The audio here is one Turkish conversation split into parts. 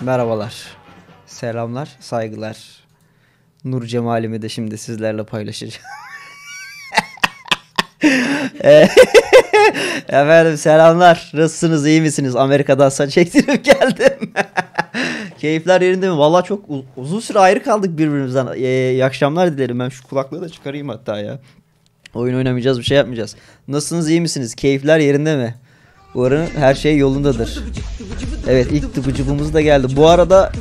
Merhabalar. Selamlar, saygılar. Nur cemalimi de şimdi sizlerle paylaşacağım. Ee, efendim selamlar. Nasılsınız? iyi misiniz? Amerika'dan saç çektirip geldim. Keyifler yerinde mi? Valla çok uzun süre ayrı kaldık birbirimizden. Ee, iyi akşamlar dilerim. Ben şu kulaklığı da çıkarayım hatta ya. Oyun oynamayacağız, bir şey yapmayacağız. Nasılsınız? iyi misiniz? Keyifler yerinde mi? Umarım her şey yolundadır. Evet ilk tıpıcıbımız da geldi. Bu arada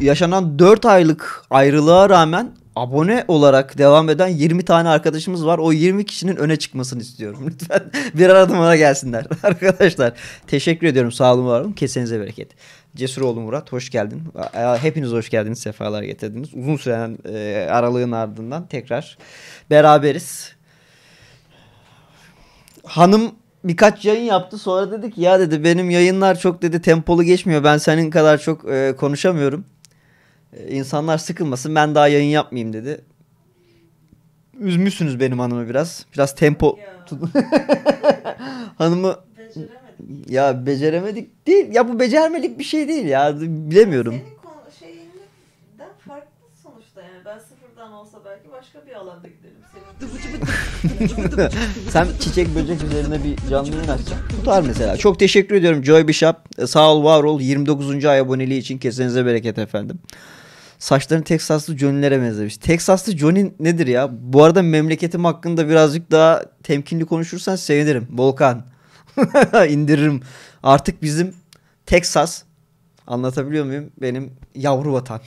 yaşanan 4 aylık ayrılığa rağmen abone olarak devam eden 20 tane arkadaşımız var. O 20 kişinin öne çıkmasını istiyorum. Lütfen bir aradımına gelsinler arkadaşlar. Teşekkür ediyorum. Sağ olun var olun. Kesenize bereket. Cesuroğlu Murat hoş geldin. Hepiniz hoş geldiniz. Sefalar getirdiniz. Uzun süren e, aralığın ardından tekrar beraberiz. Hanım birkaç yayın yaptı. Sonra dedi ki ya dedi benim yayınlar çok dedi tempolu geçmiyor. Ben senin kadar çok e, konuşamıyorum. E, insanlar sıkılmasın ben daha yayın yapmayayım dedi. Üzmüşsünüz benim hanımı biraz. Biraz tempo tutun. hanımı beceremedik. ya beceremedik değil. Ya bu becermelik bir şey değil ya. Bilemiyorum. Senin şeyinden farklı sonuçta yani. Ben sıfırdan olsa belki başka bir alanda giderim. Sen çiçek böcek üzerine bir canlı yayın açacaksın. Tutar mesela. Çok teşekkür ediyorum Joy Bishop. E, sağ ol var ol. 29. ay aboneliği için kesinize bereket efendim. Saçlarını Teksaslı Johnny'lere benzemiş. Teksaslı Johnny nedir ya? Bu arada memleketim hakkında birazcık daha temkinli konuşursan sevinirim. Volkan. İndiririm. Artık bizim Texas Anlatabiliyor muyum? Benim yavru vatan.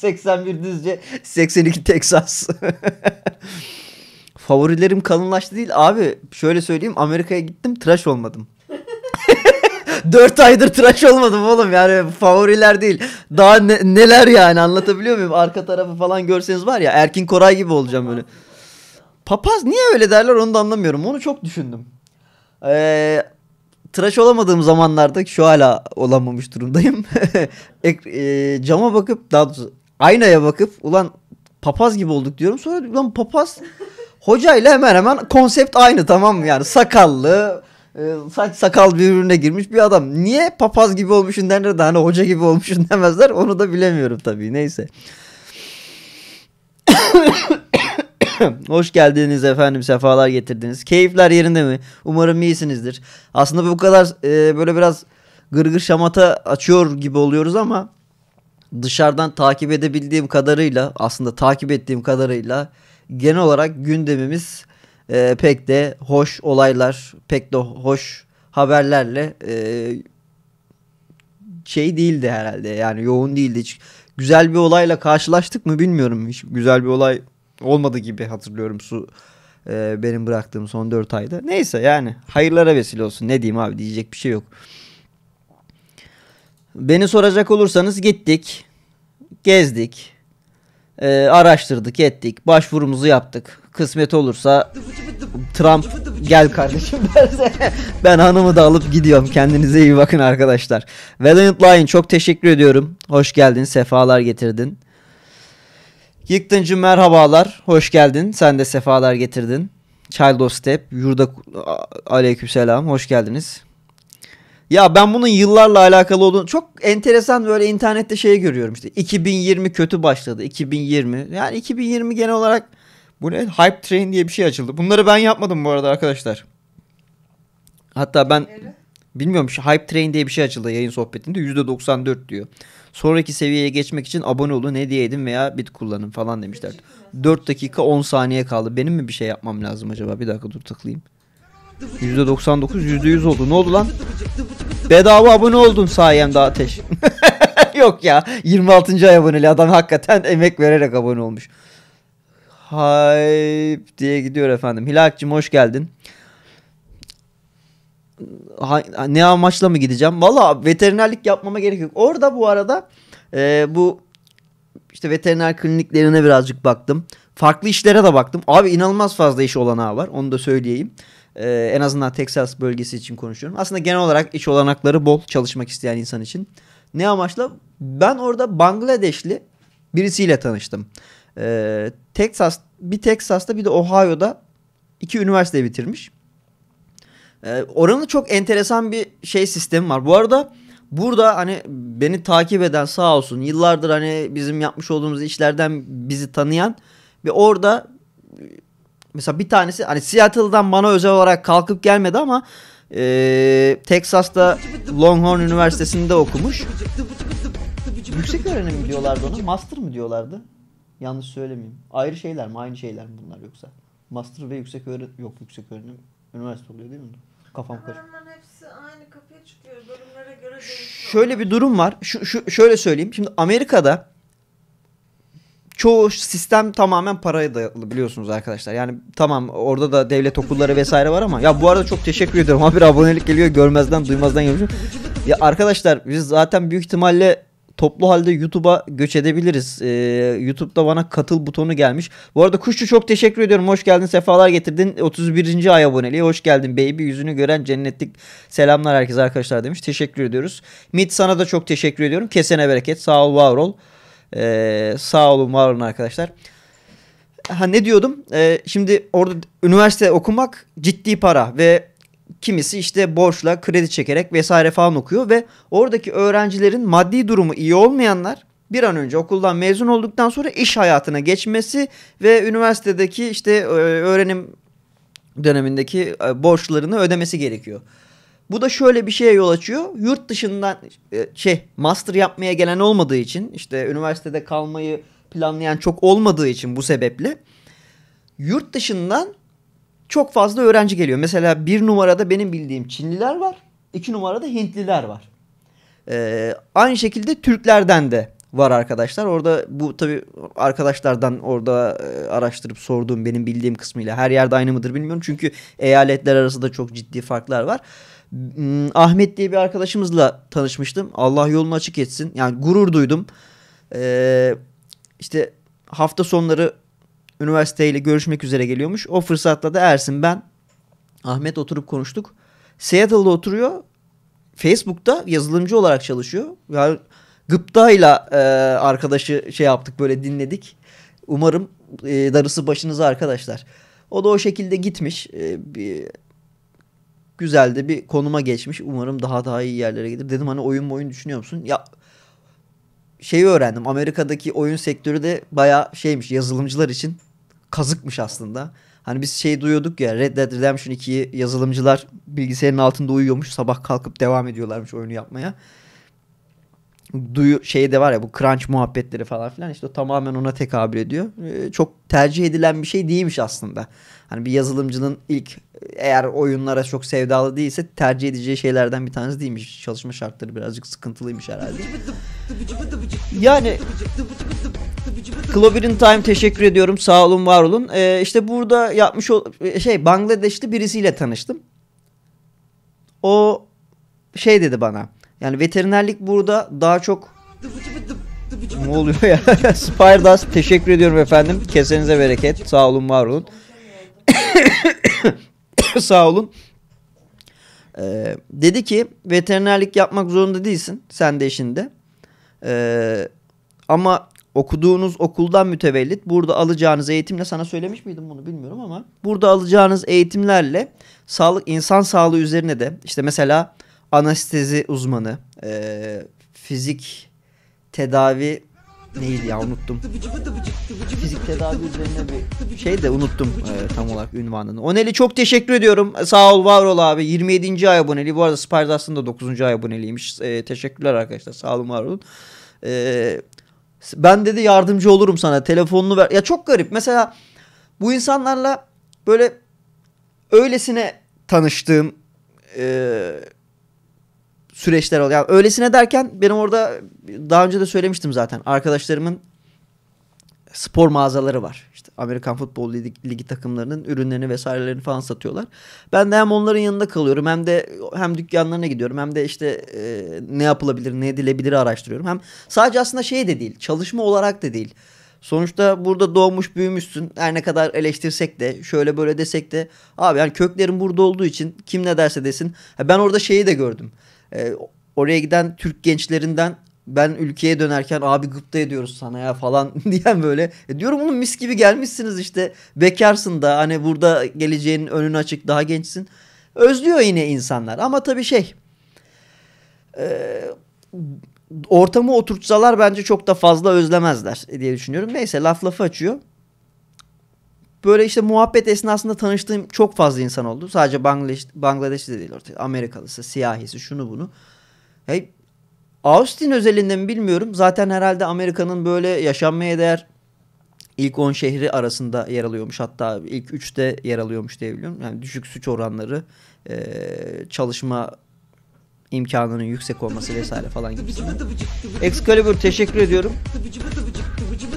81 Düzce, 82 Texas Favorilerim kalınlaştı değil. Abi şöyle söyleyeyim Amerika'ya gittim tıraş olmadım. 4 aydır tıraş olmadım oğlum yani favoriler değil. Daha ne, neler yani anlatabiliyor muyum? Arka tarafı falan görseniz var ya Erkin Koray gibi olacağım böyle. Papaz niye öyle derler onu da anlamıyorum. Onu çok düşündüm. Ee, tıraş olamadığım zamanlarda şu hala olamamış durumdayım. e, cama bakıp daha doğrusu aynaya bakıp ulan papaz gibi olduk diyorum. Sonra ulan papaz hocayla hemen hemen konsept aynı tamam mı yani sakallı e, saç sakal birbirine girmiş bir adam. Niye papaz gibi olmuşun derler de hani hoca gibi olmuşun demezler. Onu da bilemiyorum tabii. Neyse. Hoş geldiniz efendim. Sefalar getirdiniz. Keyifler yerinde mi? Umarım iyisinizdir. Aslında bu kadar e, böyle biraz gırgır şamata açıyor gibi oluyoruz ama dışarıdan takip edebildiğim kadarıyla aslında takip ettiğim kadarıyla genel olarak gündemimiz e, pek de hoş olaylar, pek de hoş haberlerle e, şey değildi herhalde. Yani yoğun değildi. Hiç güzel bir olayla karşılaştık mı bilmiyorum. Hiç güzel bir olay olmadı gibi hatırlıyorum su e, benim bıraktığım son 4 ayda. Neyse yani hayırlara vesile olsun ne diyeyim abi diyecek bir şey yok. Beni soracak olursanız gittik, gezdik, e, araştırdık, ettik, başvurumuzu yaptık. Kısmet olursa Trump gel kardeşim ben hanımı da alıp gidiyorum. Kendinize iyi bakın arkadaşlar. Valiant Lion çok teşekkür ediyorum. Hoş geldin, sefalar getirdin. Yıktıncı merhabalar. Hoş geldin. Sen de sefalar getirdin. Child of Step. Yurda aleykümselam. Hoş geldiniz. Ya ben bunun yıllarla alakalı olduğunu çok enteresan böyle internette şey görüyorum işte 2020 kötü başladı 2020 yani 2020 genel olarak bu ne hype train diye bir şey açıldı bunları ben yapmadım bu arada arkadaşlar hatta ben bilmiyorum hype train diye bir şey açıldı yayın sohbetinde %94 diyor Sonraki seviyeye geçmek için abone olun, ne edin veya bit kullanın falan demişler. 4 dakika 10 saniye kaldı. Benim mi bir şey yapmam lazım acaba? Bir dakika dur tıklayayım. %99 %100 oldu. Ne oldu lan? Bedava abone oldun sayemde Ateş. Yok ya. 26. ay aboneli adam hakikaten emek vererek abone olmuş. Hype diye gidiyor efendim. Hilakçım hoş geldin ha, ne amaçla mı gideceğim? Valla veterinerlik yapmama gerek yok. Orada bu arada e, bu işte veteriner kliniklerine birazcık baktım. Farklı işlere de baktım. Abi inanılmaz fazla iş olanağı var. Onu da söyleyeyim. Ee, en azından Texas bölgesi için konuşuyorum. Aslında genel olarak iş olanakları bol çalışmak isteyen insan için. Ne amaçla? Ben orada Bangladeşli birisiyle tanıştım. Ee, Texas, bir Texas'ta bir de Ohio'da iki üniversite bitirmiş. E, oranın çok enteresan bir şey sistemi var. Bu arada burada hani beni takip eden sağ olsun yıllardır hani bizim yapmış olduğumuz işlerden bizi tanıyan ve orada mesela bir tanesi hani Seattle'dan bana özel olarak kalkıp gelmedi ama e, Texas'ta Longhorn Üniversitesi'nde okumuş. Yüksek öğrenim diyorlardı ona. Master mı diyorlardı? Yanlış söylemeyeyim. Ayrı şeyler mi? Aynı şeyler mi bunlar yoksa? Master ve yüksek öğrenim... Yok yüksek öğrenim. Üniversite oluyor değil mi? kafam karışıyor. hepsi aynı kapıya çıkıyor. Bölümlere göre değişiyor. Şöyle bir durum var. Şu, şu şöyle söyleyeyim. Şimdi Amerika'da çoğu sistem tamamen paraya dayalı biliyorsunuz arkadaşlar. Yani tamam orada da devlet okulları vesaire var ama ya bu arada çok teşekkür ediyorum. Abi abonelik geliyor görmezden duymazdan yapıyorum. Ya arkadaşlar biz zaten büyük ihtimalle toplu halde YouTube'a göç edebiliriz. Ee, YouTube'da bana katıl butonu gelmiş. Bu arada Kuşçu çok teşekkür ediyorum. Hoş geldin. Sefalar getirdin. 31. ay aboneliği. Hoş geldin baby. Yüzünü gören cennetlik selamlar herkese arkadaşlar demiş. Teşekkür ediyoruz. Mit sana da çok teşekkür ediyorum. Kesene bereket. Sağ ol var ol. Ee, sağ olun var olun arkadaşlar ha ne diyordum? Ee, şimdi orada üniversite okumak ciddi para ve kimisi işte borçla kredi çekerek vesaire falan okuyor ve oradaki öğrencilerin maddi durumu iyi olmayanlar bir an önce okuldan mezun olduktan sonra iş hayatına geçmesi ve üniversitedeki işte e, öğrenim dönemindeki e, borçlarını ödemesi gerekiyor. Bu da şöyle bir şeye yol açıyor. Yurt dışından e, şey master yapmaya gelen olmadığı için işte üniversitede kalmayı planlayan çok olmadığı için bu sebeple yurt dışından çok fazla öğrenci geliyor. Mesela bir numarada benim bildiğim Çinliler var. iki numarada Hintliler var. Ee, aynı şekilde Türklerden de var arkadaşlar. Orada bu tabi arkadaşlardan orada e, araştırıp sorduğum benim bildiğim kısmıyla her yerde aynı mıdır bilmiyorum. Çünkü eyaletler arasında çok ciddi farklar var. Hmm, Ahmet diye bir arkadaşımızla tanışmıştım. Allah yolunu açık etsin. Yani gurur duydum. Ee, işte hafta sonları üniversiteyle görüşmek üzere geliyormuş. O fırsatla da Ersin ben Ahmet oturup konuştuk. Seattle'da oturuyor. Facebook'ta yazılımcı olarak çalışıyor. Yani gıptayla e, arkadaşı şey yaptık böyle dinledik. Umarım e, darısı başınıza arkadaşlar. O da o şekilde gitmiş. E, bir, güzel de bir konuma geçmiş. Umarım daha daha iyi yerlere gelir. Dedim hani oyun oyun düşünüyor musun? Ya şeyi öğrendim. Amerika'daki oyun sektörü de baya şeymiş yazılımcılar için kazıkmış aslında. Hani biz şey duyuyorduk ya Red Dead Redemption 2'yi yazılımcılar bilgisayarın altında uyuyormuş sabah kalkıp devam ediyorlarmış oyunu yapmaya duyu şeyde var ya bu crunch muhabbetleri falan filan işte o tamamen ona tekabül ediyor. Ee, çok tercih edilen bir şey değilmiş aslında. Hani bir yazılımcının ilk eğer oyunlara çok sevdalı değilse tercih edeceği şeylerden bir tanesi değilmiş. Çalışma şartları birazcık sıkıntılıymış herhalde. Yani Clover in Time teşekkür ediyorum. Sağ olun, var olun. Ee, işte burada yapmış ol şey Bangladeşli birisiyle tanıştım. O şey dedi bana. Yani veterinerlik burada daha çok ne oluyor ya? Spirdas teşekkür ediyorum efendim. Kesenize bereket. Sağ olun var olun. Sağ olun. Ee, dedi ki veterinerlik yapmak zorunda değilsin. Sen de işinde. Ee, ama okuduğunuz okuldan mütevellit burada alacağınız eğitimle sana söylemiş miydim bunu bilmiyorum ama burada alacağınız eğitimlerle sağlık insan sağlığı üzerine de işte mesela anestezi uzmanı, e, fizik tedavi neydi ya unuttum. Fizik tedavi üzerine bir şey de unuttum e, tam olarak ünvanını. Oneli çok teşekkür ediyorum. Sağ ol var ol abi. 27. ay aboneliği. Bu arada Spardas'ın da 9. ay aboneliymiş. E, teşekkürler arkadaşlar. Sağ olun var olun. E, ben dedi yardımcı olurum sana. Telefonunu ver. Ya çok garip. Mesela bu insanlarla böyle öylesine tanıştığım e, süreçler oluyor. Yani öylesine derken benim orada daha önce de söylemiştim zaten. Arkadaşlarımın spor mağazaları var. İşte Amerikan Futbol Ligi, Ligi takımlarının ürünlerini vesairelerini falan satıyorlar. Ben de hem onların yanında kalıyorum hem de hem dükkanlarına gidiyorum hem de işte e, ne yapılabilir ne edilebilir araştırıyorum. Hem sadece aslında şey de değil çalışma olarak da değil. Sonuçta burada doğmuş büyümüşsün. Her ne kadar eleştirsek de şöyle böyle desek de abi yani köklerin burada olduğu için kim ne derse desin. Ben orada şeyi de gördüm. Ee, oraya giden Türk gençlerinden ben ülkeye dönerken abi gıpta ediyoruz sana ya falan diyen böyle. E diyorum oğlum mis gibi gelmişsiniz işte bekarsın da hani burada geleceğin önün açık daha gençsin. Özlüyor yine insanlar ama tabii şey e, ortamı oturtsalar bence çok da fazla özlemezler diye düşünüyorum. Neyse laf lafı açıyor. Böyle işte muhabbet esnasında tanıştığım çok fazla insan oldu. Sadece Bangladeş, Bangladeşli de değil ortaya. Amerikalısı, siyahisi, şunu bunu. Hey, Austin özelinde mi bilmiyorum. Zaten herhalde Amerika'nın böyle yaşanmaya değer ilk 10 şehri arasında yer alıyormuş. Hatta ilk 3'te yer alıyormuş diye biliyorum. Yani düşük suç oranları, çalışma imkanının yüksek olması vesaire falan gibi. Excalibur teşekkür ediyorum.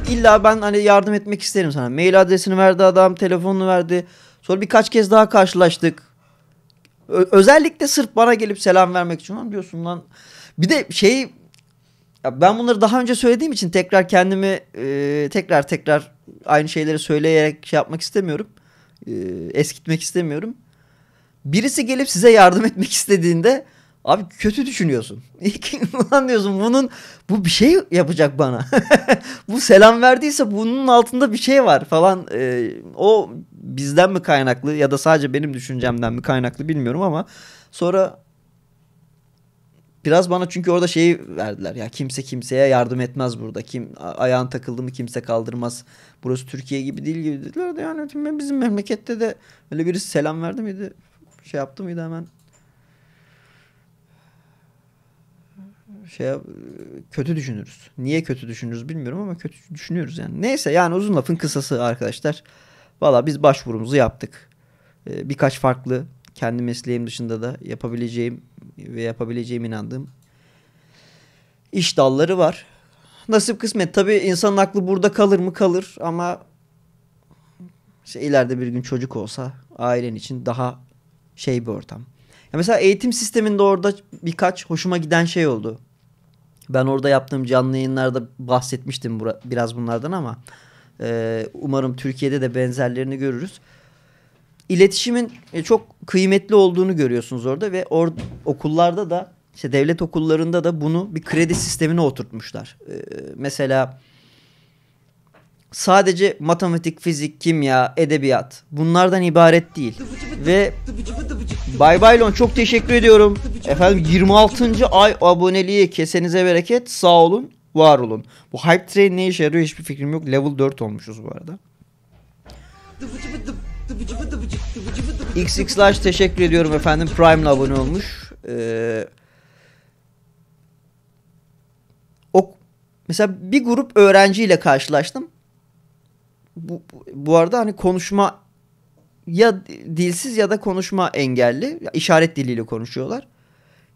İlla ben hani yardım etmek isterim sana. Mail adresini verdi adam, telefonunu verdi. Sonra birkaç kez daha karşılaştık. Ö- özellikle sırf bana gelip selam vermek için lan diyorsun lan. Bir de şey ya ben bunları daha önce söylediğim için tekrar kendimi e, tekrar tekrar aynı şeyleri söyleyerek şey yapmak istemiyorum. E, eskitmek istemiyorum. Birisi gelip size yardım etmek istediğinde Abi kötü düşünüyorsun. Ulan diyorsun bunun bu bir şey yapacak bana. bu selam verdiyse bunun altında bir şey var falan. Ee, o bizden mi kaynaklı ya da sadece benim düşüncemden mi kaynaklı bilmiyorum ama sonra biraz bana çünkü orada şeyi verdiler. Ya kimse kimseye yardım etmez burada. Kim ayağın takıldı mı kimse kaldırmaz. Burası Türkiye gibi değil gibi dediler de yani bizim memlekette de öyle birisi selam verdi miydi? Şey yaptı mıydı hemen şey e, kötü düşünürüz. Niye kötü düşünürüz bilmiyorum ama kötü düşünüyoruz yani. Neyse yani uzun lafın kısası arkadaşlar. Valla biz başvurumuzu yaptık. E, birkaç farklı kendi mesleğim dışında da yapabileceğim ve yapabileceğim inandığım iş dalları var. Nasip kısmet tabii insanın aklı burada kalır mı kalır ama işte ileride bir gün çocuk olsa ailen için daha şey bir ortam. Ya mesela eğitim sisteminde orada birkaç hoşuma giden şey oldu. Ben orada yaptığım canlı yayınlarda bahsetmiştim biraz bunlardan ama e, umarım Türkiye'de de benzerlerini görürüz. İletişimin e, çok kıymetli olduğunu görüyorsunuz orada ve or okullarda da işte devlet okullarında da bunu bir kredi sistemine oturtmuşlar. E, mesela sadece matematik, fizik, kimya, edebiyat bunlardan ibaret değil. Ve Bay Baylon çok teşekkür ediyorum. Efendim 26. ay aboneliği kesenize bereket sağ olun var olun. Bu hype train ne işe yarıyor hiçbir fikrim yok. Level 4 olmuşuz bu arada. XX Large teşekkür ediyorum efendim. prime abone olmuş. Ee, ok, mesela bir grup öğrenciyle karşılaştım bu, bu arada hani konuşma ya dilsiz ya da konuşma engelli. işaret diliyle konuşuyorlar.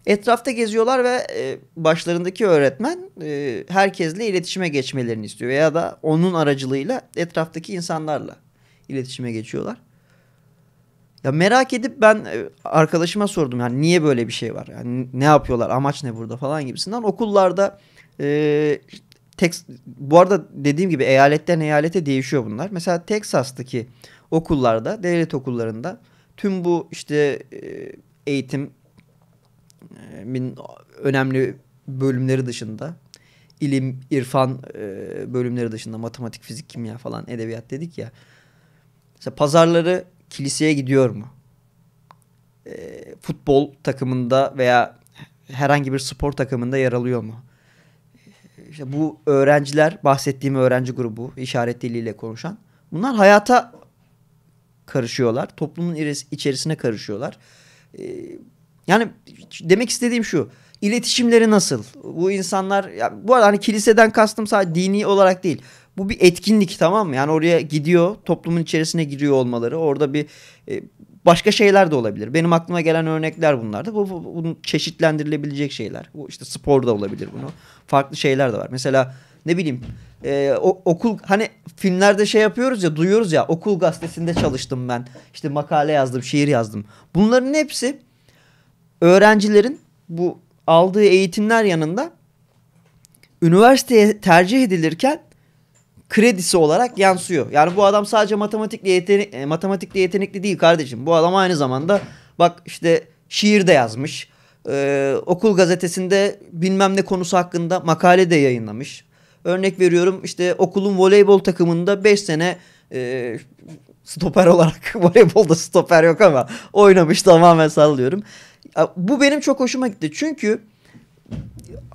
Etrafta geziyorlar ve e, başlarındaki öğretmen e, herkesle iletişime geçmelerini istiyor. Veya da onun aracılığıyla etraftaki insanlarla iletişime geçiyorlar. Ya merak edip ben e, arkadaşıma sordum yani niye böyle bir şey var? Yani ne yapıyorlar? Amaç ne burada falan gibisinden. Okullarda Tex bu arada dediğim gibi eyaletten eyalete değişiyor bunlar. Mesela Texas'taki okullarda, devlet okullarında tüm bu işte e, eğitim e, önemli bölümleri dışında ilim, irfan e, bölümleri dışında matematik, fizik, kimya falan edebiyat dedik ya. Mesela pazarları kiliseye gidiyor mu? E, futbol takımında veya herhangi bir spor takımında yer alıyor mu? işte bu öğrenciler bahsettiğim öğrenci grubu işaret diliyle konuşan bunlar hayata karışıyorlar. Toplumun içerisine karışıyorlar. Ee, yani demek istediğim şu. İletişimleri nasıl? Bu insanlar ya bu arada hani kiliseden kastım sadece dini olarak değil. Bu bir etkinlik tamam mı? Yani oraya gidiyor, toplumun içerisine giriyor olmaları. Orada bir e, Başka şeyler de olabilir. Benim aklıma gelen örnekler bunlardı. Bu, bu bunun çeşitlendirilebilecek şeyler. Bu işte spor da olabilir bunu. Farklı şeyler de var. Mesela ne bileyim e, o, okul hani filmlerde şey yapıyoruz ya duyuyoruz ya okul gazetesinde çalıştım ben. İşte makale yazdım, şiir yazdım. Bunların hepsi öğrencilerin bu aldığı eğitimler yanında üniversiteye tercih edilirken kredisi olarak yansıyor. Yani bu adam sadece matematikle, yetenek, matematikle yetenekli değil kardeşim. Bu adam aynı zamanda bak işte şiir de yazmış. Ee, okul gazetesinde bilmem ne konusu hakkında makale de yayınlamış. Örnek veriyorum işte okulun voleybol takımında 5 sene e, stoper olarak voleybolda stoper yok ama oynamış tamamen sallıyorum. Bu benim çok hoşuma gitti. Çünkü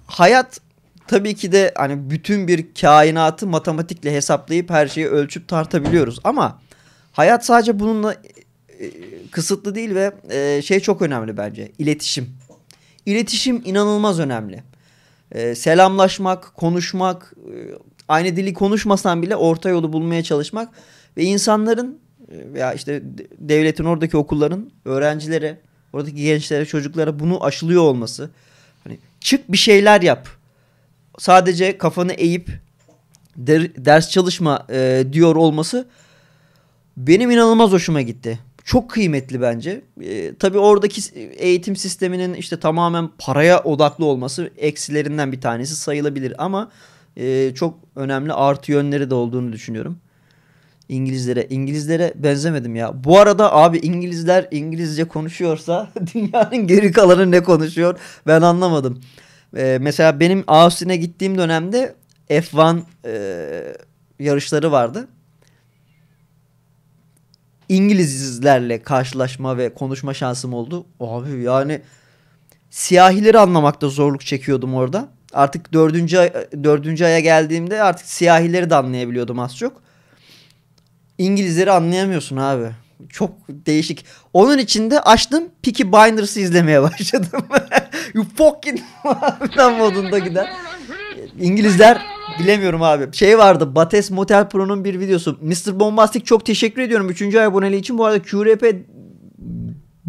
hayat Tabii ki de hani bütün bir kainatı matematikle hesaplayıp her şeyi ölçüp tartabiliyoruz ama hayat sadece bununla e, e, kısıtlı değil ve e, şey çok önemli bence iletişim. İletişim inanılmaz önemli. E, selamlaşmak, konuşmak, e, aynı dili konuşmasan bile orta yolu bulmaya çalışmak ve insanların e, veya işte devletin oradaki okulların öğrencilere, oradaki gençlere, çocuklara bunu aşılıyor olması. Hani çık bir şeyler yap sadece kafanı eğip der, ders çalışma e, diyor olması benim inanılmaz hoşuma gitti. Çok kıymetli bence. E, tabii oradaki eğitim sisteminin işte tamamen paraya odaklı olması eksilerinden bir tanesi sayılabilir ama e, çok önemli artı yönleri de olduğunu düşünüyorum. İngilizlere İngilizlere benzemedim ya. Bu arada abi İngilizler İngilizce konuşuyorsa dünyanın geri kalanı ne konuşuyor ben anlamadım. E, mesela benim Austin'e gittiğim dönemde F1 e, yarışları vardı. İngilizlerle karşılaşma ve konuşma şansım oldu. Abi yani siyahileri anlamakta zorluk çekiyordum orada. Artık dördüncü, dördüncü aya geldiğimde artık siyahileri de anlayabiliyordum az çok. İngilizleri anlayamıyorsun abi. Çok değişik. Onun için de açtım Peaky Binders'ı izlemeye başladım you fucking falan modunda gider. İngilizler bilemiyorum abi. Şey vardı Bates Motel Pro'nun bir videosu. Mr. Bombastic çok teşekkür ediyorum 3. ay aboneliği için. Bu arada QRP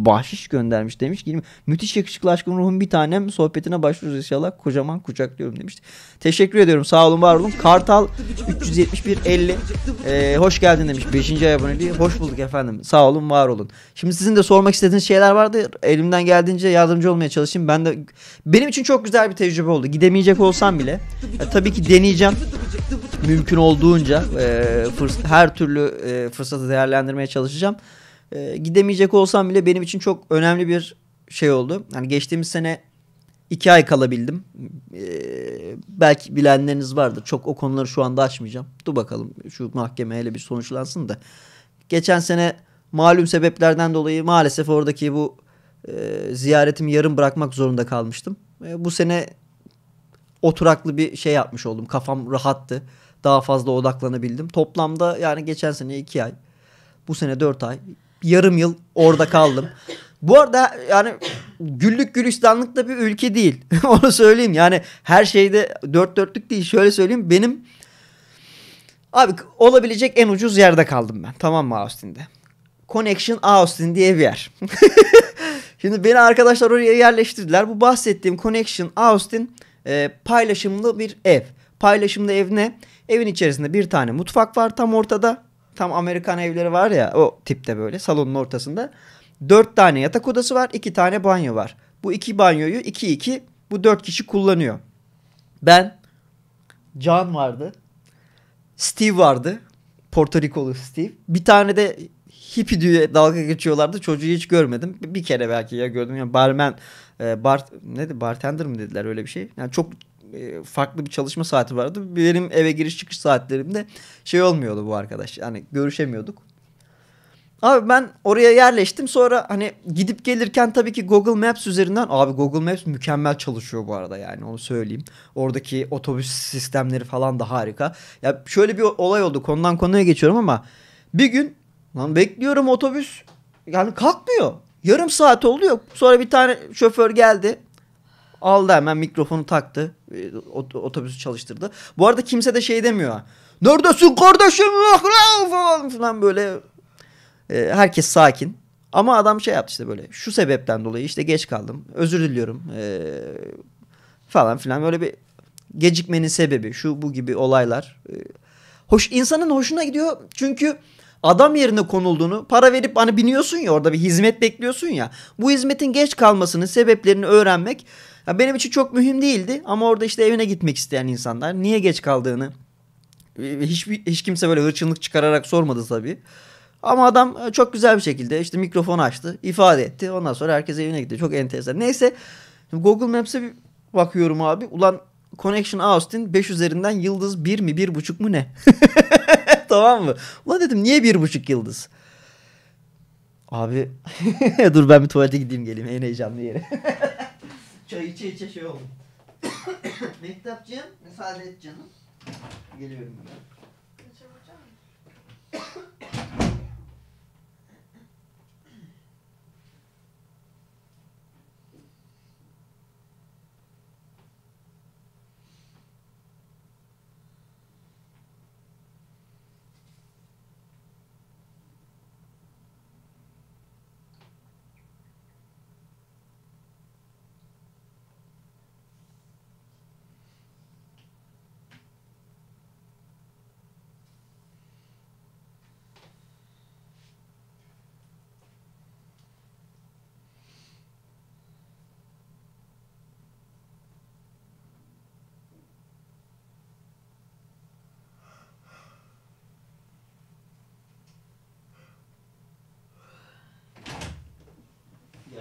bahşiş göndermiş demiş ki müthiş yakışıklı aşkın ruhun bir tanem sohbetine başlıyoruz inşallah kocaman kucaklıyorum demiş. Teşekkür ediyorum sağ olun var olun. Kartal 371 50 ee, hoş geldin demiş 5. aboneliği hoş bulduk efendim sağ olun var olun. Şimdi sizin de sormak istediğiniz şeyler vardı elimden geldiğince yardımcı olmaya çalışayım ben de benim için çok güzel bir tecrübe oldu gidemeyecek olsam bile ya, e, tabii ki deneyeceğim mümkün olduğunca e, fırs- her türlü e, fırsatı değerlendirmeye çalışacağım. E, gidemeyecek olsam bile benim için çok önemli bir şey oldu. Yani geçtiğimiz sene iki ay kalabildim. E, belki bilenleriniz vardır. Çok o konuları şu anda açmayacağım. Dur bakalım şu mahkeme hele bir sonuçlansın da. Geçen sene malum sebeplerden dolayı maalesef oradaki bu e, ziyaretimi yarım bırakmak zorunda kalmıştım. E, bu sene oturaklı bir şey yapmış oldum. Kafam rahattı. Daha fazla odaklanabildim. Toplamda yani geçen sene iki ay. Bu sene dört ay yarım yıl orada kaldım. Bu arada yani güllük gülistanlık da bir ülke değil. Onu söyleyeyim. Yani her şeyde dört dörtlük değil. Şöyle söyleyeyim. Benim abi olabilecek en ucuz yerde kaldım ben. Tamam mı Austin'de? Connection Austin diye bir yer. Şimdi beni arkadaşlar oraya yerleştirdiler. Bu bahsettiğim Connection Austin e, paylaşımlı bir ev. Paylaşımlı ev ne? Evin içerisinde bir tane mutfak var tam ortada. Tam Amerikan evleri var ya o tipte böyle salonun ortasında. Dört tane yatak odası var. iki tane banyo var. Bu iki banyoyu iki iki bu dört kişi kullanıyor. Ben, Can vardı. Steve vardı. Porto Rikolu Steve. Bir tane de hippie diye dalga geçiyorlardı. Çocuğu hiç görmedim. Bir kere belki ya gördüm. Yani barmen, e, bar, ne de bartender mi dediler öyle bir şey. Yani çok e, farklı bir çalışma saati vardı. Benim eve giriş çıkış saatlerimde şey olmuyordu bu arkadaş. Yani görüşemiyorduk. Abi ben oraya yerleştim sonra hani gidip gelirken tabii ki Google Maps üzerinden abi Google Maps mükemmel çalışıyor bu arada yani onu söyleyeyim. Oradaki otobüs sistemleri falan da harika. Ya şöyle bir olay oldu konudan konuya geçiyorum ama bir gün lan bekliyorum otobüs yani kalkmıyor. Yarım saat oldu yok. Sonra bir tane şoför geldi. Aldı hemen mikrofonu taktı. Ee, otobüsü çalıştırdı. Bu arada kimse de şey demiyor. Neredesin kardeşim? Falan filan böyle. Ee, herkes sakin. Ama adam şey yaptı işte böyle. Şu sebepten dolayı işte geç kaldım. Özür diliyorum. Ee, falan filan böyle bir gecikmenin sebebi şu bu gibi olaylar. hoş insanın hoşuna gidiyor. Çünkü adam yerine konulduğunu para verip hani biniyorsun ya orada bir hizmet bekliyorsun ya. Bu hizmetin geç kalmasının sebeplerini öğrenmek ya benim için çok mühim değildi ama orada işte evine gitmek isteyen insanlar niye geç kaldığını hiç, hiç kimse böyle hırçınlık çıkararak sormadı tabii. Ama adam e, çok güzel bir şekilde işte mikrofon açtı, ifade etti. Ondan sonra herkes evine gitti. Çok enteresan. Neyse Google Maps'e bir bakıyorum abi. Ulan Connection Austin 5 üzerinden yıldız 1 mi 1.5 mu ne? tamam mı? Ulan dedim niye bir buçuk yıldız? Abi dur ben bir tuvalete gideyim geleyim en heyecanlı yere. Çay içe içe şey oldu. Mehtapcığım müsaade et canım. Geliyorum ben. Kaçırmayacağım.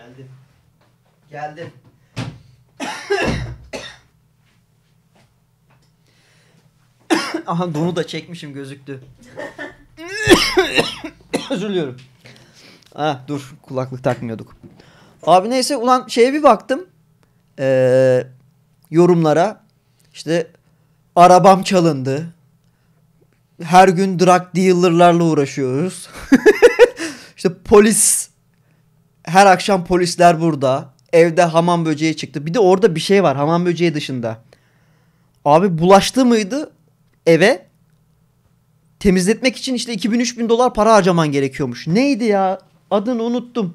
Geldim. Geldim. Aha donu da çekmişim gözüktü. Özür Ha, dur kulaklık takmıyorduk. Abi neyse ulan şeye bir baktım. Ee, yorumlara. İşte arabam çalındı. Her gün drug dealerlarla uğraşıyoruz. İşte polis her akşam polisler burada. Evde hamam böceği çıktı. Bir de orada bir şey var hamam böceği dışında. Abi bulaştı mıydı eve? Temizletmek için işte 2000-3000 dolar para harcaman gerekiyormuş. Neydi ya? Adını unuttum.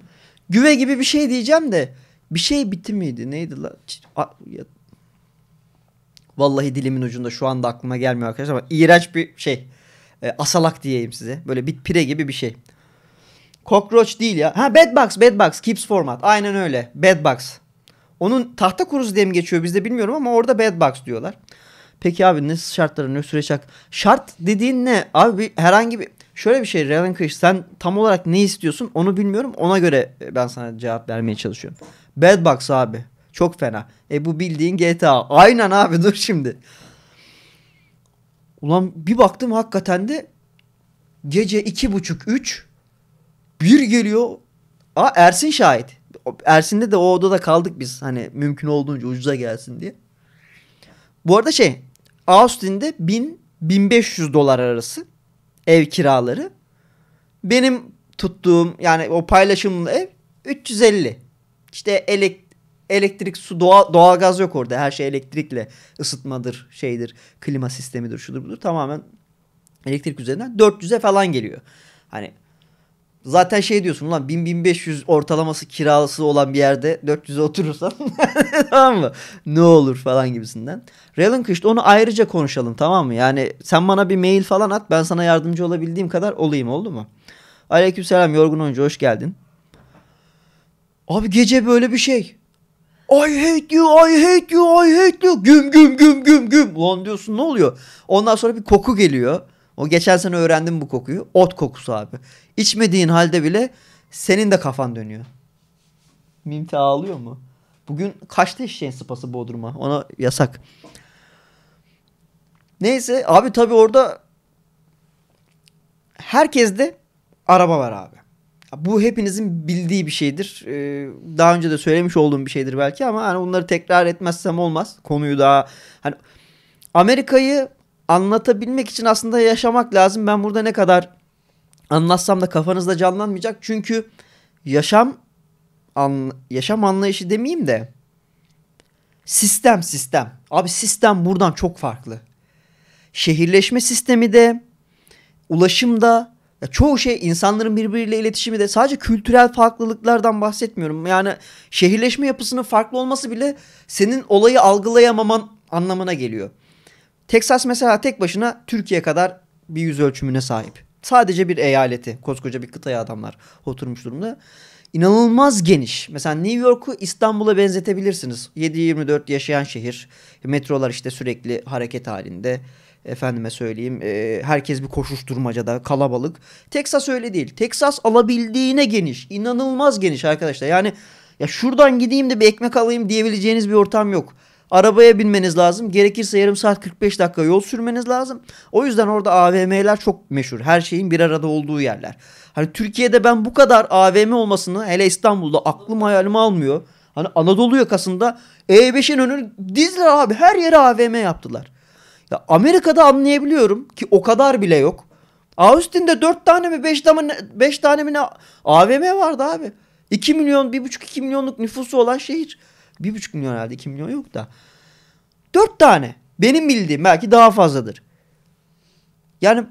Güve gibi bir şey diyeceğim de. Bir şey bitti miydi? Neydi la? Vallahi dilimin ucunda şu anda aklıma gelmiyor arkadaşlar ama iğrenç bir şey. E, asalak diyeyim size. Böyle bit pire gibi bir şey. Cockroach değil ya. Ha Bedbugs, Bedbugs. Kips format. Aynen öyle. Bedbugs. Onun tahta kuruzu diye mi geçiyor bizde bilmiyorum ama orada Bedbugs diyorlar. Peki abi ne şartları ne süreç Şart dediğin ne? Abi bir, herhangi bir şöyle bir şey Relinquish sen tam olarak ne istiyorsun onu bilmiyorum. Ona göre e, ben sana cevap vermeye çalışıyorum. Bedbugs abi. Çok fena. E bu bildiğin GTA. Aynen abi dur şimdi. Ulan bir baktım hakikaten de gece iki buçuk üç bir geliyor. Aa Ersin şahit. Ersin'de de o odada kaldık biz. Hani mümkün olduğunca ucuza gelsin diye. Bu arada şey Austin'de 1000 1500 dolar arası ev kiraları. Benim tuttuğum yani o paylaşımlı ev 350. İşte elek, elektrik su doğal doğalgaz yok orada. Her şey elektrikle ısıtmadır, şeydir, klima sistemidir, şudur budur. Tamamen elektrik üzerinden 400'e falan geliyor. Hani Zaten şey diyorsun lan 1000-1500 ortalaması kirası olan bir yerde 400'e oturursan tamam mı? Ne olur falan gibisinden. Relinquished onu ayrıca konuşalım tamam mı? Yani sen bana bir mail falan at ben sana yardımcı olabildiğim kadar olayım oldu mu? Aleykümselam Yorgun Oyuncu hoş geldin. Abi gece böyle bir şey. I hate you, I hate you, I hate you. Güm güm güm güm güm. Lan diyorsun ne oluyor? Ondan sonra bir koku geliyor. O geçen sene öğrendim bu kokuyu. Ot kokusu abi. İçmediğin halde bile senin de kafan dönüyor. Mimti ağlıyor mu? Bugün kaçta eşeğin sıpası Bodrum'a? Ona yasak. Neyse abi tabii orada herkeste araba var abi. Bu hepinizin bildiği bir şeydir. Ee, daha önce de söylemiş olduğum bir şeydir belki ama hani bunları tekrar etmezsem olmaz. Konuyu daha hani Amerika'yı anlatabilmek için aslında yaşamak lazım. Ben burada ne kadar anlatsam da kafanızda canlanmayacak. Çünkü yaşam an, yaşam anlayışı demeyeyim de sistem sistem. Abi sistem buradan çok farklı. Şehirleşme sistemi de ulaşımda ya çoğu şey insanların birbiriyle iletişimi de sadece kültürel farklılıklardan bahsetmiyorum. Yani şehirleşme yapısının farklı olması bile senin olayı algılayamaman anlamına geliyor. Texas mesela tek başına Türkiye kadar bir yüz ölçümüne sahip. Sadece bir eyaleti. Koskoca bir kıtaya adamlar oturmuş durumda. İnanılmaz geniş. Mesela New York'u İstanbul'a benzetebilirsiniz. 7-24 yaşayan şehir. Metrolar işte sürekli hareket halinde efendime söyleyeyim e, herkes bir koşuşturmacada kalabalık. Texas öyle değil. Texas alabildiğine geniş. inanılmaz geniş arkadaşlar. Yani ya şuradan gideyim de bir ekmek alayım diyebileceğiniz bir ortam yok. Arabaya binmeniz lazım. Gerekirse yarım saat 45 dakika yol sürmeniz lazım. O yüzden orada AVM'ler çok meşhur. Her şeyin bir arada olduğu yerler. Hani Türkiye'de ben bu kadar AVM olmasını hele İstanbul'da aklım hayalim almıyor. Hani Anadolu yakasında E5'in önünü dizler abi her yere AVM yaptılar. Ya Amerika'da anlayabiliyorum ki o kadar bile yok. Austin'de 4 tane mi 5 tane, 5 tane mi AVM vardı abi. 2 milyon 1,5-2 milyonluk nüfusu olan şehir. Bir buçuk milyon herhalde. iki milyon yok da. Dört tane. Benim bildiğim belki daha fazladır. Yani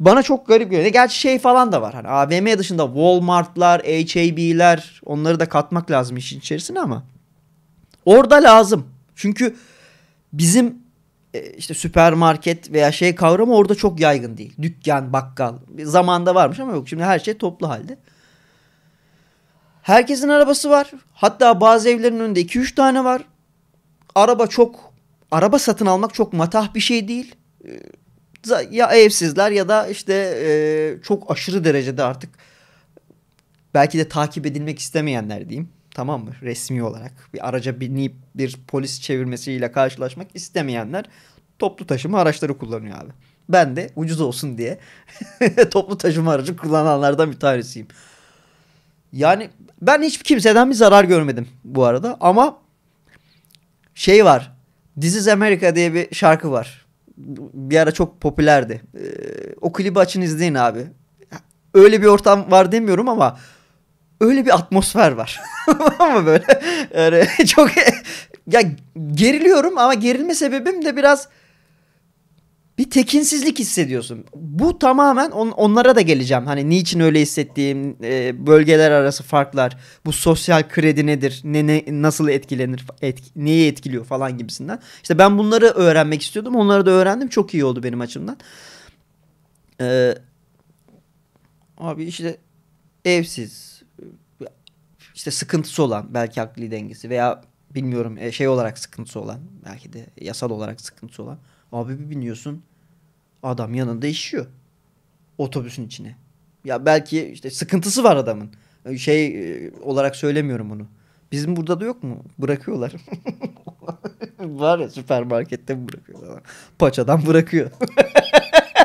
bana çok garip geliyor. Gerçi şey falan da var. Hani AVM dışında Walmart'lar, HAB'ler onları da katmak lazım işin içerisine ama orada lazım. Çünkü bizim e, işte süpermarket veya şey kavramı orada çok yaygın değil. Dükkan, bakkal. Zamanda varmış ama yok. Şimdi her şey toplu halde. Herkesin arabası var. Hatta bazı evlerin önünde 2-3 tane var. Araba çok araba satın almak çok matah bir şey değil. Ee, ya evsizler ya da işte e, çok aşırı derecede artık belki de takip edilmek istemeyenler diyeyim. Tamam mı? Resmi olarak bir araca binip bir polis çevirmesiyle karşılaşmak istemeyenler toplu taşıma araçları kullanıyor abi. Ben de ucuz olsun diye toplu taşıma aracı kullananlardan bir tanesiyim. Yani ben hiç kimseden bir zarar görmedim bu arada ama şey var. This is America diye bir şarkı var. Bir ara çok popülerdi. Ee, o klibi açın izleyin abi. Öyle bir ortam var demiyorum ama öyle bir atmosfer var. ama böyle yani çok ya geriliyorum ama gerilme sebebim de biraz bir tekinsizlik hissediyorsun. Bu tamamen on, onlara da geleceğim. Hani niçin öyle hissettiğim e, bölgeler arası farklar, bu sosyal kredi nedir, ne, ne nasıl etkilenir, etk, neyi etkiliyor falan gibisinden. İşte ben bunları öğrenmek istiyordum. Onları da öğrendim. Çok iyi oldu benim açımdan. Ee, abi işte evsiz, işte sıkıntısı olan belki akli dengesi veya bilmiyorum e, şey olarak sıkıntısı olan belki de yasal olarak sıkıntısı olan Abi bir biniyorsun adam yanında işiyor. Otobüsün içine. Ya belki işte sıkıntısı var adamın. Şey e, olarak söylemiyorum bunu. Bizim burada da yok mu? Bırakıyorlar. var ya süpermarkette bırakıyorlar. Paçadan bırakıyor.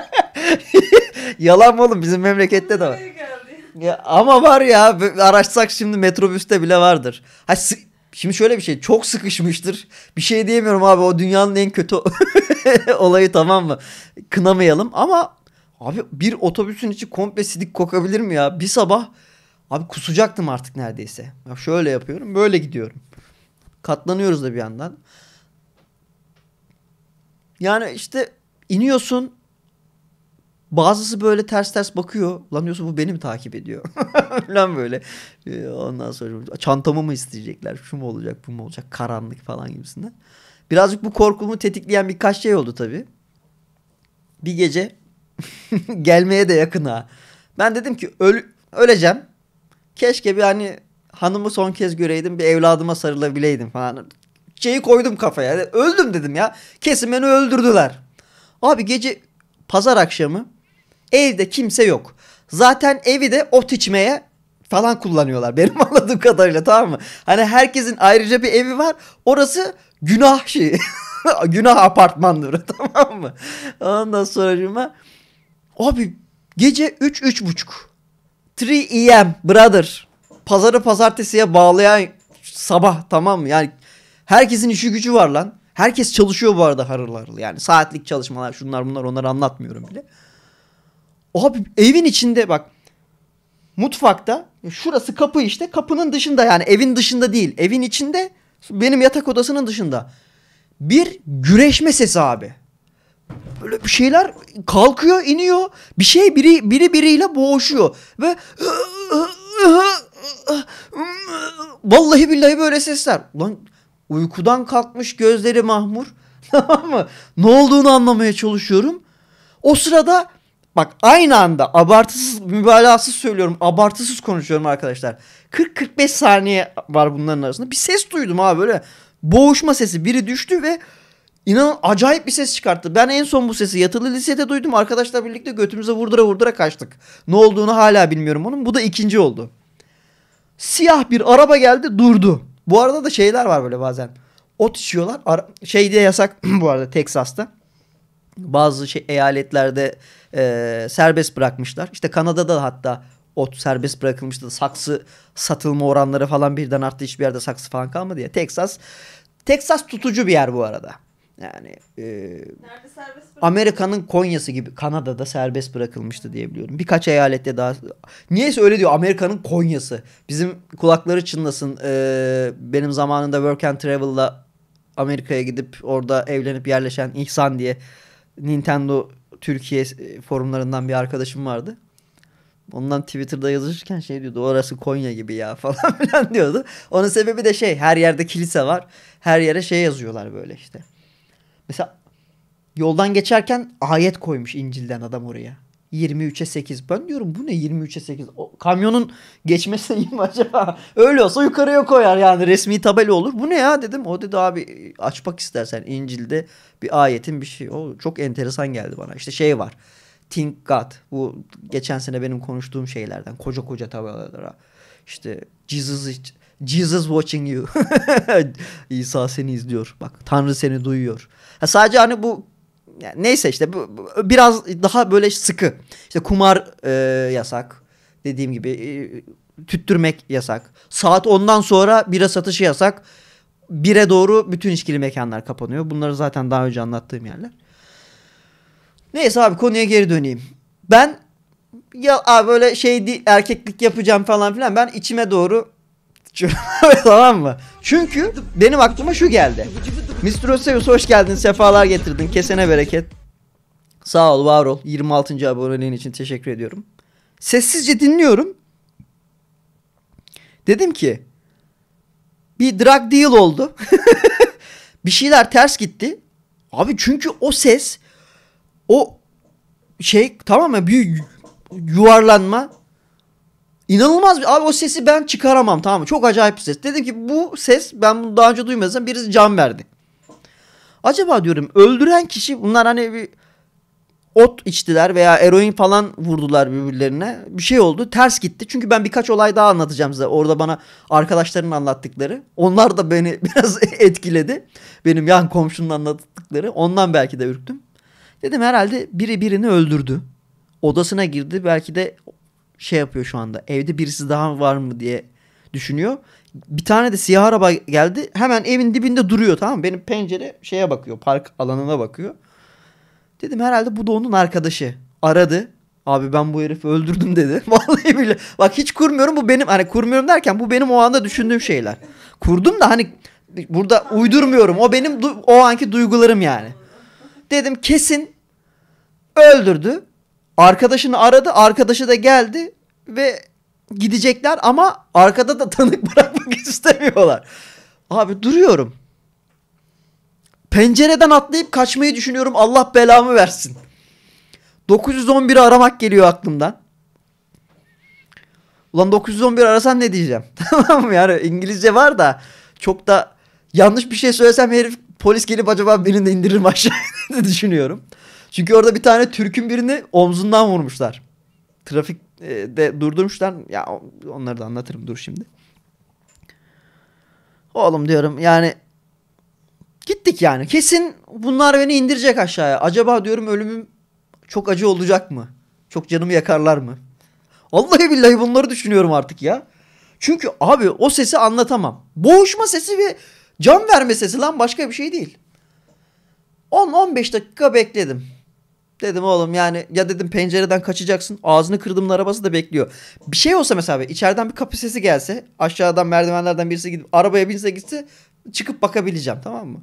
Yalan mı oğlum bizim memlekette de var. Ya, ama var ya araçsak şimdi metrobüste bile vardır. Ha, Şimdi şöyle bir şey çok sıkışmıştır. Bir şey diyemiyorum abi o dünyanın en kötü olayı tamam mı? Kınamayalım ama abi bir otobüsün içi komple sidik kokabilir mi ya? Bir sabah abi kusacaktım artık neredeyse. Ya şöyle yapıyorum böyle gidiyorum. Katlanıyoruz da bir yandan. Yani işte iniyorsun Bazısı böyle ters ters bakıyor. Lan diyorsun bu beni mi takip ediyor? Lan böyle. Ee, ondan sonra çantamı mı isteyecekler? Şu mu olacak bu mu olacak? Karanlık falan gibisinden. Birazcık bu korkumu tetikleyen birkaç şey oldu tabii. Bir gece gelmeye de yakın ha. Ben dedim ki öl öleceğim. Keşke bir hani hanımı son kez göreydim bir evladıma sarılabileydim falan. Şeyi koydum kafaya. Öldüm dedim ya. Kesin beni öldürdüler. Abi gece pazar akşamı Evde kimse yok. Zaten evi de ot içmeye falan kullanıyorlar benim anladığım kadarıyla tamam mı? Hani herkesin ayrıca bir evi var. Orası günah şey. günah apartmandır, tamam mı? Ondan sonra cuma. Abi gece 3 üç, 3.30. 3 am brother. Pazarı pazartesiye bağlayan sabah tamam mı? Yani herkesin işi gücü var lan. Herkes çalışıyor bu arada harıl harıl. Yani saatlik çalışmalar şunlar bunlar onları anlatmıyorum bile. Abi evin içinde bak mutfakta şurası kapı işte kapının dışında yani evin dışında değil evin içinde benim yatak odasının dışında bir güreşme sesi abi. Böyle bir şeyler kalkıyor iniyor bir şey biri biri biriyle boğuşuyor ve vallahi billahi böyle sesler. Ulan uykudan kalkmış gözleri mahmur tamam mı? Ne olduğunu anlamaya çalışıyorum. O sırada Bak aynı anda abartısız mübalağasız söylüyorum. Abartısız konuşuyorum arkadaşlar. 40-45 saniye var bunların arasında. Bir ses duydum abi böyle boğuşma sesi. Biri düştü ve inanın acayip bir ses çıkarttı. Ben en son bu sesi yatılı lisede duydum. Arkadaşlar birlikte götümüze vurdura vurdura kaçtık. Ne olduğunu hala bilmiyorum onun. Bu da ikinci oldu. Siyah bir araba geldi durdu. Bu arada da şeyler var böyle bazen. Ot içiyorlar. Ara- şeyde yasak bu arada Teksas'ta bazı şey, eyaletlerde e, serbest bırakmışlar. İşte Kanada'da da hatta ot serbest bırakılmıştı. Saksı satılma oranları falan birden arttı. Hiçbir yerde saksı falan kalmadı ya. Texas Texas tutucu bir yer bu arada. Yani e, Amerika'nın Konya'sı gibi Kanada'da serbest bırakılmıştı diye biliyorum. Birkaç eyalette daha. Niyeyse öyle diyor Amerika'nın Konya'sı. Bizim kulakları çınlasın. E, benim zamanında Work and Travel'la Amerika'ya gidip orada evlenip yerleşen İhsan diye Nintendo Türkiye e, forumlarından bir arkadaşım vardı. Ondan Twitter'da yazışırken şey diyordu orası Konya gibi ya falan filan diyordu. Onun sebebi de şey her yerde kilise var. Her yere şey yazıyorlar böyle işte. Mesela yoldan geçerken ayet koymuş İncil'den adam oraya. 23'e 8. Ben diyorum bu ne 23'e 8? O, kamyonun geçmesine iyi mi acaba? Öyle olsa yukarıya koyar yani resmi tabela olur. Bu ne ya dedim. O dedi abi açmak istersen İncil'de bir ayetin bir şey. O çok enteresan geldi bana. İşte şey var. Think God. Bu geçen sene benim konuştuğum şeylerden. Koca koca tabelalara. İşte Jesus Jesus watching you. İsa seni izliyor. Bak Tanrı seni duyuyor. Ha, sadece hani bu yani neyse işte bu, bu, biraz daha böyle sıkı. İşte kumar e, yasak. Dediğim gibi e, tüttürmek yasak. Saat 10'dan sonra bira satışı yasak. bire doğru bütün içkili mekanlar kapanıyor. Bunları zaten daha önce anlattığım yerler. Neyse abi konuya geri döneyim. Ben ya abi böyle şey değil, erkeklik yapacağım falan filan ben içime doğru tamam mı? Çünkü benim aklıma şu geldi. Mr. Oseus hoş geldin, sefalar getirdin. Kesene bereket. Sağ ol, var ol. 26. aboneliğin için teşekkür ediyorum. Sessizce dinliyorum. Dedim ki bir drug deal oldu. bir şeyler ters gitti. Abi çünkü o ses o şey tamam mı? Bir yuvarlanma İnanılmaz bir abi o sesi ben çıkaramam tamam mı? Çok acayip bir ses. Dedim ki bu ses ben bunu daha önce duymadım. Birisi can verdi. Acaba diyorum öldüren kişi bunlar hani bir ot içtiler veya eroin falan vurdular birbirlerine. Bir şey oldu. Ters gitti. Çünkü ben birkaç olay daha anlatacağım size. Orada bana arkadaşların anlattıkları. Onlar da beni biraz etkiledi. Benim yan komşunun anlattıkları. Ondan belki de ürktüm. Dedim herhalde biri birini öldürdü. Odasına girdi. Belki de şey yapıyor şu anda. Evde birisi daha var mı diye düşünüyor. Bir tane de siyah araba geldi. Hemen evin dibinde duruyor tamam mı? Benim pencere şeye bakıyor. Park alanına bakıyor. Dedim herhalde bu da onun arkadaşı. Aradı. Abi ben bu herifi öldürdüm dedi. Vallahi bile. Bak hiç kurmuyorum bu benim hani kurmuyorum derken bu benim o anda düşündüğüm şeyler. Kurdum da hani burada uydurmuyorum. O benim o anki duygularım yani. Dedim kesin öldürdü. Arkadaşını aradı. Arkadaşı da geldi ve gidecekler ama arkada da tanık bırakmak istemiyorlar. Abi duruyorum. Pencereden atlayıp kaçmayı düşünüyorum. Allah belamı versin. 911'i aramak geliyor aklımdan. Ulan 911 arasan ne diyeceğim? tamam mı yani İngilizce var da çok da yanlış bir şey söylesem herif polis gelip acaba beni de indirir mi aşağıya düşünüyorum. Çünkü orada bir tane Türk'ün birini omzundan vurmuşlar. Trafik e, de durdurmuşlar. Ya onları da anlatırım dur şimdi. Oğlum diyorum yani gittik yani. Kesin bunlar beni indirecek aşağıya. Acaba diyorum ölümüm çok acı olacak mı? Çok canımı yakarlar mı? Vallahi billahi bunları düşünüyorum artık ya. Çünkü abi o sesi anlatamam. Boğuşma sesi ve can verme sesi lan başka bir şey değil. 10-15 dakika bekledim. Dedim oğlum yani ya dedim pencereden kaçacaksın. Ağzını kırdım arabası da bekliyor. Bir şey olsa mesela abi, içeriden bir kapı sesi gelse aşağıdan merdivenlerden birisi gidip arabaya binse gitse çıkıp bakabileceğim tamam mı?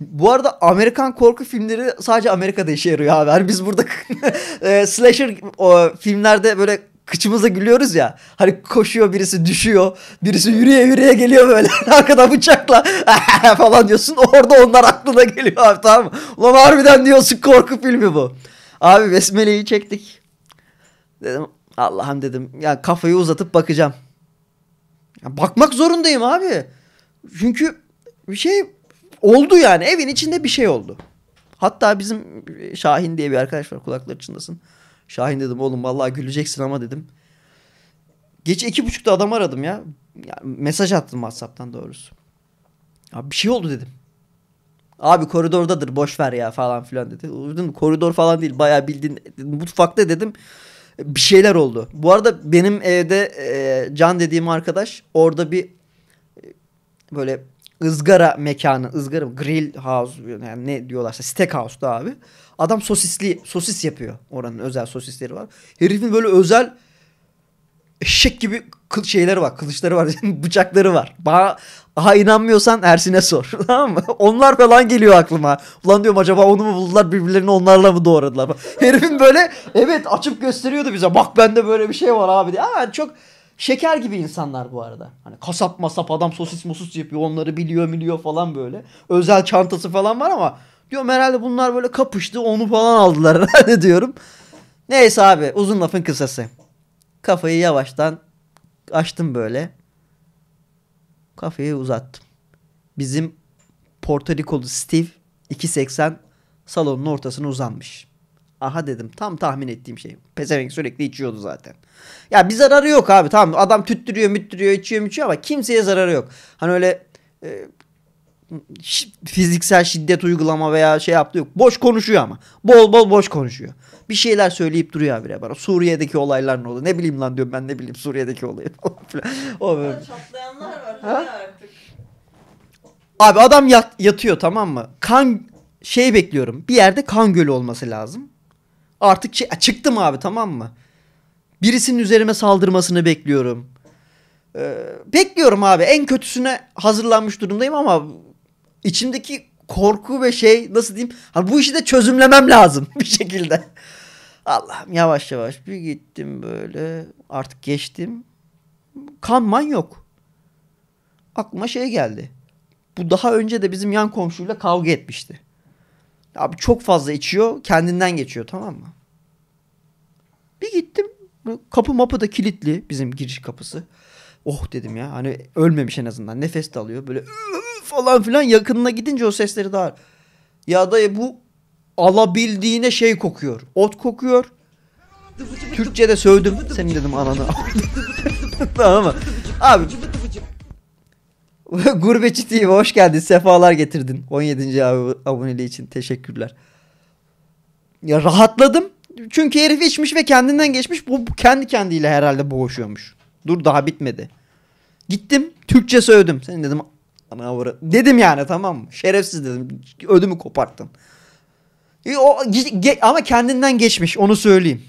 Bu arada Amerikan korku filmleri sadece Amerika'da işe yarıyor abi. Yani biz burada e, slasher o, filmlerde böyle kıçımıza gülüyoruz ya. Hani koşuyor birisi düşüyor. Birisi yürüye yürüye geliyor böyle. Arkada bıçakla falan diyorsun. Orada onlar aklına geliyor abi tamam mı? Ulan harbiden diyorsun korku filmi bu. Abi besmeleyi çektik. Dedim Allah'ım dedim. Ya kafayı uzatıp bakacağım. Ya bakmak zorundayım abi. Çünkü bir şey oldu yani. Evin içinde bir şey oldu. Hatta bizim Şahin diye bir arkadaş var. Kulakları çınlasın. Şahin dedim oğlum vallahi güleceksin ama dedim. Gece iki buçukta adam aradım ya. ya mesaj attım WhatsApp'tan doğrusu. Abi bir şey oldu dedim. Abi koridordadır boş ver ya falan filan dedi. Dedim koridor falan değil bayağı bildiğin mutfakta dedim. Bir şeyler oldu. Bu arada benim evde e, Can dediğim arkadaş orada bir e, böyle ızgara mekanı, ızgara grill house yani ne diyorlarsa steak house'da abi. Adam sosisli sosis yapıyor. Oranın özel sosisleri var. Herifin böyle özel eşek gibi kıl şeyleri var. Kılıçları var. bıçakları var. Bana, aha inanmıyorsan Ersin'e sor. Tamam mı? Onlar falan geliyor aklıma. Ulan diyorum acaba onu mu buldular birbirlerini onlarla mı doğradılar? Herifin böyle evet açıp gösteriyordu bize. Bak bende böyle bir şey var abi diye. Ama çok şeker gibi insanlar bu arada. Hani kasap masap adam sosis musus yapıyor onları biliyor biliyor falan böyle. Özel çantası falan var ama Diyorum herhalde bunlar böyle kapıştı onu falan aldılar herhalde diyorum. Neyse abi uzun lafın kısası. Kafayı yavaştan açtım böyle. Kafayı uzattım. Bizim Porto Rikolu Steve 2.80 salonun ortasına uzanmış. Aha dedim tam tahmin ettiğim şey. Pezevenk sürekli içiyordu zaten. Ya bir zararı yok abi tamam adam tüttürüyor müttürüyor içiyor içiyor ama kimseye zararı yok. Hani öyle e, fiziksel şiddet uygulama veya şey yaptı yok. Boş konuşuyor ama. Bol bol boş konuşuyor. Bir şeyler söyleyip duruyor habire bana. Suriye'deki olaylar ne oldu? Ne bileyim lan diyorum ben ne bileyim Suriye'deki olayı falan filan. Çatlayanlar var. Ha? Abi adam yat, yatıyor tamam mı? Kan şey bekliyorum. Bir yerde kan gölü olması lazım. Artık şey, çıktım abi tamam mı? Birisinin üzerime saldırmasını bekliyorum. Ee, bekliyorum abi. En kötüsüne hazırlanmış durumdayım ama içimdeki korku ve şey nasıl diyeyim? Hani bu işi de çözümlemem lazım bir şekilde. Allah'ım yavaş yavaş bir gittim böyle artık geçtim. Kanman yok. Aklıma şey geldi. Bu daha önce de bizim yan komşuyla kavga etmişti. Abi çok fazla içiyor kendinden geçiyor tamam mı? Bir gittim kapı mapı da kilitli bizim giriş kapısı. Oh dedim ya hani ölmemiş en azından nefes de alıyor böyle falan filan yakınına gidince o sesleri daha. Ya da bu alabildiğine şey kokuyor. Ot kokuyor. Türkçe'de sövdüm. Senin dedim ananı. tamam mı? Abi. Gurbetçi TV hoş geldin. Sefalar getirdin. 17. Ab aboneliği için teşekkürler. Ya rahatladım. Çünkü herif içmiş ve kendinden geçmiş. Bu kendi kendiyle herhalde boğuşuyormuş. Dur daha bitmedi. Gittim Türkçe sövdüm. Senin dedim Anavra. Dedim yani tamam mı? Şerefsiz dedim. Ödümü koparttın. E, o, ge, ama kendinden geçmiş onu söyleyeyim.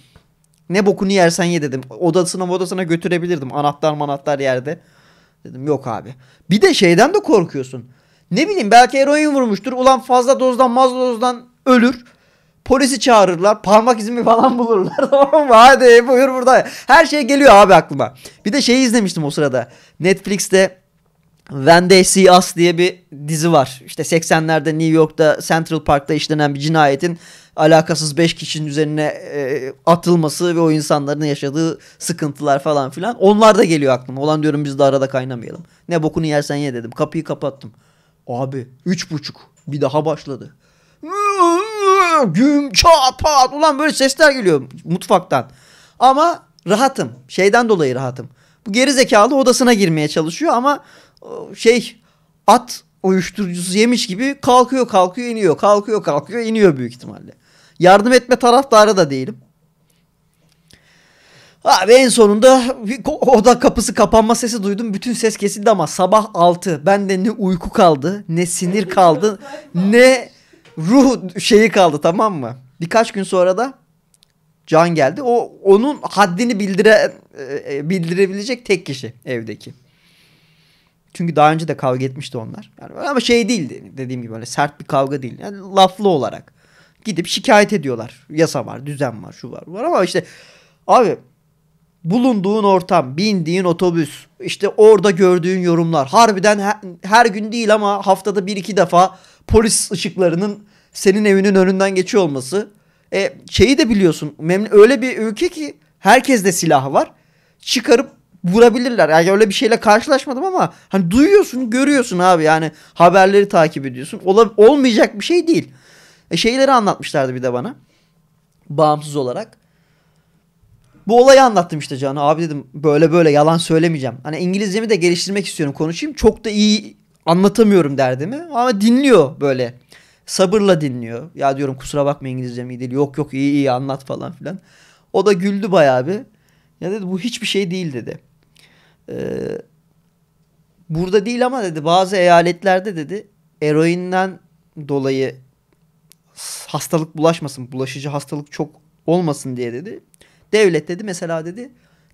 Ne bokunu yersen ye dedim. Odasına odasına götürebilirdim. Anahtar manahtar yerde. Dedim yok abi. Bir de şeyden de korkuyorsun. Ne bileyim belki eroin vurmuştur. Ulan fazla dozdan mazla dozdan ölür. Polisi çağırırlar. Parmak izimi falan bulurlar. Tamam mı? Hadi buyur burada. Her şey geliyor abi aklıma. Bir de şeyi izlemiştim o sırada. Netflix'te When They See Us diye bir dizi var. İşte 80'lerde New York'ta Central Park'ta işlenen bir cinayetin alakasız 5 kişinin üzerine e, atılması ve o insanların yaşadığı sıkıntılar falan filan. Onlar da geliyor aklıma. Olan diyorum biz de arada kaynamayalım. Ne bokunu yersen ye dedim. Kapıyı kapattım. Abi 3.5 bir daha başladı. Güm çat pat ulan böyle sesler geliyor mutfaktan. Ama rahatım. Şeyden dolayı rahatım. Bu geri zekalı odasına girmeye çalışıyor ama şey at uyuşturucusu yemiş gibi kalkıyor kalkıyor iniyor. Kalkıyor kalkıyor iniyor büyük ihtimalle. Yardım etme taraftarı da değilim. Abi en sonunda oda kapısı kapanma sesi duydum. Bütün ses kesildi ama sabah 6. Bende ne uyku kaldı, ne sinir kaldı, ne ruh şeyi kaldı tamam mı? Birkaç gün sonra da Can geldi. O onun haddini bildire e, e, bildirebilecek tek kişi evdeki. Çünkü daha önce de kavga etmişti onlar. Yani ama şey değildi dediğim gibi böyle sert bir kavga değil. Yani laflı olarak gidip şikayet ediyorlar. Yasa var, düzen var, şu var, var ama işte abi bulunduğun ortam, bindiğin otobüs, işte orada gördüğün yorumlar. Harbiden her, her gün değil ama haftada bir iki defa polis ışıklarının senin evinin önünden geçiyor olması. E, şeyi de biliyorsun öyle bir ülke ki herkes de silahı var. Çıkarıp vurabilirler. Yani öyle bir şeyle karşılaşmadım ama hani duyuyorsun, görüyorsun abi. Yani haberleri takip ediyorsun. Ola, olmayacak bir şey değil. E şeyleri anlatmışlardı bir de bana. Bağımsız olarak. Bu olayı anlattım işte Can'a. Abi dedim böyle böyle yalan söylemeyeceğim. Hani İngilizcemi de geliştirmek istiyorum konuşayım. Çok da iyi anlatamıyorum derdimi. Ama dinliyor böyle. Sabırla dinliyor. Ya diyorum kusura bakma İngilizcem iyi değil. Yok yok iyi iyi anlat falan filan. O da güldü bayağı bir. Ya dedi bu hiçbir şey değil dedi. Ee, burada değil ama dedi bazı eyaletlerde dedi eroinden dolayı hastalık bulaşmasın, bulaşıcı hastalık çok olmasın diye dedi. Devlet dedi mesela dedi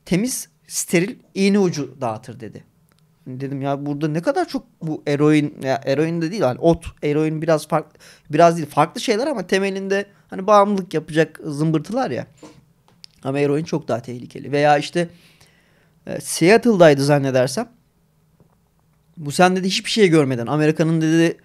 temiz steril iğne ucu dağıtır dedi. Dedim ya burada ne kadar çok bu eroin ya eroin de değil hani ot eroin biraz farklı biraz değil farklı şeyler ama temelinde hani bağımlılık yapacak zımbırtılar ya. Ama eroin çok daha tehlikeli veya işte e, Seattle'daydı zannedersem. Bu sen dedi hiçbir şey görmeden. Amerika'nın dedi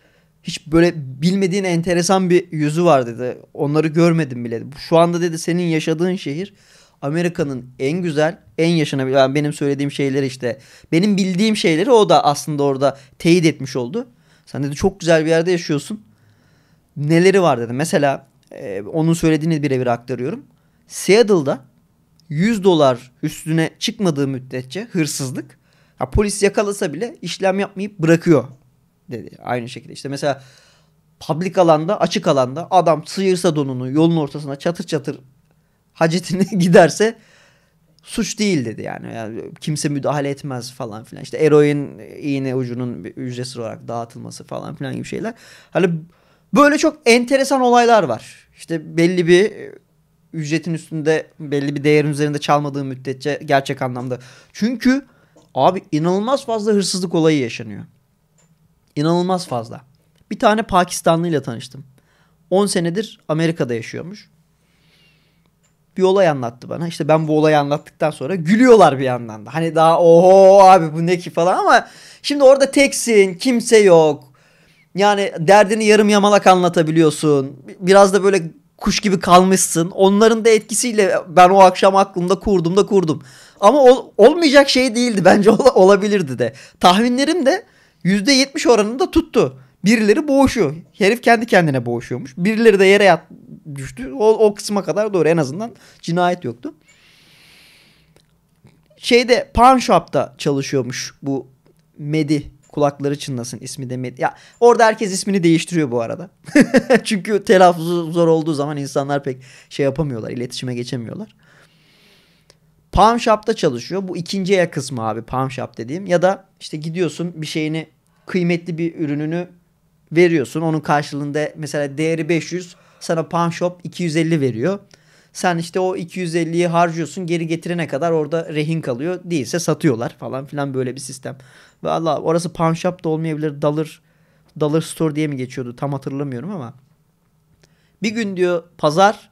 hiç böyle bilmediğin enteresan bir yüzü var dedi. Onları görmedim bile. Şu anda dedi senin yaşadığın şehir Amerika'nın en güzel, en yaşanabilen yani benim söylediğim şeyler işte. Benim bildiğim şeyleri o da aslında orada teyit etmiş oldu. Sen dedi çok güzel bir yerde yaşıyorsun. Neleri var dedi. Mesela e, onun söylediğini birebir aktarıyorum. Seattle'da 100 dolar üstüne çıkmadığı müddetçe hırsızlık ha, polis yakalasa bile işlem yapmayıp bırakıyor dedi. Aynı şekilde işte mesela publik alanda açık alanda adam sıyırsa donunu yolun ortasına çatır çatır hacetini giderse suç değil dedi yani. yani kimse müdahale etmez falan filan. işte eroin iğne ucunun ücretsiz olarak dağıtılması falan filan gibi şeyler. Hani böyle çok enteresan olaylar var. işte belli bir ücretin üstünde belli bir değerin üzerinde çalmadığı müddetçe gerçek anlamda. Çünkü abi inanılmaz fazla hırsızlık olayı yaşanıyor. İnanılmaz fazla. Bir tane Pakistanlı ile tanıştım. 10 senedir Amerika'da yaşıyormuş. Bir olay anlattı bana. İşte ben bu olayı anlattıktan sonra gülüyorlar bir yandan da. Hani daha oho abi bu ne ki falan ama şimdi orada teksin, kimse yok. Yani derdini yarım yamalak anlatabiliyorsun. Biraz da böyle kuş gibi kalmışsın. Onların da etkisiyle ben o akşam aklımda kurdum da kurdum. Ama ol, olmayacak şey değildi bence ol, olabilirdi de. Tahminlerim de %70 oranında tuttu. Birileri boğuşuyor. Herif kendi kendine boğuşuyormuş. Birileri de yere yat düştü. O, o kısma kadar doğru en azından cinayet yoktu. Şeyde pawn shop'ta çalışıyormuş bu Medi Kulakları çınlasın ismi de Ya orada herkes ismini değiştiriyor bu arada. Çünkü telaffuzu zor olduğu zaman insanlar pek şey yapamıyorlar. iletişime geçemiyorlar. Palm Shop'ta çalışıyor. Bu ikinci el kısmı abi Palm Shop dediğim. Ya da işte gidiyorsun bir şeyini kıymetli bir ürününü veriyorsun. Onun karşılığında mesela değeri 500 sana Palm Shop 250 veriyor. Sen işte o 250'yi harcıyorsun geri getirene kadar orada rehin kalıyor. Değilse satıyorlar falan filan böyle bir sistem. Valla orası pawn shop da olmayabilir. Dalır Dollar Store diye mi geçiyordu tam hatırlamıyorum ama. Bir gün diyor pazar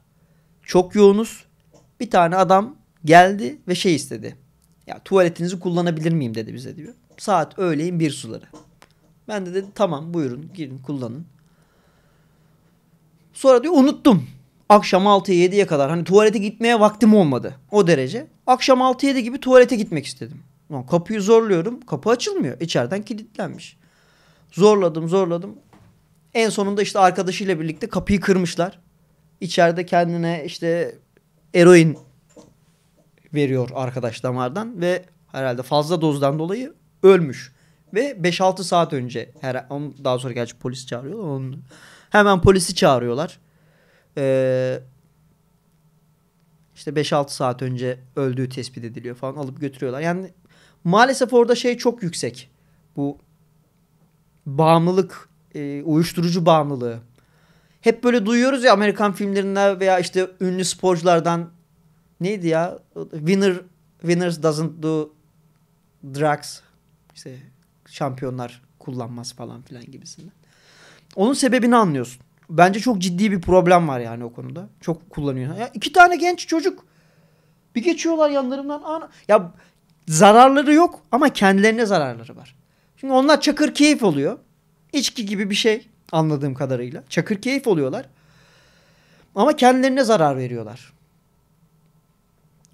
çok yoğunuz. Bir tane adam geldi ve şey istedi. Ya tuvaletinizi kullanabilir miyim dedi bize diyor. Saat öğleyin bir suları. Ben de dedi tamam buyurun girin kullanın. Sonra diyor unuttum. Akşam 6'ya 7'ye kadar hani tuvalete gitmeye vaktim olmadı. O derece. Akşam 6-7 gibi tuvalete gitmek istedim. Ulan kapıyı zorluyorum. Kapı açılmıyor. İçeriden kilitlenmiş. Zorladım zorladım. En sonunda işte arkadaşıyla birlikte kapıyı kırmışlar. İçeride kendine işte eroin veriyor arkadaş damardan ve herhalde fazla dozdan dolayı ölmüş. Ve 5-6 saat önce her, daha sonra gerçi polis çağırıyor, Onu, hemen polisi çağırıyorlar. Ee, işte 5-6 saat önce öldüğü tespit ediliyor falan alıp götürüyorlar. Yani Maalesef orada şey çok yüksek. Bu bağımlılık, e, uyuşturucu bağımlılığı. Hep böyle duyuyoruz ya Amerikan filmlerinde veya işte ünlü sporculardan neydi ya? Winner winners doesn't do drugs. İşte şampiyonlar kullanmaz falan filan gibisinden. Onun sebebini anlıyorsun. Bence çok ciddi bir problem var yani o konuda. Çok kullanıyor. Ya iki tane genç çocuk bir geçiyorlar yanlarımdan Ana. Ya zararları yok ama kendilerine zararları var. Çünkü onlar çakır keyif oluyor. İçki gibi bir şey anladığım kadarıyla. Çakır keyif oluyorlar. Ama kendilerine zarar veriyorlar.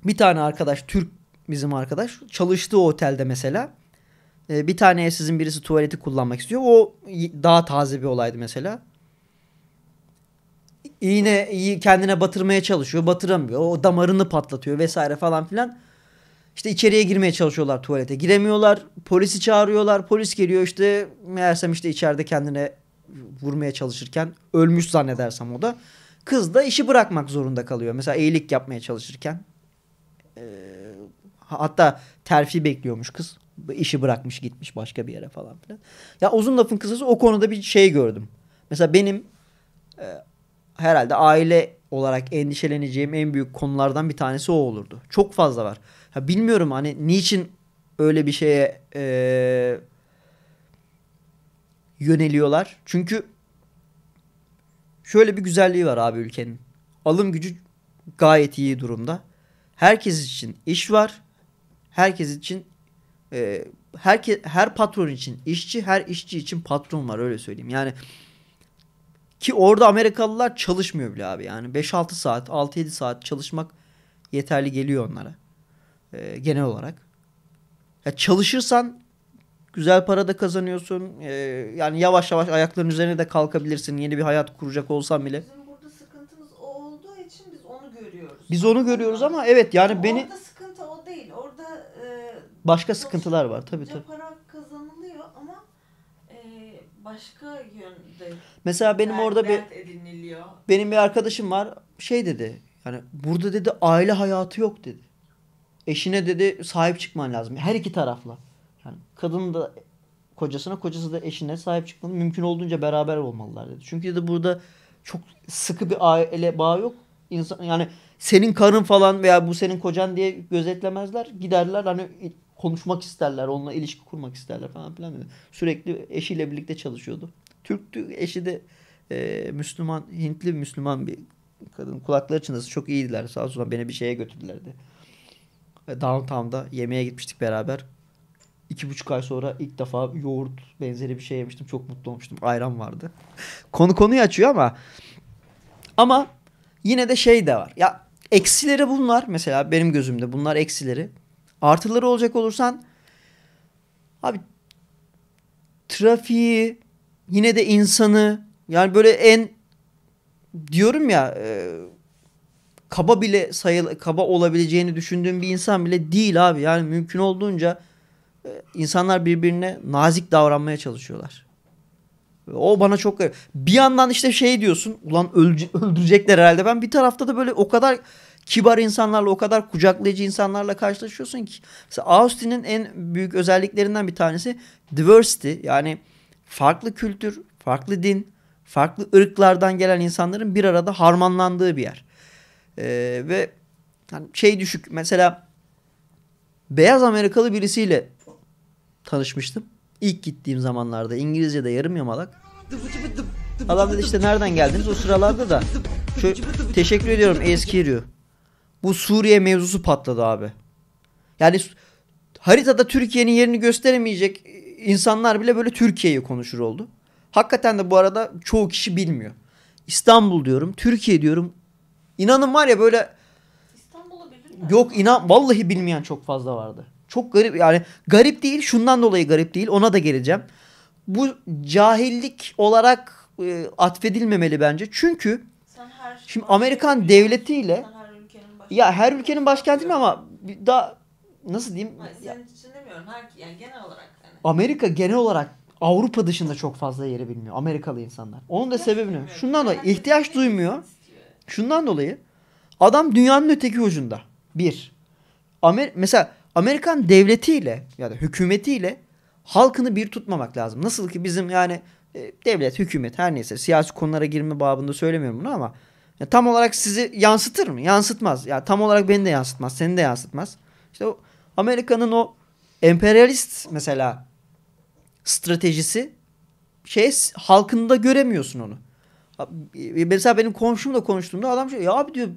Bir tane arkadaş Türk bizim arkadaş çalıştığı otelde mesela e, bir tane sizin birisi tuvaleti kullanmak istiyor. O daha taze bir olaydı mesela. İğne kendine batırmaya çalışıyor, batıramıyor. O damarını patlatıyor vesaire falan filan. İşte içeriye girmeye çalışıyorlar tuvalete. Giremiyorlar. Polisi çağırıyorlar. Polis geliyor işte meğersem işte içeride kendine vurmaya çalışırken ölmüş zannedersem o da. Kız da işi bırakmak zorunda kalıyor. Mesela iyilik yapmaya çalışırken. E, hatta terfi bekliyormuş kız. İşi bırakmış gitmiş başka bir yere falan filan. Ya uzun lafın kısası o konuda bir şey gördüm. Mesela benim e, herhalde aile olarak endişeleneceğim en büyük konulardan bir tanesi o olurdu. Çok fazla var. Ha, bilmiyorum hani niçin öyle bir şeye e, yöneliyorlar. Çünkü şöyle bir güzelliği var abi ülkenin. Alım gücü gayet iyi durumda. Herkes için iş var. Herkes için e, herke, her patron için işçi, her işçi için patron var öyle söyleyeyim. Yani ki orada Amerikalılar çalışmıyor bile abi. Yani 5-6 saat, 6-7 saat çalışmak yeterli geliyor onlara. E, genel olarak. Ya çalışırsan güzel para da kazanıyorsun. E, yani yavaş yavaş ayakların üzerine de kalkabilirsin. Yeni bir hayat kuracak olsan bile. Bizim burada sıkıntımız olduğu için biz onu görüyoruz. Biz onu görüyoruz ama evet yani Orada beni... Orada sıkıntı o değil. Orada e, başka sıkıntılar var tabii tabii. Para kazanılıyor ama e, başka yönde. Mesela benim Dert orada bir ediniliyor. benim bir arkadaşım var. Şey dedi. Yani burada dedi aile hayatı yok dedi. Eşine dedi sahip çıkman lazım. Her iki tarafla. Yani kadın da kocasına, kocası da eşine sahip çıkmanın mümkün olduğunca beraber olmalılar dedi. Çünkü dedi burada çok sıkı bir aile bağı yok. İnsan, yani senin karın falan veya bu senin kocan diye gözetlemezler. Giderler hani konuşmak isterler. Onunla ilişki kurmak isterler falan filan dedi. Sürekli eşiyle birlikte çalışıyordu. Türktü. Eşi de e, Müslüman, Hintli Müslüman bir kadın. Kulakları çınlasın çok iyiydiler. Sağ olsun beni bir şeye götürdüler de. E, downtown'da yemeğe gitmiştik beraber. İki buçuk ay sonra ilk defa yoğurt benzeri bir şey yemiştim. Çok mutlu olmuştum. Ayran vardı. Konu konuyu açıyor ama ama yine de şey de var. Ya eksileri bunlar mesela benim gözümde bunlar eksileri. Artıları olacak olursan abi trafiği yine de insanı yani böyle en diyorum ya e, kaba bile sayıl kaba olabileceğini düşündüğüm bir insan bile değil abi. Yani mümkün olduğunca e, insanlar birbirine nazik davranmaya çalışıyorlar. O bana çok Bir yandan işte şey diyorsun. Ulan öldürecekler herhalde. Ben bir tarafta da böyle o kadar kibar insanlarla, o kadar kucaklayıcı insanlarla karşılaşıyorsun ki. Mesela Austin'in en büyük özelliklerinden bir tanesi diversity. Yani farklı kültür, farklı din, farklı ırklardan gelen insanların bir arada harmanlandığı bir yer. Ee, ve yani şey düşük mesela beyaz Amerikalı birisiyle tanışmıştım. İlk gittiğim zamanlarda İngilizce'de yarım yamalak. Adam dedi işte nereden geldiniz o sıralarda da. Şu, teşekkür ediyorum Eskiriyor. Bu Suriye mevzusu patladı abi. Yani haritada Türkiye'nin yerini gösteremeyecek insanlar bile böyle Türkiye'yi konuşur oldu. Hakikaten de bu arada çoğu kişi bilmiyor. İstanbul diyorum, Türkiye diyorum. İnanın var ya böyle Yok inan vallahi bilmeyen çok fazla vardı. Çok garip yani garip değil şundan dolayı garip değil ona da geleceğim. Bu cahillik olarak e, atfedilmemeli bence. Çünkü Sen her şimdi Amerikan devletiyle her ya her ülkenin başkenti mi ama daha nasıl diyeyim? Hayır, ya, için demiyorum. Her, yani genel olarak. Yani. Amerika genel olarak Avrupa dışında çok fazla yeri bilmiyor Amerikalı insanlar. Onun da sebebi ne? Şundan dolayı ihtiyaç duymuyor. Şundan dolayı adam dünyanın öteki ucunda. Bir. Amer mesela Amerikan devletiyle ya da hükümetiyle halkını bir tutmamak lazım. Nasıl ki bizim yani e, devlet, hükümet her neyse siyasi konulara girme babında söylemiyorum bunu ama ya, tam olarak sizi yansıtır mı? Yansıtmaz. Ya tam olarak beni de yansıtmaz, seni de yansıtmaz. İşte o Amerika'nın o emperyalist mesela stratejisi şey halkında göremiyorsun onu. Mesela benim komşumla konuştuğumda adam şey ya abi diyor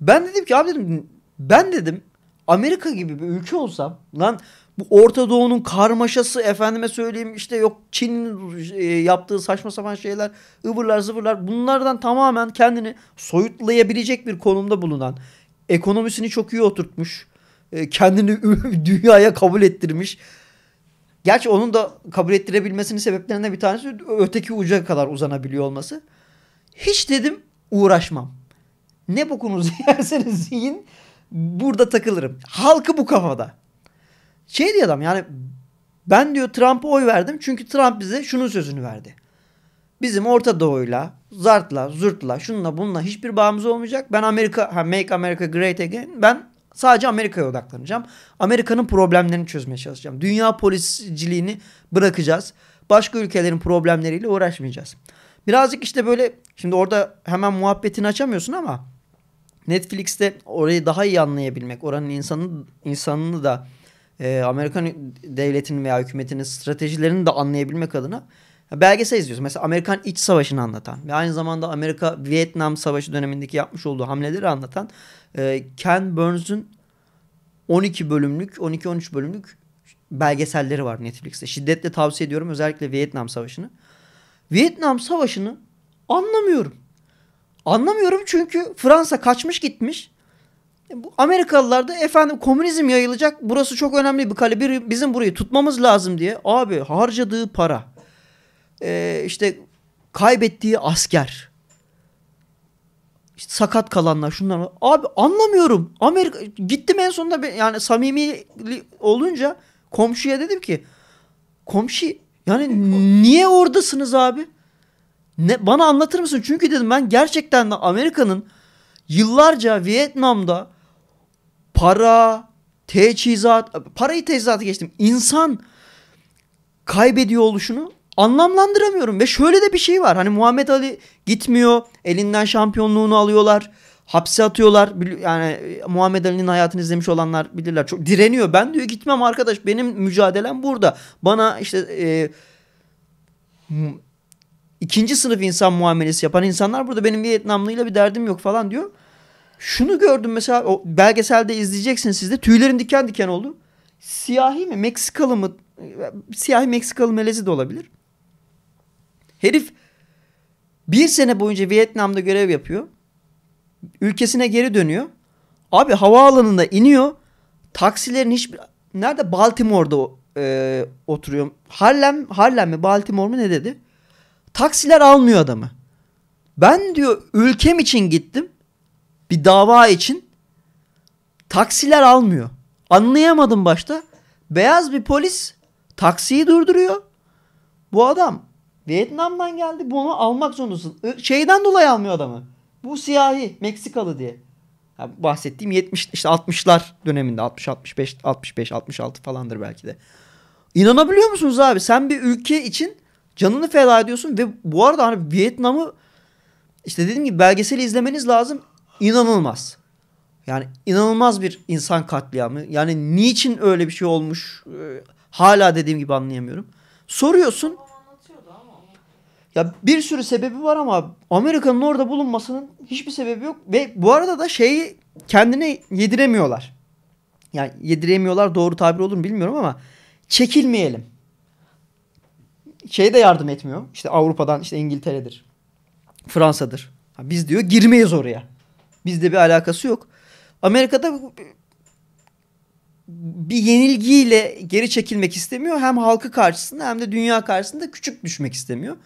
ben dedim ki abi dedim ben dedim Amerika gibi bir ülke olsam lan bu Orta Doğu'nun karmaşası efendime söyleyeyim işte yok Çin'in e, yaptığı saçma sapan şeyler ıvırlar zıvırlar bunlardan tamamen kendini soyutlayabilecek bir konumda bulunan ekonomisini çok iyi oturtmuş e, kendini dünyaya kabul ettirmiş Gerçi onun da kabul ettirebilmesinin sebeplerinden bir tanesi öteki uca kadar uzanabiliyor olması. Hiç dedim uğraşmam. Ne bokunuzu yerseniz yiyin burada takılırım. Halkı bu kafada. Şey diyor adam yani ben diyor Trump'a oy verdim çünkü Trump bize şunun sözünü verdi. Bizim Orta Doğu'yla, Zart'la, Zurt'la, şununla, bununla hiçbir bağımız olmayacak. Ben Amerika, ha, Make America Great Again. Ben sadece Amerika'ya odaklanacağım. Amerika'nın problemlerini çözmeye çalışacağım. Dünya polisciliğini bırakacağız. Başka ülkelerin problemleriyle uğraşmayacağız. Birazcık işte böyle şimdi orada hemen muhabbetini açamıyorsun ama Netflix'te orayı daha iyi anlayabilmek, oranın insanı insanını da e, Amerikan devletinin veya hükümetinin stratejilerini de anlayabilmek adına belgesel izliyorsun. Mesela Amerikan iç Savaşı'nı anlatan ve aynı zamanda Amerika Vietnam Savaşı dönemindeki yapmış olduğu hamleleri anlatan e, Ken Burns'un 12 bölümlük, 12-13 bölümlük belgeselleri var Netflix'te. Şiddetle tavsiye ediyorum özellikle Vietnam Savaşı'nı. Vietnam Savaşı'nı anlamıyorum. Anlamıyorum çünkü Fransa kaçmış gitmiş. E, bu Amerikalılar da efendim komünizm yayılacak. Burası çok önemli bir kale. Bir, bizim burayı tutmamız lazım diye. Abi harcadığı para. Ee, işte kaybettiği asker. İşte sakat kalanlar şunlar. Abi anlamıyorum. Amerika gittim en sonunda ben, yani samimi olunca komşuya dedim ki komşu yani niye oradasınız abi? Ne, bana anlatır mısın? Çünkü dedim ben gerçekten de Amerika'nın yıllarca Vietnam'da para, teçhizat, e, parayı teçhizatı geçtim. İnsan kaybediyor oluşunu anlamlandıramıyorum. Ve şöyle de bir şey var. Hani Muhammed Ali gitmiyor. Elinden şampiyonluğunu alıyorlar hapse atıyorlar. Yani e, Muhammed Ali'nin hayatını izlemiş olanlar bilirler. Çok direniyor. Ben diyor gitmem arkadaş. Benim mücadelem burada. Bana işte e, ikinci sınıf insan muamelesi yapan insanlar burada. Benim Vietnamlıyla bir derdim yok falan diyor. Şunu gördüm mesela o belgeselde izleyeceksiniz siz de. Tüylerim diken diken oldu. Siyahi mi Meksikalı mı? E, siyahi Meksikalı melezi de olabilir. Herif bir sene boyunca Vietnam'da görev yapıyor Ülkesine geri dönüyor. Abi havaalanında iniyor. Taksilerin hiçbir nerede Baltimore'da e, oturuyor. Harlem Harlem mi Baltimore mu ne dedi? Taksiler almıyor adamı. Ben diyor ülkem için gittim. Bir dava için. Taksiler almıyor. Anlayamadım başta. Beyaz bir polis taksiyi durduruyor. Bu adam Vietnam'dan geldi. Bunu almak zorundasın. Şeyden dolayı almıyor adamı. Bu siyahi Meksikalı diye. Yani bahsettiğim 70 işte 60'lar döneminde 60 65 65 66 falandır belki de. İnanabiliyor musunuz abi? Sen bir ülke için canını feda ediyorsun ve bu arada hani Vietnam'ı işte dediğim gibi belgeseli izlemeniz lazım. İnanılmaz. Yani inanılmaz bir insan katliamı. Yani niçin öyle bir şey olmuş? E, hala dediğim gibi anlayamıyorum. Soruyorsun. Ya bir sürü sebebi var ama Amerika'nın orada bulunmasının hiçbir sebebi yok. Ve bu arada da şeyi kendine yediremiyorlar. Yani yediremiyorlar doğru tabir olur mu bilmiyorum ama çekilmeyelim. Şey de yardım etmiyor. İşte Avrupa'dan işte İngiltere'dir. Fransa'dır. Biz diyor girmeyiz oraya. Bizde bir alakası yok. Amerika'da bir yenilgiyle geri çekilmek istemiyor. Hem halkı karşısında hem de dünya karşısında küçük düşmek istemiyor.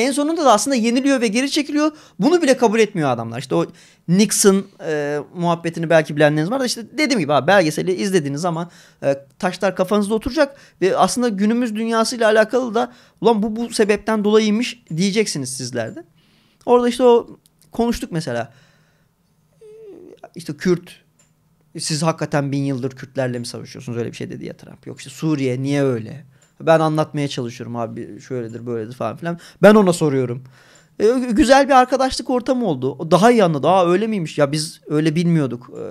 En sonunda da aslında yeniliyor ve geri çekiliyor. Bunu bile kabul etmiyor adamlar. İşte o Nixon e, muhabbetini belki bilenleriniz var da işte dediğim gibi abi belgeseli izlediğiniz zaman e, taşlar kafanızda oturacak ve aslında günümüz dünyasıyla alakalı da ulan bu bu sebepten dolayıymış diyeceksiniz sizlerde. Orada işte o konuştuk mesela. İşte Kürt siz hakikaten bin yıldır Kürtlerle mi savaşıyorsunuz öyle bir şey dedi ya Trump. Yok işte Suriye niye öyle? Ben anlatmaya çalışıyorum abi şöyledir böyledir falan filan. Ben ona soruyorum. E, güzel bir arkadaşlık ortamı oldu. daha iyi anladı. Aa öyle miymiş? Ya biz öyle bilmiyorduk. E,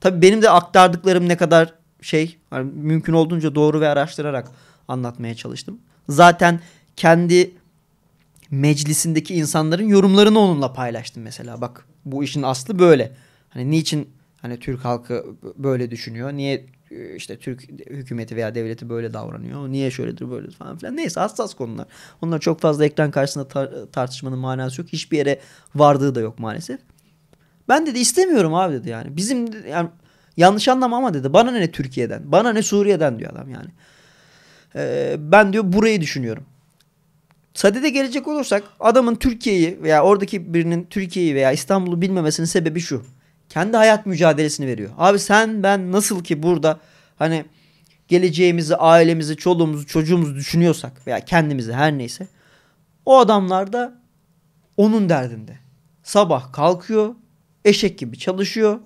tabii benim de aktardıklarım ne kadar şey hani mümkün olduğunca doğru ve araştırarak anlatmaya çalıştım. Zaten kendi meclisindeki insanların yorumlarını onunla paylaştım mesela. Bak bu işin aslı böyle. Hani niçin hani Türk halkı böyle düşünüyor? Niye e, işte Türk hükümeti veya devleti böyle davranıyor. Niye şöyledir böyle falan filan. Neyse hassas konular. Onlar çok fazla ekran karşısında tar- tartışmanın manası yok. Hiçbir yere vardığı da yok maalesef. Ben dedi istemiyorum abi dedi yani. Bizim yani yanlış anlama ama dedi. Bana ne Türkiye'den? Bana ne Suriye'den diyor adam yani. Ee, ben diyor burayı düşünüyorum. Sadede gelecek olursak adamın Türkiye'yi veya oradaki birinin Türkiye'yi veya İstanbul'u bilmemesinin sebebi şu kendi hayat mücadelesini veriyor. Abi sen ben nasıl ki burada hani geleceğimizi, ailemizi, çoluğumuzu, çocuğumuzu düşünüyorsak veya kendimizi her neyse o adamlar da onun derdinde. Sabah kalkıyor, eşek gibi çalışıyor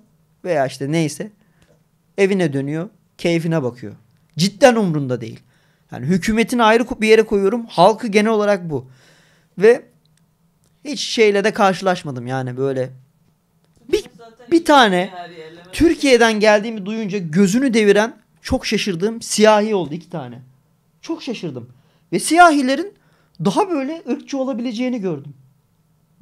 veya işte neyse evine dönüyor, keyfine bakıyor. Cidden umrunda değil. Yani hükümetin ayrı bir yere koyuyorum. Halkı genel olarak bu. Ve hiç şeyle de karşılaşmadım yani böyle bir tane Türkiye'den geldiğimi duyunca gözünü deviren çok şaşırdığım siyahi oldu iki tane. Çok şaşırdım. Ve siyahilerin daha böyle ırkçı olabileceğini gördüm.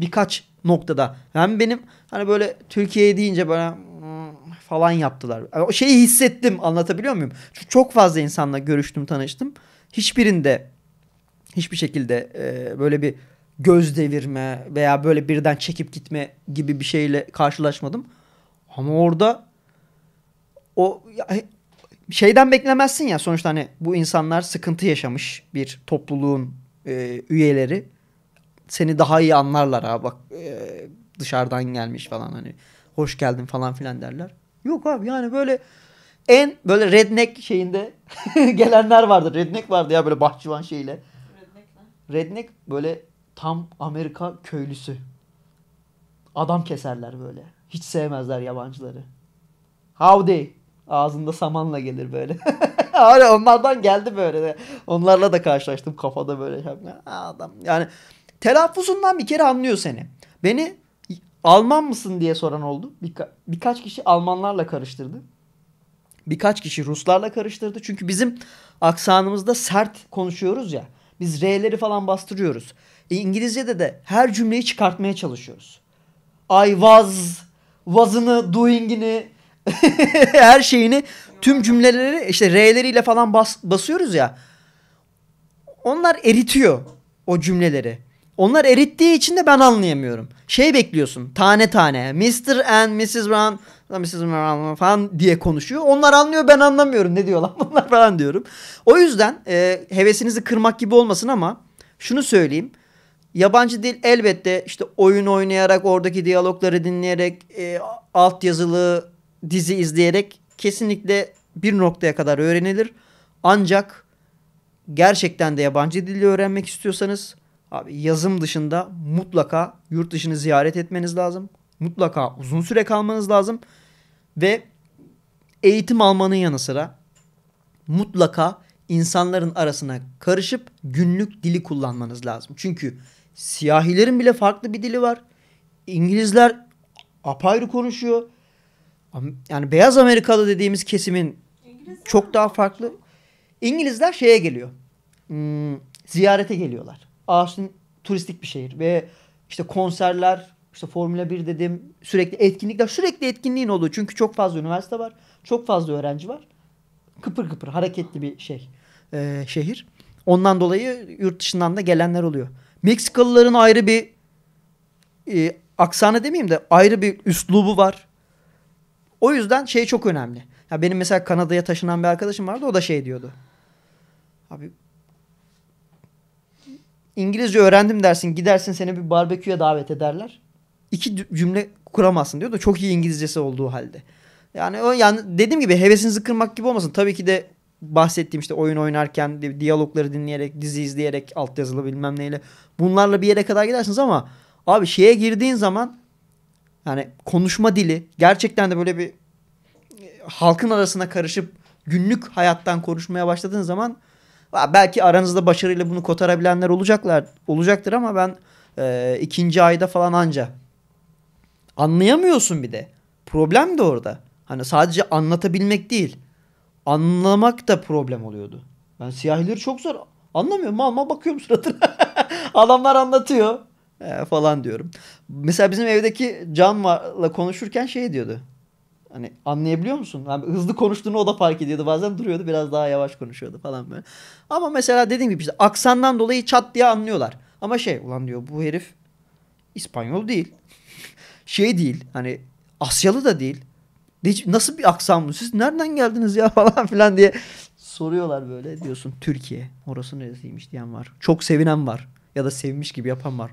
Birkaç noktada. Hem benim hani böyle Türkiye deyince böyle hmm, falan yaptılar. O şeyi hissettim anlatabiliyor muyum? Çünkü çok fazla insanla görüştüm tanıştım. Hiçbirinde hiçbir şekilde e, böyle bir göz devirme veya böyle birden çekip gitme gibi bir şeyle karşılaşmadım. Ama orada o ya, şeyden beklemezsin ya sonuçta hani bu insanlar sıkıntı yaşamış bir topluluğun e, üyeleri seni daha iyi anlarlar ha bak e, dışarıdan gelmiş falan hani hoş geldin falan filan derler. Yok abi yani böyle en böyle redneck şeyinde gelenler vardı. Redneck vardı ya böyle bahçıvan şeyle. Redneck Redneck böyle tam Amerika köylüsü. Adam keserler böyle. Hiç sevmezler yabancıları. Howdy. Ağzında samanla gelir böyle. Öyle onlardan geldi böyle. Onlarla da karşılaştım kafada böyle. Adam yani telaffuzundan bir kere anlıyor seni. Beni Alman mısın diye soran oldu. Birka- birkaç kişi Almanlarla karıştırdı. Birkaç kişi Ruslarla karıştırdı. Çünkü bizim aksanımızda sert konuşuyoruz ya. Biz R'leri falan bastırıyoruz. E, İngilizce'de de her cümleyi çıkartmaya çalışıyoruz. I was was'ını, doing'ini her şeyini tüm cümleleri işte R'leriyle falan bas, basıyoruz ya. Onlar eritiyor o cümleleri. Onlar erittiği için de ben anlayamıyorum. Şey bekliyorsun tane tane. Mr. and Mrs. Brown Mrs. Brown falan diye konuşuyor. Onlar anlıyor ben anlamıyorum ne diyorlar bunlar falan diyorum. O yüzden e, hevesinizi kırmak gibi olmasın ama şunu söyleyeyim. Yabancı dil elbette işte oyun oynayarak, oradaki diyalogları dinleyerek, e, altyazılı dizi izleyerek kesinlikle bir noktaya kadar öğrenilir. Ancak gerçekten de yabancı dili öğrenmek istiyorsanız abi yazım dışında mutlaka yurt dışını ziyaret etmeniz lazım. Mutlaka uzun süre kalmanız lazım ve eğitim almanın yanı sıra mutlaka insanların arasına karışıp günlük dili kullanmanız lazım. Çünkü Siyahilerin bile farklı bir dili var. İngilizler apayrı konuşuyor. Yani beyaz Amerikalı dediğimiz kesimin İngilizler çok daha farklı. İngilizler şeye geliyor. Hmm, ziyarete geliyorlar. Austin turistik bir şehir ve işte konserler, işte Formula 1 dedim, sürekli etkinlikler, sürekli etkinliğin olduğu. Çünkü çok fazla üniversite var, çok fazla öğrenci var. Kıpır kıpır, hareketli bir şey, ee, şehir. Ondan dolayı yurt dışından da gelenler oluyor. Meksikalıların ayrı bir e, aksanı demeyeyim de ayrı bir üslubu var. O yüzden şey çok önemli. Ya benim mesela Kanada'ya taşınan bir arkadaşım vardı o da şey diyordu. Abi İngilizce öğrendim dersin gidersin seni bir barbeküye davet ederler. İki cümle kuramazsın diyor da çok iyi İngilizcesi olduğu halde. Yani o yani dediğim gibi hevesinizi kırmak gibi olmasın. Tabii ki de bahsettiğim işte oyun oynarken diyalogları dinleyerek, dizi izleyerek, altyazılı bilmem neyle bunlarla bir yere kadar gidersiniz ama abi şeye girdiğin zaman yani konuşma dili gerçekten de böyle bir e, halkın arasına karışıp günlük hayattan konuşmaya başladığın zaman belki aranızda başarıyla bunu kotarabilenler olacaklar olacaktır ama ben e, ikinci ayda falan anca anlayamıyorsun bir de. Problem de orada. Hani sadece anlatabilmek değil anlamak da problem oluyordu. Ben siyahileri çok zor anlamıyorum. Mal mal bakıyorum suratına. Adamlar anlatıyor. E, falan diyorum. Mesela bizim evdeki Can'la konuşurken şey diyordu. Hani anlayabiliyor musun? Yani hızlı konuştuğunu o da fark ediyordu. Bazen duruyordu biraz daha yavaş konuşuyordu falan böyle. Ama mesela dediğim gibi işte aksandan dolayı çat diye anlıyorlar. Ama şey ulan diyor bu herif İspanyol değil. şey değil hani Asyalı da değil nasıl bir aksan bu? Siz nereden geldiniz ya falan filan diye soruyorlar böyle. Diyorsun Türkiye. Orası neresiymiş diyen var. Çok sevinen var. Ya da sevmiş gibi yapan var.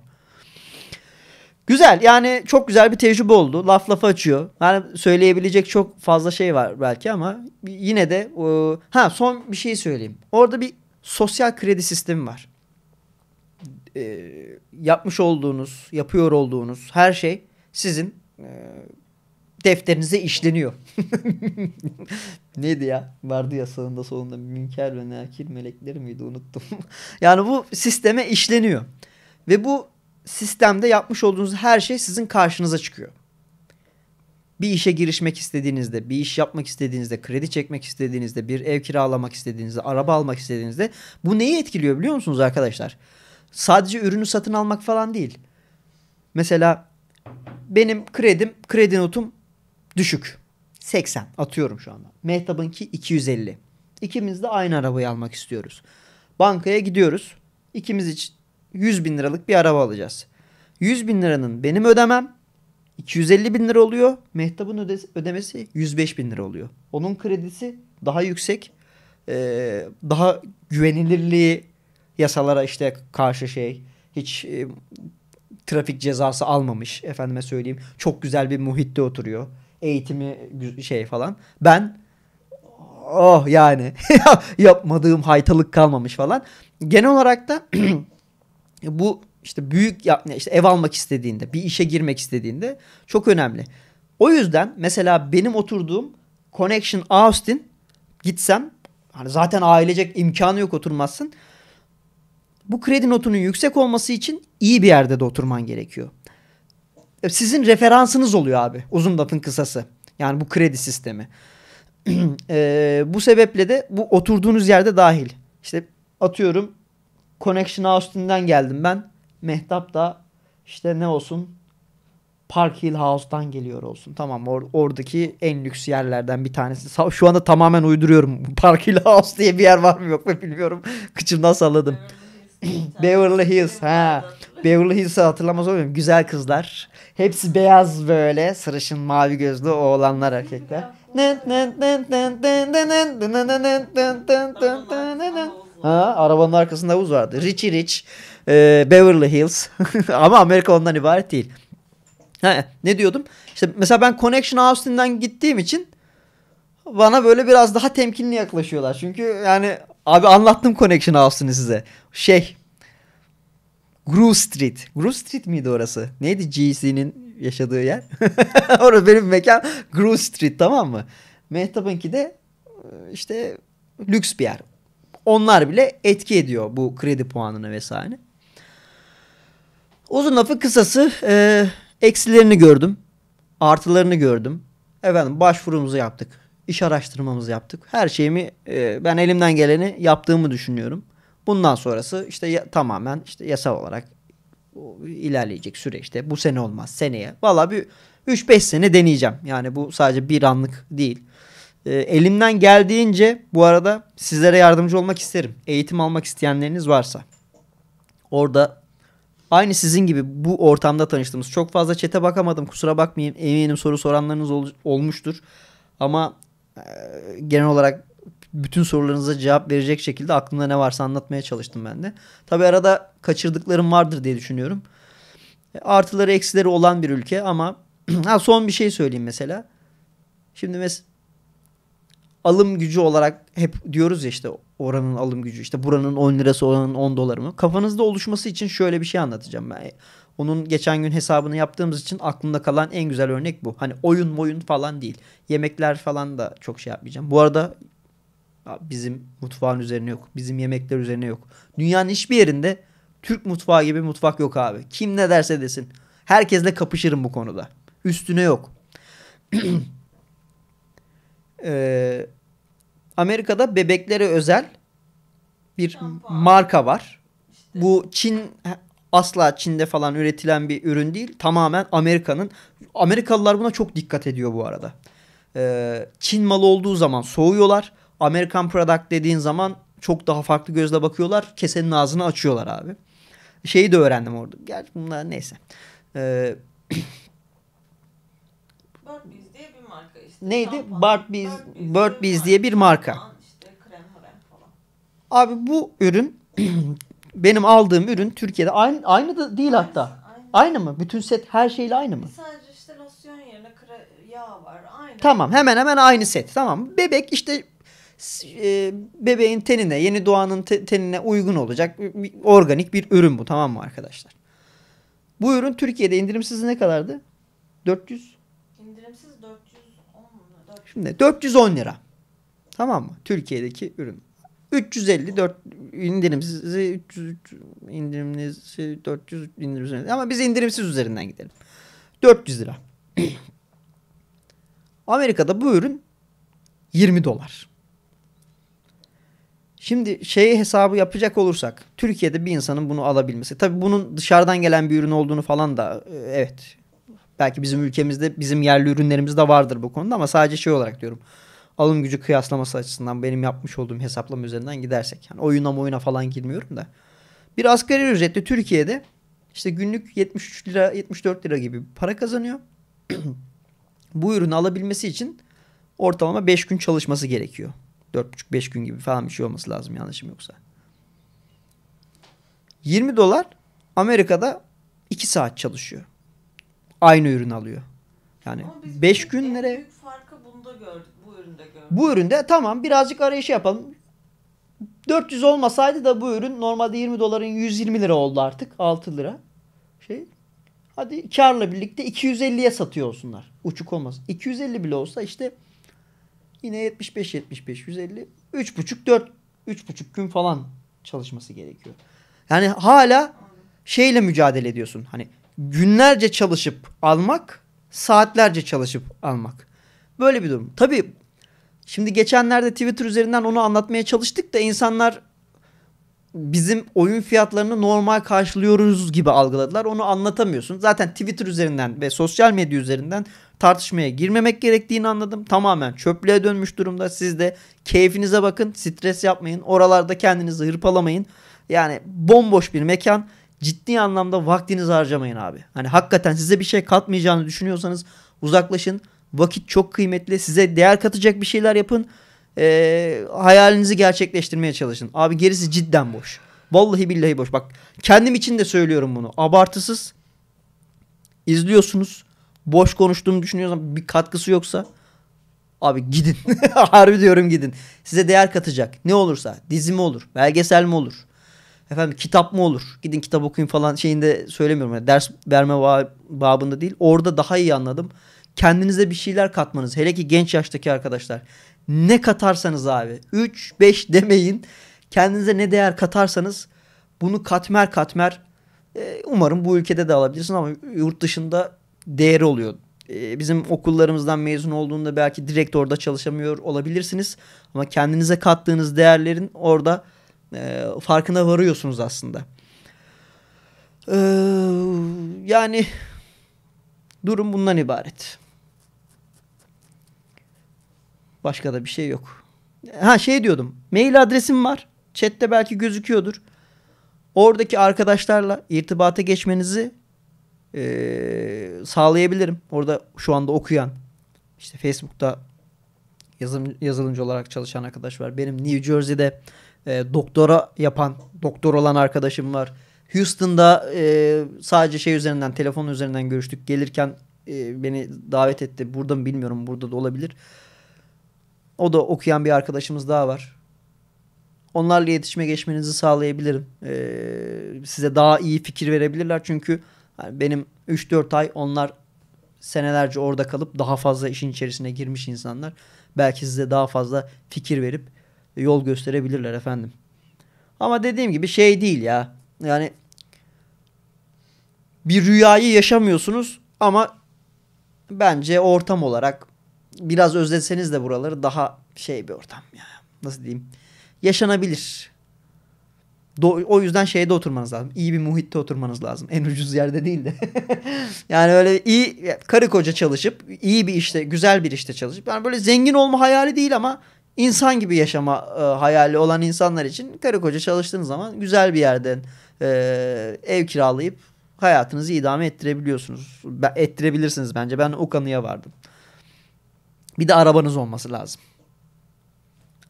Güzel yani çok güzel bir tecrübe oldu. Laf lafa açıyor. Yani söyleyebilecek çok fazla şey var belki ama yine de e, ha son bir şey söyleyeyim. Orada bir sosyal kredi sistemi var. E, yapmış olduğunuz, yapıyor olduğunuz her şey sizin e, defterinize işleniyor. Neydi ya? Vardı ya sağında solunda münker ve nakir melekleri miydi unuttum. yani bu sisteme işleniyor. Ve bu sistemde yapmış olduğunuz her şey sizin karşınıza çıkıyor. Bir işe girişmek istediğinizde, bir iş yapmak istediğinizde, kredi çekmek istediğinizde, bir ev kiralamak istediğinizde, araba almak istediğinizde bu neyi etkiliyor biliyor musunuz arkadaşlar? Sadece ürünü satın almak falan değil. Mesela benim kredim, kredi notum düşük. 80 atıyorum şu anda. Mehtap'ınki 250. İkimiz de aynı arabayı almak istiyoruz. Bankaya gidiyoruz. İkimiz için 100 bin liralık bir araba alacağız. 100 bin liranın benim ödemem 250 bin lira oluyor. Mehtap'ın öde- ödemesi 105 bin lira oluyor. Onun kredisi daha yüksek. Ee, daha güvenilirliği yasalara işte karşı şey. Hiç e, trafik cezası almamış. Efendime söyleyeyim. Çok güzel bir muhitte oturuyor eğitimi şey falan. Ben oh yani yapmadığım haytalık kalmamış falan. Genel olarak da bu işte büyük işte ev almak istediğinde, bir işe girmek istediğinde çok önemli. O yüzden mesela benim oturduğum Connection Austin gitsem hani zaten ailecek imkanı yok oturmazsın. Bu kredi notunun yüksek olması için iyi bir yerde de oturman gerekiyor. E, sizin referansınız oluyor abi uzun lafın kısası. Yani bu kredi sistemi. e, bu sebeple de bu oturduğunuz yerde dahil. İşte atıyorum Connection Austin'den geldim ben. Mehtap da işte ne olsun Park Hill House'dan geliyor olsun. Tamam or oradaki en lüks yerlerden bir tanesi. Şu anda tamamen uyduruyorum. Park Hill House diye bir yer var mı yok mu bilmiyorum. Kıçımdan salladım. Beverly Hills. ha. Beverly Hills'ı hatırlamaz olmuyorum. Güzel kızlar. Hepsi beyaz böyle sarışın mavi gözlü oğlanlar erkekler. Ha, arabanın arkasında havuz vardı. Richie Rich, e, Beverly Hills. Ama Amerika ondan ibaret değil. Ha, ne diyordum? İşte mesela ben Connection Austin'den gittiğim için bana böyle biraz daha temkinli yaklaşıyorlar. Çünkü yani abi anlattım Connection Austin'i size. Şey Groove Street. Groove Street miydi orası? Neydi GC'nin yaşadığı yer? orası benim mekan Groove Street tamam mı? Mehtap'ınki de e, işte lüks bir yer. Onlar bile etki ediyor bu kredi puanını vesaire. Uzun lafı kısası e, eksilerini gördüm. Artılarını gördüm. Efendim başvurumuzu yaptık. İş araştırmamızı yaptık. Her şeyimi e, ben elimden geleni yaptığımı düşünüyorum. Bundan sonrası işte ya, tamamen işte yasal olarak ilerleyecek süreçte. Bu sene olmaz seneye. Valla bir 3-5 sene deneyeceğim. Yani bu sadece bir anlık değil. E, elimden geldiğince bu arada sizlere yardımcı olmak isterim. Eğitim almak isteyenleriniz varsa. Orada aynı sizin gibi bu ortamda tanıştığımız çok fazla çete bakamadım. Kusura bakmayın eminim soru soranlarınız ol, olmuştur. Ama e, genel olarak bütün sorularınıza cevap verecek şekilde aklımda ne varsa anlatmaya çalıştım ben de. Tabi arada kaçırdıklarım vardır diye düşünüyorum. E, artıları eksileri olan bir ülke ama ha son bir şey söyleyeyim mesela. Şimdi mes alım gücü olarak hep diyoruz ya işte oranın alım gücü işte buranın 10 lirası oranın 10 doları mı? Kafanızda oluşması için şöyle bir şey anlatacağım ben. E, onun geçen gün hesabını yaptığımız için aklımda kalan en güzel örnek bu. Hani oyun moyun falan değil. Yemekler falan da çok şey yapmayacağım. Bu arada Bizim mutfağın üzerine yok. Bizim yemekler üzerine yok. Dünyanın hiçbir yerinde Türk mutfağı gibi mutfak yok abi. Kim ne derse desin. Herkesle kapışırım bu konuda. Üstüne yok. ee, Amerika'da bebeklere özel bir Şampuan. marka var. İşte. Bu Çin asla Çin'de falan üretilen bir ürün değil. Tamamen Amerika'nın. Amerikalılar buna çok dikkat ediyor bu arada. Ee, Çin malı olduğu zaman soğuyorlar. Amerikan product dediğin zaman çok daha farklı gözle bakıyorlar. Kesenin ağzını açıyorlar abi. Şeyi de öğrendim orada. Gerçi bunlar neyse. Ee, Burtbees diye bir marka Neydi? Burtbees, Burtbees diye bir marka. İşte, abi bu ürün benim aldığım ürün Türkiye'de aynı aynı da değil aynı, hatta. Aynı. aynı mı? Bütün set her şeyle aynı mı? Sadece işte losyon yerine yağ var. Aynı. Tamam hemen hemen aynı set. Tamam. Bebek işte ee, bebeğin tenine, yeni doğanın tenine uygun olacak organik bir ürün bu tamam mı arkadaşlar? Bu ürün Türkiye'de indirimsiz ne kadardı? 400? İndirimsiz 410 400. Şimdi 410 lira. Tamam mı? Türkiye'deki ürün. 350 4 indirimsiz 300 indirimsiz 400 indirimsiz ama biz indirimsiz üzerinden gidelim. 400 lira. Amerika'da bu ürün 20 dolar. Şimdi şey hesabı yapacak olursak Türkiye'de bir insanın bunu alabilmesi. Tabii bunun dışarıdan gelen bir ürün olduğunu falan da e, evet. Belki bizim ülkemizde bizim yerli ürünlerimiz de vardır bu konuda ama sadece şey olarak diyorum. Alım gücü kıyaslaması açısından benim yapmış olduğum hesaplama üzerinden gidersek. Yani oyuna oyuna falan girmiyorum da. Bir asgari ücretli Türkiye'de işte günlük 73 lira 74 lira gibi para kazanıyor. bu ürünü alabilmesi için ortalama 5 gün çalışması gerekiyor. 4,5-5 gün gibi falan bir şey olması lazım yanlışım yoksa. 20 dolar Amerika'da 2 saat çalışıyor. Aynı ürün alıyor. Yani 5 gün nereye? Büyük farkı bunda gördük, bu üründe gördük. Bu üründe tamam birazcık arayışı yapalım. 400 olmasaydı da bu ürün normalde 20 doların 120 lira oldu artık. 6 lira. Şey hadi karla birlikte 250'ye satıyor olsunlar. Uçuk olmaz. 250 bile olsa işte Yine 75 75 150 3,5 4 3,5 gün falan çalışması gerekiyor. Yani hala şeyle mücadele ediyorsun. Hani günlerce çalışıp almak, saatlerce çalışıp almak. Böyle bir durum. Tabii şimdi geçenlerde Twitter üzerinden onu anlatmaya çalıştık da insanlar bizim oyun fiyatlarını normal karşılıyoruz gibi algıladılar. Onu anlatamıyorsun. Zaten Twitter üzerinden ve sosyal medya üzerinden tartışmaya girmemek gerektiğini anladım. Tamamen çöplüğe dönmüş durumda. Siz de keyfinize bakın. Stres yapmayın. Oralarda kendinizi hırpalamayın. Yani bomboş bir mekan. Ciddi anlamda vaktinizi harcamayın abi. Hani hakikaten size bir şey katmayacağını düşünüyorsanız uzaklaşın. Vakit çok kıymetli. Size değer katacak bir şeyler yapın. Ee, hayalinizi gerçekleştirmeye çalışın. Abi gerisi cidden boş. Vallahi billahi boş. Bak kendim için de söylüyorum bunu. Abartısız izliyorsunuz boş konuştuğumu düşünüyorsan bir katkısı yoksa abi gidin. Harbi diyorum gidin. Size değer katacak. Ne olursa dizi mi olur, belgesel mi olur? Efendim kitap mı olur? Gidin kitap okuyun falan şeyinde söylemiyorum. Yani ders verme babında değil. Orada daha iyi anladım. Kendinize bir şeyler katmanız. Hele ki genç yaştaki arkadaşlar. Ne katarsanız abi. 3 5 demeyin. Kendinize ne değer katarsanız bunu katmer katmer e, umarım bu ülkede de alabilirsin ama yurt dışında değeri oluyor. Ee, bizim okullarımızdan mezun olduğunda belki direkt orada çalışamıyor olabilirsiniz. Ama kendinize kattığınız değerlerin orada e, farkına varıyorsunuz aslında. Ee, yani durum bundan ibaret. Başka da bir şey yok. Ha şey diyordum. Mail adresim var. Chat'te belki gözüküyordur. Oradaki arkadaşlarla irtibata geçmenizi e, sağlayabilirim. Orada şu anda okuyan işte Facebook'ta yazım, yazılımcı olarak çalışan arkadaş var. Benim New Jersey'de e, doktora yapan, doktor olan arkadaşım var. Houston'da e, sadece şey üzerinden, telefon üzerinden görüştük. Gelirken e, beni davet etti. Burada mı bilmiyorum, burada da olabilir. O da okuyan bir arkadaşımız daha var. Onlarla iletişime geçmenizi sağlayabilirim. E, size daha iyi fikir verebilirler çünkü yani benim 3-4 ay onlar senelerce orada kalıp daha fazla işin içerisine girmiş insanlar. Belki size daha fazla fikir verip yol gösterebilirler efendim. Ama dediğim gibi şey değil ya. Yani bir rüyayı yaşamıyorsunuz ama bence ortam olarak biraz özleseniz de buraları daha şey bir ortam ya. Nasıl diyeyim? Yaşanabilir. Do- o yüzden şeyde oturmanız lazım. İyi bir muhitte oturmanız lazım. En ucuz yerde değil de. yani öyle iyi karı koca çalışıp iyi bir işte, güzel bir işte çalışıp yani böyle zengin olma hayali değil ama insan gibi yaşama e, hayali olan insanlar için karı koca çalıştığınız zaman güzel bir yerden e, ev kiralayıp hayatınızı idame ettirebiliyorsunuz. Ettirebilirsiniz bence. Ben o kanıya vardım. Bir de arabanız olması lazım.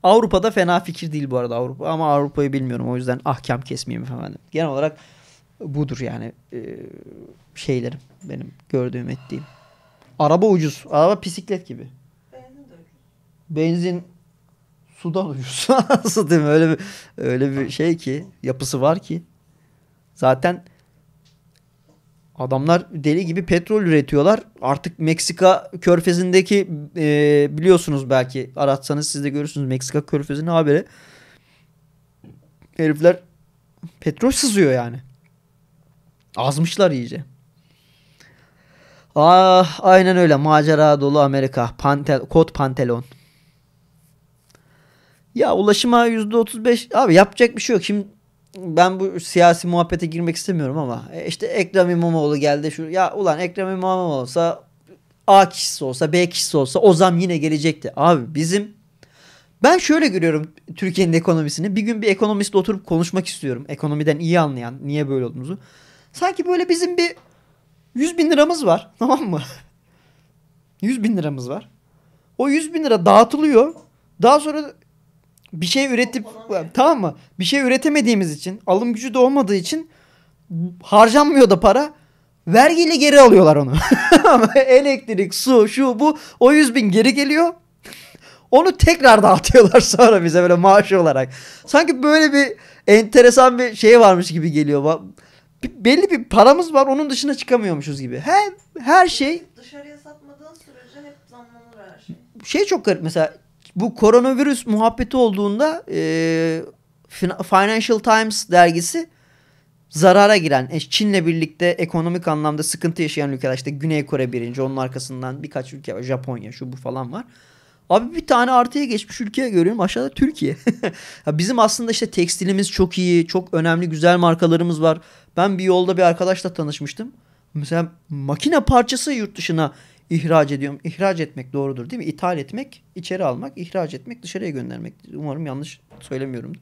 Avrupa'da fena fikir değil bu arada Avrupa ama Avrupa'yı bilmiyorum o yüzden ahkam kesmeyeyim efendim. Genel olarak budur yani e, şeylerim benim gördüğüm ettiğim. Araba ucuz. Araba bisiklet gibi. Benzin de Benzin sudan ucuz. Nasıl diyeyim öyle bir, öyle bir şey ki yapısı var ki. Zaten Adamlar deli gibi petrol üretiyorlar. Artık Meksika körfezindeki e, biliyorsunuz belki aratsanız siz de görürsünüz Meksika körfezini haberi. Herifler petrol sızıyor yani. Azmışlar iyice. Ah aynen öyle macera dolu Amerika. Pantel, kot pantelon. Ya ulaşıma %35 abi yapacak bir şey yok. Şimdi ben bu siyasi muhabbete girmek istemiyorum ama e, işte Ekrem İmamoğlu geldi şu ya ulan Ekrem İmamoğlu olsa A kişisi olsa B kişisi olsa o zam yine gelecekti. Abi bizim ben şöyle görüyorum Türkiye'nin ekonomisini. Bir gün bir ekonomistle oturup konuşmak istiyorum. Ekonomiden iyi anlayan niye böyle olduğumuzu. Sanki böyle bizim bir 100 bin liramız var tamam mı? 100 bin liramız var. O 100 bin lira dağıtılıyor. Daha sonra bir şey üretip tamam mı? Bir şey üretemediğimiz için, alım gücü de olmadığı için harcanmıyor da para. Vergiyle geri alıyorlar onu. Elektrik, su, şu, bu. O 100 bin geri geliyor. Onu tekrar dağıtıyorlar sonra bize böyle maaş olarak. Sanki böyle bir enteresan bir şey varmış gibi geliyor. Belli bir paramız var onun dışına çıkamıyormuşuz gibi. Her, her şey... Dışarıya satmadığın sürece hep zamlanır her şey. Şey çok garip mesela bu koronavirüs muhabbeti olduğunda e, Financial Times dergisi zarara giren, e, Çin'le birlikte ekonomik anlamda sıkıntı yaşayan ülkeler işte Güney Kore birinci, onun arkasından birkaç ülke var, Japonya şu bu falan var. Abi bir tane artıya geçmiş ülke görüyorum. Aşağıda Türkiye. Bizim aslında işte tekstilimiz çok iyi. Çok önemli güzel markalarımız var. Ben bir yolda bir arkadaşla tanışmıştım. Mesela makine parçası yurt dışına ihraç ediyorum. İhraç etmek doğrudur değil mi? İthal etmek, içeri almak, ihraç etmek, dışarıya göndermek. Umarım yanlış söylemiyorum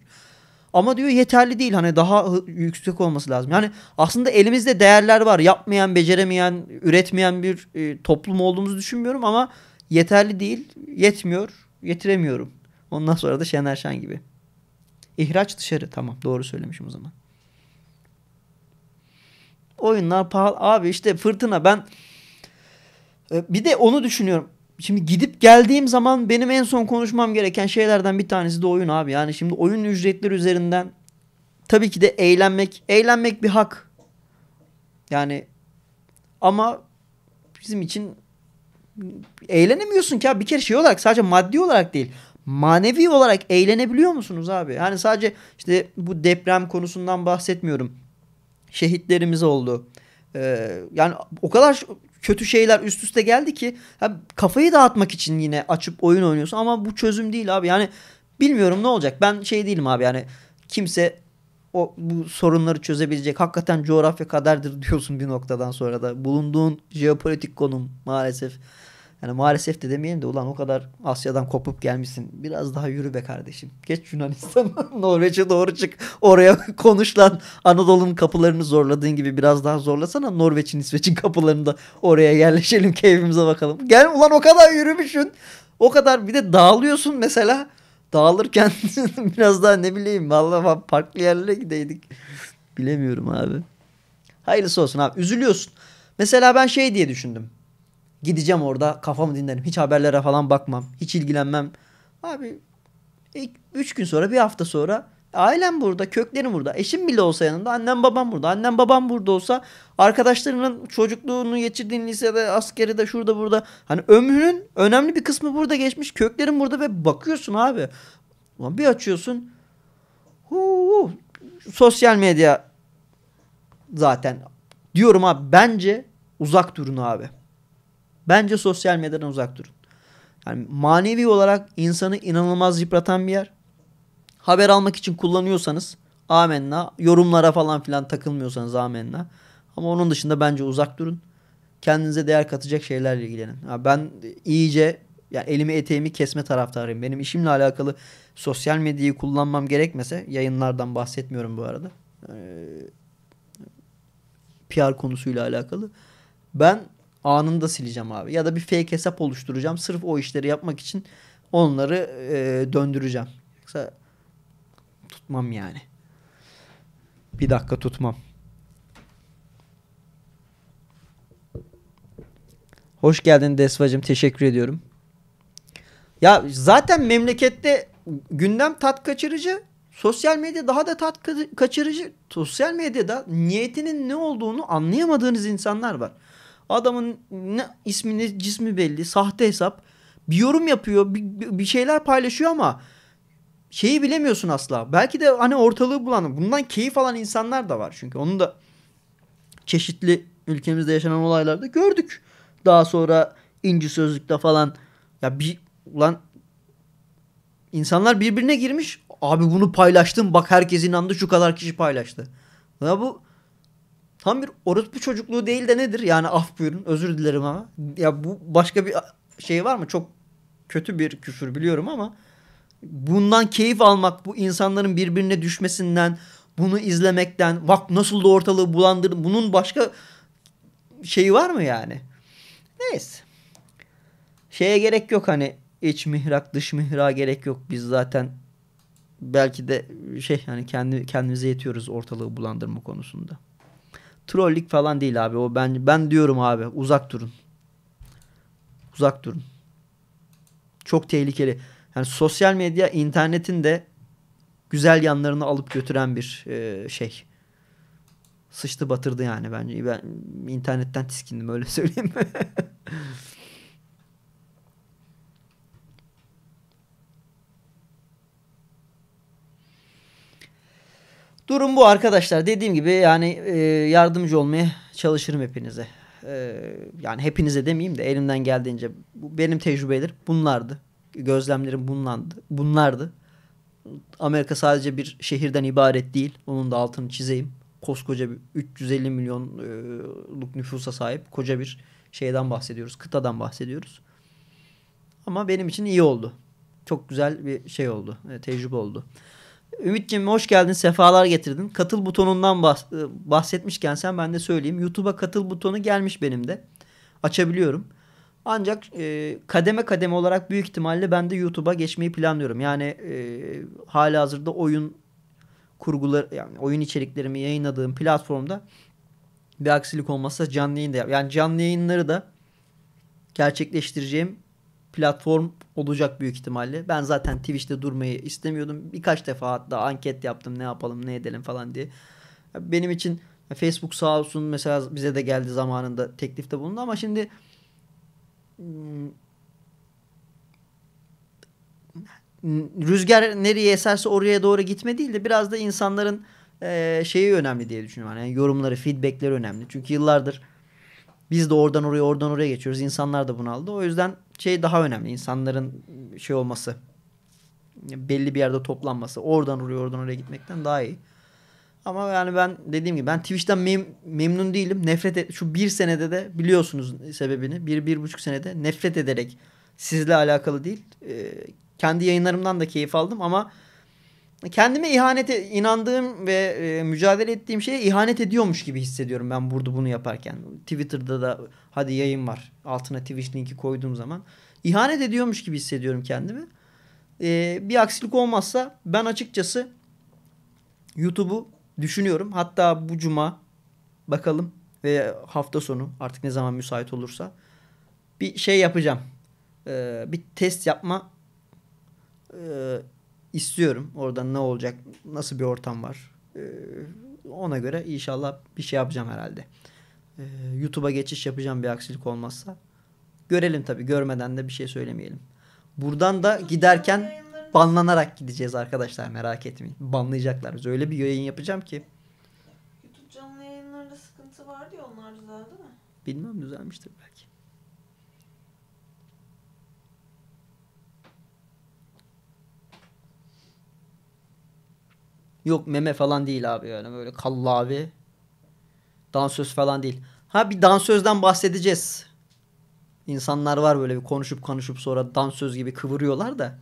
Ama diyor yeterli değil. Hani daha yüksek olması lazım. Yani aslında elimizde değerler var. Yapmayan, beceremeyen, üretmeyen bir e, toplum olduğumuzu düşünmüyorum ama yeterli değil. Yetmiyor. Yetiremiyorum. Ondan sonra da Şener Şen gibi. İhraç dışarı. Tamam doğru söylemişim o zaman. Oyunlar pahalı. Abi işte fırtına ben ee, bir de onu düşünüyorum. Şimdi gidip geldiğim zaman benim en son konuşmam gereken şeylerden bir tanesi de oyun abi. Yani şimdi oyun ücretleri üzerinden tabii ki de eğlenmek, eğlenmek bir hak. Yani ama bizim için eğlenemiyorsun ki abi. Bir kere şey olarak sadece maddi olarak değil. Manevi olarak eğlenebiliyor musunuz abi? Yani sadece işte bu deprem konusundan bahsetmiyorum. Şehitlerimiz oldu. Ee, yani o kadar kötü şeyler üst üste geldi ki ya kafayı dağıtmak için yine açıp oyun oynuyorsun ama bu çözüm değil abi. Yani bilmiyorum ne olacak. Ben şey değilim abi yani kimse o bu sorunları çözebilecek. Hakikaten coğrafya kaderdir diyorsun bir noktadan sonra da. Bulunduğun jeopolitik konum maalesef yani maalesef de demeyelim de ulan o kadar Asya'dan kopup gelmişsin. Biraz daha yürü be kardeşim. Geç Yunanistan, Norveç'e doğru çık. Oraya konuş lan. Anadolu'nun kapılarını zorladığın gibi biraz daha zorlasana. Norveç'in, İsveç'in kapılarını da oraya yerleşelim keyfimize bakalım. Gel ulan o kadar yürümüşsün. O kadar bir de dağılıyorsun mesela. Dağılırken biraz daha ne bileyim valla farklı yerlere gideydik. Bilemiyorum abi. Hayırlısı olsun abi. Üzülüyorsun. Mesela ben şey diye düşündüm. Gideceğim orada kafamı dinlerim. Hiç haberlere falan bakmam. Hiç ilgilenmem. Abi ilk 3 gün sonra bir hafta sonra ailem burada, köklerim burada. Eşim bile olsa yanında, annem babam burada. Annem babam burada olsa arkadaşlarının çocukluğunu geçirdiğin lisede, de şurada burada. Hani ömrünün önemli bir kısmı burada geçmiş. Köklerin burada ve bakıyorsun abi. Ulan bir açıyorsun. Huu, sosyal medya zaten. Diyorum abi bence uzak durun abi. Bence sosyal medyadan uzak durun. Yani manevi olarak insanı inanılmaz yıpratan bir yer. Haber almak için kullanıyorsanız amenna. Yorumlara falan filan takılmıyorsanız amenna. Ama onun dışında bence uzak durun. Kendinize değer katacak şeylerle ilgilenin. Ya ben iyice yani elimi eteğimi kesme taraftarıyım. Benim işimle alakalı sosyal medyayı kullanmam gerekmese yayınlardan bahsetmiyorum bu arada. Ee, PR konusuyla alakalı. Ben Anında sileceğim abi. Ya da bir fake hesap oluşturacağım. Sırf o işleri yapmak için onları e, döndüreceğim. Yoksa tutmam yani. Bir dakika tutmam. Hoş geldin Desvacım. Teşekkür ediyorum. Ya zaten memlekette gündem tat kaçırıcı. Sosyal medya daha da tat kaçırıcı. Sosyal medyada niyetinin ne olduğunu anlayamadığınız insanlar var. Adamın ne ismi cismi belli. Sahte hesap. Bir yorum yapıyor. Bir, bir şeyler paylaşıyor ama şeyi bilemiyorsun asla. Belki de hani ortalığı bulan bundan keyif alan insanlar da var. Çünkü onun da çeşitli ülkemizde yaşanan olaylarda gördük. Daha sonra inci sözlükte falan ya bir ulan insanlar birbirine girmiş. Abi bunu paylaştım bak herkes inandı şu kadar kişi paylaştı. Ya bu tam bir orospu çocukluğu değil de nedir? Yani af ah, buyurun özür dilerim ama. Ya bu başka bir ah, şey var mı? Çok kötü bir küfür biliyorum ama bundan keyif almak, bu insanların birbirine düşmesinden, bunu izlemekten, bak nasıl da ortalığı bulandır, bunun başka şeyi var mı yani? Neyse. Şeye gerek yok hani iç mihrak dış mihra gerek yok. Biz zaten belki de şey hani kendi kendimize yetiyoruz ortalığı bulandırma konusunda. Trollik falan değil abi. O ben ben diyorum abi uzak durun. Uzak durun. Çok tehlikeli. Yani sosyal medya internetin de güzel yanlarını alıp götüren bir e, şey. Sıçtı batırdı yani bence. Ben internetten tiskindim öyle söyleyeyim. Durum bu arkadaşlar. Dediğim gibi yani e, yardımcı olmaya çalışırım hepinize. E, yani hepinize demeyeyim de elimden geldiğince bu benim tecrübelerim bunlardı. Gözlemlerim bunlandı, bunlardı. Amerika sadece bir şehirden ibaret değil. Onun da altını çizeyim. Koskoca bir 350 milyonluk nüfusa sahip koca bir şeyden bahsediyoruz. Kıtadan bahsediyoruz. Ama benim için iyi oldu. Çok güzel bir şey oldu. E, tecrübe oldu. Ümit'ciğim hoş geldin, sefalar getirdin. Katıl butonundan bahs- e, bahsetmişken sen ben de söyleyeyim. YouTube'a katıl butonu gelmiş benim de. Açabiliyorum. Ancak e, kademe kademe olarak büyük ihtimalle ben de YouTube'a geçmeyi planlıyorum. Yani e, hali hazırda oyun kurgular yani oyun içeriklerimi yayınladığım platformda bir aksilik olmazsa canlı yayın da yap. Yani canlı yayınları da gerçekleştireceğim platform olacak büyük ihtimalle. Ben zaten Twitch'te durmayı istemiyordum. Birkaç defa hatta anket yaptım ne yapalım ne edelim falan diye. Benim için Facebook sağ olsun mesela bize de geldi zamanında teklifte bulundu ama şimdi hmm, rüzgar nereye eserse oraya doğru gitme değil de biraz da insanların şeyi önemli diye düşünüyorum. Yani yorumları, feedbackleri önemli. Çünkü yıllardır biz de oradan oraya oradan oraya geçiyoruz. İnsanlar da bunaldı. O yüzden şey daha önemli. İnsanların şey olması belli bir yerde toplanması oradan oraya oradan oraya gitmekten daha iyi. Ama yani ben dediğim gibi ben Twitch'ten mem memnun değilim. Nefret et şu bir senede de biliyorsunuz sebebini. Bir, bir buçuk senede nefret ederek sizle alakalı değil. E, kendi yayınlarımdan da keyif aldım ama kendime ihanete inandığım ve e, mücadele ettiğim şeye ihanet ediyormuş gibi hissediyorum ben burada bunu yaparken. Twitter'da da hadi yayın var. Altına Twitch linki koyduğum zaman ihanet ediyormuş gibi hissediyorum kendimi. E, bir aksilik olmazsa ben açıkçası YouTube'u düşünüyorum. Hatta bu cuma bakalım ve hafta sonu artık ne zaman müsait olursa bir şey yapacağım. E, bir test yapma e, istiyorum. orada ne olacak, nasıl bir ortam var. Ee, ona göre inşallah bir şey yapacağım herhalde. Ee, YouTube'a geçiş yapacağım bir aksilik olmazsa. Görelim tabii. Görmeden de bir şey söylemeyelim. Buradan da giderken banlanarak gideceğiz arkadaşlar merak etmeyin. Banlayacaklar biz Öyle bir yayın yapacağım ki. YouTube canlı yayınlarında sıkıntı var diyor onlar düzeldi mi? Bilmem düzelmiştir. Yok meme falan değil abi yani böyle kallavi. Dansöz falan değil. Ha bir dansözden bahsedeceğiz. İnsanlar var böyle bir konuşup konuşup sonra dansöz gibi kıvırıyorlar da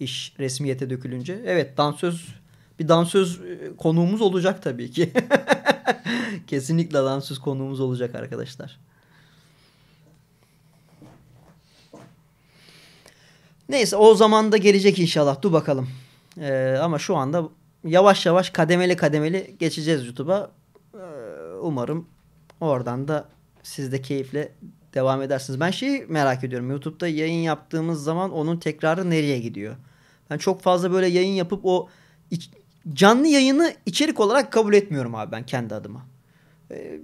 iş resmiyete dökülünce. Evet dansöz bir dansöz e, konuğumuz olacak tabii ki. Kesinlikle dansöz konuğumuz olacak arkadaşlar. Neyse o zaman da gelecek inşallah. Dur bakalım. Ee, ama şu anda yavaş yavaş kademeli kademeli geçeceğiz YouTube'a. Ee, umarım oradan da siz de keyifle devam edersiniz. Ben şeyi merak ediyorum. YouTube'da yayın yaptığımız zaman onun tekrarı nereye gidiyor? Ben çok fazla böyle yayın yapıp o iç, canlı yayını içerik olarak kabul etmiyorum abi ben kendi adıma. Ee,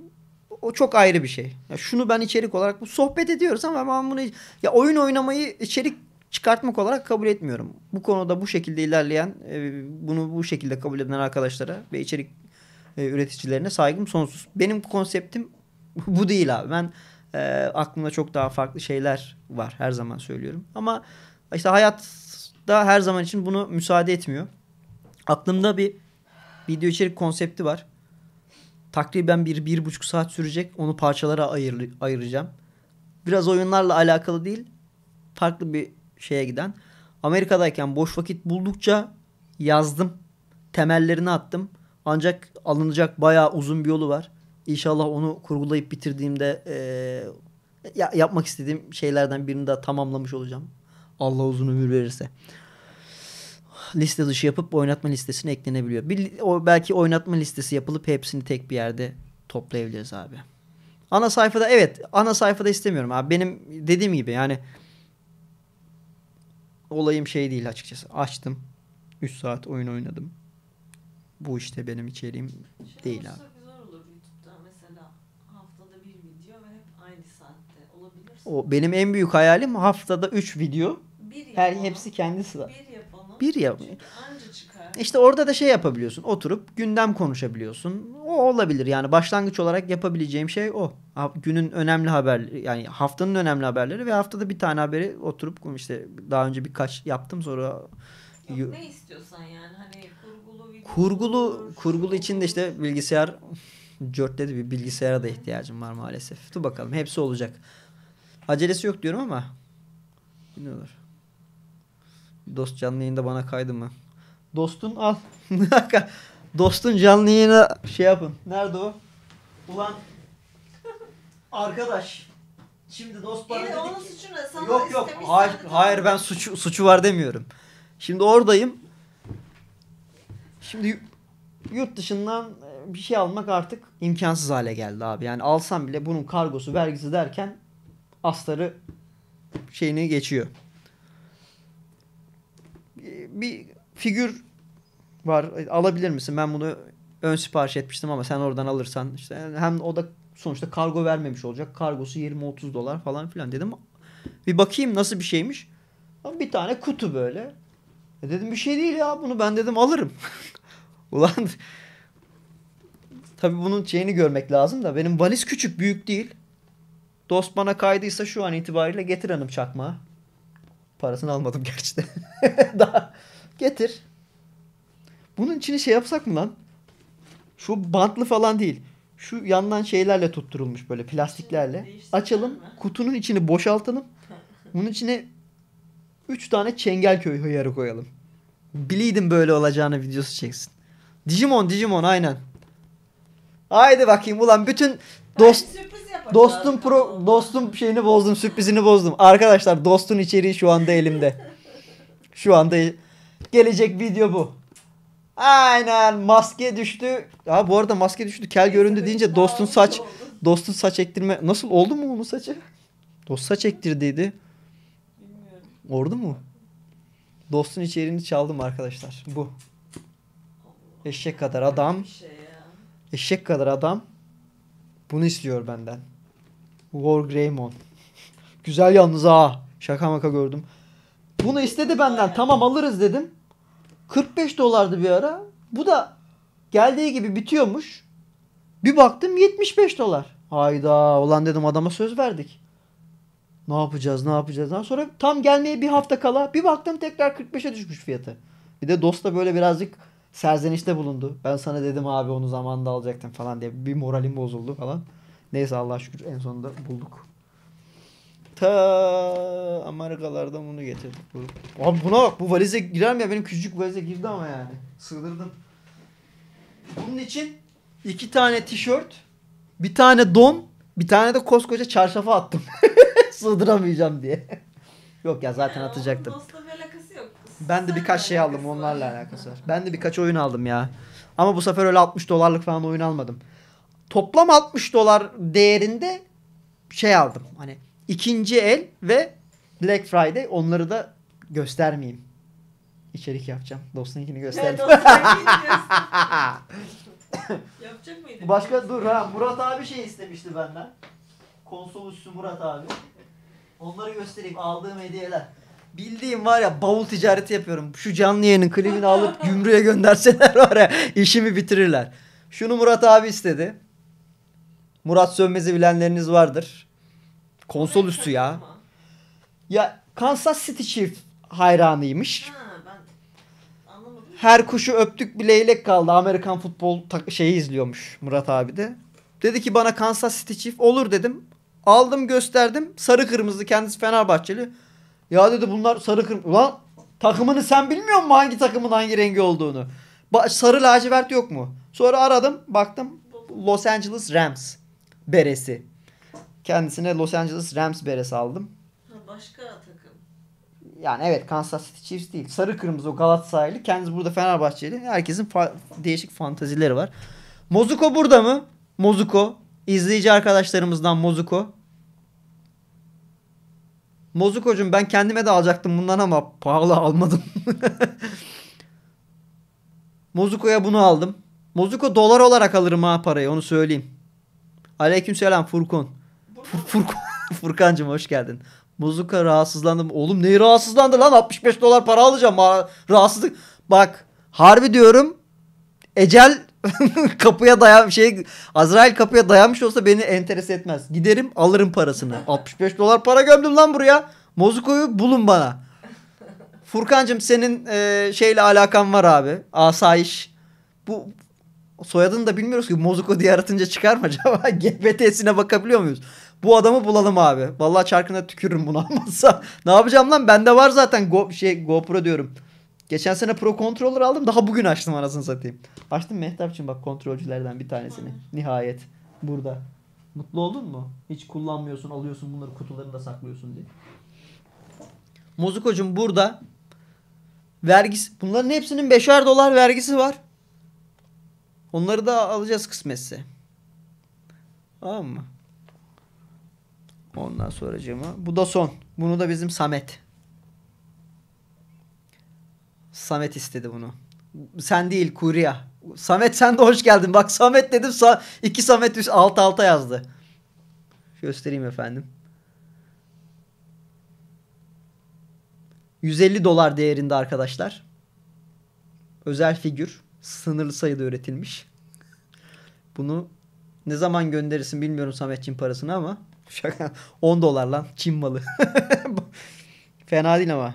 o çok ayrı bir şey. Ya şunu ben içerik olarak bu sohbet ediyoruz ama ben bunu ya oyun oynamayı içerik çıkartmak olarak kabul etmiyorum. Bu konuda bu şekilde ilerleyen, e, bunu bu şekilde kabul eden arkadaşlara ve içerik e, üreticilerine saygım sonsuz. Benim konseptim bu değil abi. Ben e, aklımda çok daha farklı şeyler var her zaman söylüyorum. Ama işte hayatta her zaman için bunu müsaade etmiyor. Aklımda bir video içerik konsepti var. Takriben bir, bir buçuk saat sürecek. Onu parçalara ayır, ayıracağım. Biraz oyunlarla alakalı değil. Farklı bir şeye giden. Amerika'dayken boş vakit buldukça yazdım. Temellerini attım. Ancak alınacak bayağı uzun bir yolu var. İnşallah onu kurgulayıp bitirdiğimde e, yapmak istediğim şeylerden birini de tamamlamış olacağım. Allah uzun ömür verirse. Liste dışı yapıp oynatma listesine eklenebiliyor. Bir, o belki oynatma listesi yapılıp hepsini tek bir yerde toplayabiliriz abi. Ana sayfada evet ana sayfada istemiyorum abi. Benim dediğim gibi yani olayım şey değil açıkçası. Açtım. 3 saat oyun oynadım. Bu işte benim içeriğim şey değil abi. O benim en büyük hayalim haftada 3 video. Bir yapalım, Her hepsi kendisi de Bir yapalım. Bir yapalım. İşte orada da şey yapabiliyorsun. Oturup gündem konuşabiliyorsun. O olabilir yani başlangıç olarak yapabileceğim şey o. Günün önemli haber yani haftanın önemli haberleri ve haftada bir tane haberi oturup işte daha önce birkaç yaptım sonra Yok, ne istiyorsan yani hani kurgulu video kurgulu olur, kurgulu için de işte bilgisayar cörtledi bir bilgisayara da ihtiyacım var maalesef. Dur bakalım hepsi olacak. Acelesi yok diyorum ama ne olur. Dost canlı yayında bana kaydı mı? Dostun al. Dostun canlı yayına şey yapın. Nerede o? Ulan arkadaş. Şimdi dost bana ee, dedi ki. suçu Sana yok yok. Hayır, hayır ben suçu, suçu var demiyorum. Şimdi oradayım. Şimdi yurt dışından e, bir şey almak artık imkansız hale geldi abi. Yani alsam bile bunun kargosu, vergisi derken astarı şeyini geçiyor. Bir figür var. E, alabilir misin? Ben bunu ön sipariş etmiştim ama sen oradan alırsan işte hem o da sonuçta kargo vermemiş olacak. Kargosu 20-30 dolar falan filan dedim. Bir bakayım nasıl bir şeymiş. Bir tane kutu böyle. E dedim bir şey değil ya bunu ben dedim alırım. Ulan tabi bunun şeyini görmek lazım da benim valiz küçük büyük değil. Dost bana kaydıysa şu an itibariyle getir hanım çakma. Parasını almadım gerçi de. Daha Getir. Bunun içini şey yapsak mı lan? Şu bantlı falan değil. Şu yandan şeylerle tutturulmuş böyle plastiklerle. Açalım. Kutunun içini boşaltalım. Bunun içine 3 tane Çengelköy hıyarı koyalım. Biliydim böyle olacağını videosu çeksin. Digimon Digimon aynen. Haydi bakayım ulan bütün dost dostum pro, dostum şeyini bozdum sürprizini bozdum. Arkadaşlar dostun içeriği şu anda elimde. Şu anda Gelecek video bu. Aynen maske düştü. Ha bu arada maske düştü. Kel göründü deyince dostun saç dostun saç ektirme nasıl oldu mu onun saçı? Dost saç ektirdiydi. Ordu mu? Dostun içeriğini çaldım arkadaşlar. Bu. Eşek kadar adam. Şey Eşek kadar adam. Bunu istiyor benden. War Greymon. Güzel yalnız ha. Şaka maka gördüm. Bunu istedi benden. Tamam alırız dedim. 45 dolardı bir ara. Bu da geldiği gibi bitiyormuş. Bir baktım 75 dolar. Hayda olan dedim adama söz verdik. Ne yapacağız ne yapacağız. Daha sonra tam gelmeye bir hafta kala bir baktım tekrar 45'e düşmüş fiyatı. Bir de dost da böyle birazcık serzenişte bulundu. Ben sana dedim abi onu zamanında alacaktım falan diye. Bir moralim bozuldu falan. Neyse Allah şükür en sonunda bulduk. Ta Amerikalardan bunu getirdik. Abi buna bak bu valize girer mi ya? Benim küçücük valize girdi ama yani. Sığdırdım. Bunun için iki tane tişört, bir tane don, bir tane de koskoca çarşafa attım. Sığdıramayacağım diye. Yok ya zaten atacaktım. Ben de birkaç şey aldım onlarla alakası var. Ben de birkaç oyun aldım ya. Ama bu sefer öyle 60 dolarlık falan oyun almadım. Toplam 60 dolar değerinde şey aldım. Hani ikinci el ve Black Friday onları da göstermeyeyim. İçerik yapacağım. Dostlunkini göstereyim. Evet, Yapacak mıydın? Başka dur ha. Murat abi şey istemişti benden. Konsolosçu Murat abi. Onları göstereyim. Aldığım hediyeler. Bildiğim var ya bavul ticareti yapıyorum. Şu canlı yayının klibini alıp gümrüğe gönderseler var ya işimi bitirirler. Şunu Murat abi istedi. Murat Sönmez'i bilenleriniz vardır. Konsol üstü ya. Ya Kansas City Chief hayranıymış. Her kuşu öptük bir leylek kaldı. Amerikan futbol şeyi izliyormuş Murat abi de. Dedi ki bana Kansas City Chief olur dedim. Aldım gösterdim. Sarı kırmızı kendisi Fenerbahçeli. Ya dedi bunlar sarı kırmızı. Ulan takımını sen bilmiyor musun hangi takımın hangi rengi olduğunu? Ba- sarı lacivert yok mu? Sonra aradım baktım Los Angeles Rams beresi. Kendisine Los Angeles Rams beresi aldım. başka takım. Yani evet Kansas City Chiefs değil. Sarı kırmızı o Galatasaraylı. Kendisi burada Fenerbahçeli. Herkesin fa- değişik fantazileri var. Mozuko burada mı? Mozuko. İzleyici arkadaşlarımızdan Mozuko. Mozuko'cum ben kendime de alacaktım bundan ama pahalı almadım. Mozuko'ya bunu aldım. Mozuko dolar olarak alırım ha parayı onu söyleyeyim. Aleykümselam Furkon. Fur Furkancım hoş geldin. Muzuka rahatsızlandım. Oğlum neyi rahatsızlandı lan? 65 dolar para alacağım. rahatsızlık. Bak harbi diyorum. Ecel kapıya dayan şey Azrail kapıya dayanmış olsa beni enteres etmez. Giderim alırım parasını. 65 dolar para gömdüm lan buraya. Mozuko'yu bulun bana. Furkancım senin e, şeyle alakan var abi. Asayiş. Bu soyadını da bilmiyoruz ki Mozuko diye aratınca çıkar mı acaba? GBT'sine bakabiliyor muyuz? Bu adamı bulalım abi. Vallahi çarkına tükürürüm bunu almazsa. ne yapacağım lan? Bende var zaten Go şey GoPro diyorum. Geçen sene Pro Controller aldım. Daha bugün açtım anasını satayım. Açtım Mehtapçım bak kontrolcülerden bir tanesini. Nihayet. Burada. Mutlu oldun mu? Hiç kullanmıyorsun, alıyorsun bunları kutularında saklıyorsun diye. Mozuko'cum burada vergisi bunların hepsinin 5'er dolar vergisi var. Onları da alacağız kısmetse. Tamam mı? Ondan sonra cama. Bu da son. Bunu da bizim Samet. Samet istedi bunu. Sen değil Kurya. Samet sen de hoş geldin. Bak Samet dedim. Sa iki Samet üst alt alta yazdı. Göstereyim efendim. 150 dolar değerinde arkadaşlar. Özel figür. Sınırlı sayıda üretilmiş. Bunu ne zaman gönderirsin bilmiyorum Sametçin parasını ama Şaka. 10 dolar lan. Çin malı. Fena değil ama.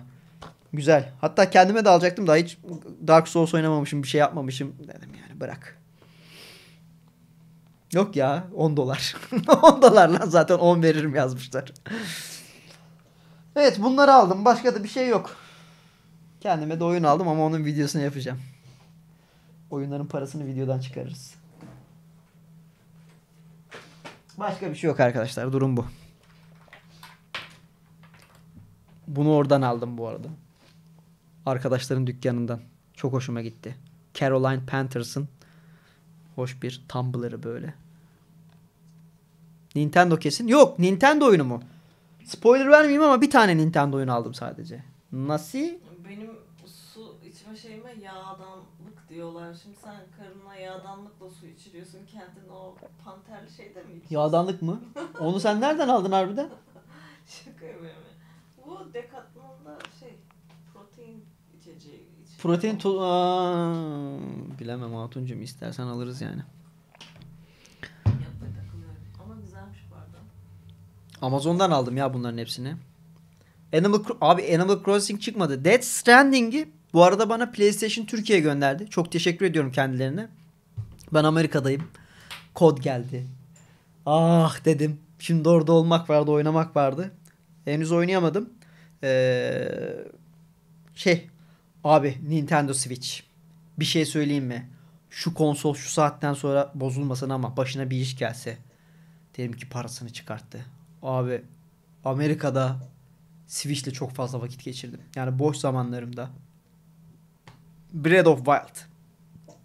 Güzel. Hatta kendime de alacaktım da hiç Dark Souls oynamamışım, bir şey yapmamışım. Dedim yani bırak. Yok ya 10 dolar. 10 dolar lan zaten 10 veririm yazmışlar. evet bunları aldım. Başka da bir şey yok. Kendime de oyun aldım ama onun videosunu yapacağım. Oyunların parasını videodan çıkarırız. Başka bir şey yok arkadaşlar. Durum bu. Bunu oradan aldım bu arada. Arkadaşların dükkanından. Çok hoşuma gitti. Caroline Panthers'ın hoş bir tumbler'ı böyle. Nintendo kesin. Yok Nintendo oyunu mu? Spoiler vermeyeyim ama bir tane Nintendo oyunu aldım sadece. Nasıl? Benim içme şeyime yağdanlık diyorlar. Şimdi sen karına yağdanlıkla su içiriyorsun. Kendin o panterli şeyde mi içiyorsun? Yağdanlık mı? Onu sen nereden aldın harbiden? Şaka yapıyorum. Bu dekatmanda şey protein içeceği. içeceği. Protein to... Aa, bilemem Hatuncuğum istersen alırız yani. Ama güzelmiş bu Amazon'dan aldım ya bunların hepsini. Animal abi Animal Crossing çıkmadı. Dead Stranding'i bu arada bana PlayStation Türkiye gönderdi. Çok teşekkür ediyorum kendilerine. Ben Amerika'dayım. Kod geldi. Ah dedim. Şimdi orada olmak vardı, oynamak vardı. Henüz oynayamadım. Ee, şey abi Nintendo Switch. Bir şey söyleyeyim mi? Şu konsol şu saatten sonra bozulmasın ama başına bir iş gelse. Derim ki parasını çıkarttı. Abi Amerika'da Switch'le çok fazla vakit geçirdim. Yani boş zamanlarımda Breath of Wild.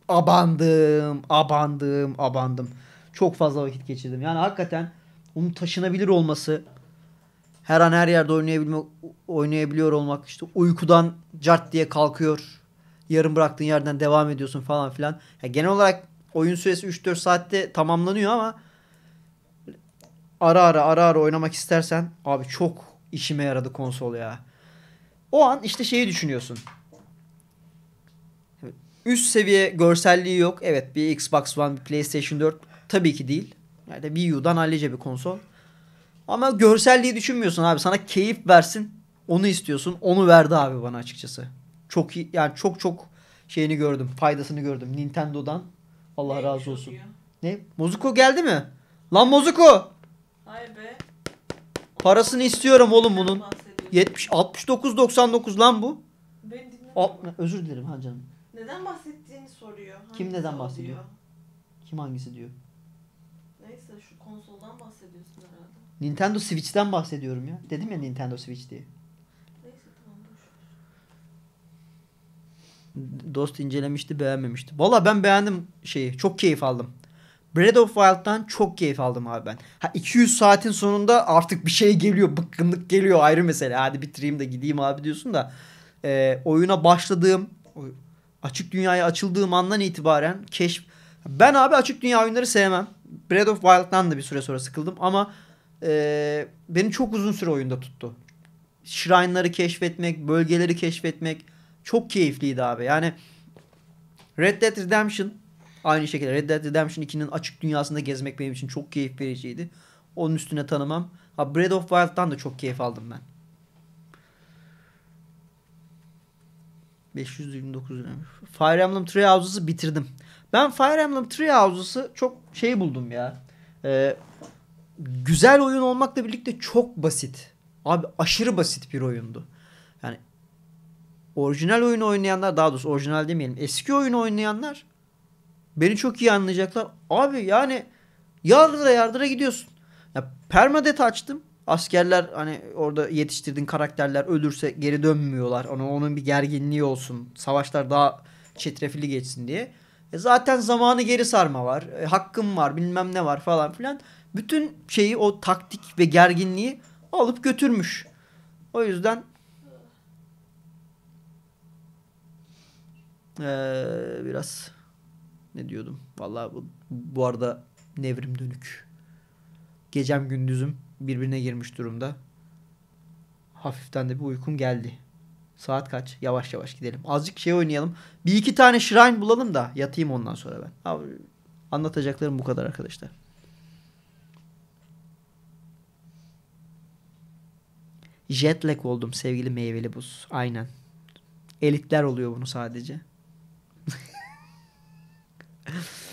Abandım, abandım, abandım. Çok fazla vakit geçirdim. Yani hakikaten onun taşınabilir olması, her an her yerde oynayabilme, oynayabiliyor olmak, işte uykudan cart diye kalkıyor, yarım bıraktığın yerden devam ediyorsun falan filan. Yani genel olarak oyun süresi 3-4 saatte tamamlanıyor ama ara ara ara ara oynamak istersen abi çok işime yaradı konsol ya. O an işte şeyi düşünüyorsun üst seviye görselliği yok. Evet bir Xbox One, bir PlayStation 4 tabii ki değil. Yani de Wii U'dan hallice bir konsol. Ama görselliği düşünmüyorsun abi. Sana keyif versin. Onu istiyorsun. Onu verdi abi bana açıkçası. Çok iyi yani çok çok şeyini gördüm. Faydasını gördüm Nintendo'dan. Allah ne razı olsun. Ya? Ne? Mozuko geldi mi? Lan Mozuko. Hay be. Parasını istiyorum oğlum bunun. 70 69.99 lan bu. Ben Alt, özür dilerim ha canım. Neden bahsettiğini soruyor. Hangisi Kim neden bahsediyor? Diyor? Kim hangisi diyor? Neyse şu konsoldan bahsediyorsun herhalde. Nintendo Switch'ten bahsediyorum ya. Dedim ya Nintendo Switch diye. Neyse tamam boş. Dost incelemişti beğenmemişti. Valla ben beğendim şeyi. Çok keyif aldım. Breath of Wild'dan çok keyif aldım abi ben. Ha 200 saatin sonunda artık bir şey geliyor. Bıkkınlık geliyor ayrı mesele. Hadi bitireyim de gideyim abi diyorsun da. E, oyuna başladığım Açık dünyaya açıldığım andan itibaren keşf... Ben abi açık dünya oyunları sevmem. Breath of Wild'dan da bir süre sonra sıkıldım ama e, beni çok uzun süre oyunda tuttu. Shrine'ları keşfetmek, bölgeleri keşfetmek çok keyifliydi abi. Yani Red Dead Redemption aynı şekilde Red Dead Redemption 2'nin açık dünyasında gezmek benim için çok keyif vericiydi. Onun üstüne tanımam. Ha, Breath of Wild'dan da çok keyif aldım ben. 529 liraymış. Fire Emblem Three Houses'ı bitirdim. Ben Fire Emblem Three Houses'ı çok şey buldum ya. Ee, güzel oyun olmakla birlikte çok basit. Abi aşırı basit bir oyundu. Yani orijinal oyunu oynayanlar daha doğrusu orijinal demeyelim. Eski oyunu oynayanlar beni çok iyi anlayacaklar. Abi yani yardıra yardıra gidiyorsun. Ya permadet açtım askerler hani orada yetiştirdiğin karakterler ölürse geri dönmüyorlar. Ona onun bir gerginliği olsun. Savaşlar daha çetrefilli geçsin diye. E zaten zamanı geri sarma var. E, hakkım var, bilmem ne var falan filan. Bütün şeyi o taktik ve gerginliği alıp götürmüş. O yüzden ee, biraz ne diyordum? Vallahi bu, bu arada nevrim dönük. Gecem gündüzüm birbirine girmiş durumda. Hafiften de bir uykum geldi. Saat kaç? Yavaş yavaş gidelim. Azıcık şey oynayalım. Bir iki tane shrine bulalım da yatayım ondan sonra ben. anlatacaklarım bu kadar arkadaşlar. Jetlag oldum sevgili meyveli buz. Aynen. Elitler oluyor bunu sadece.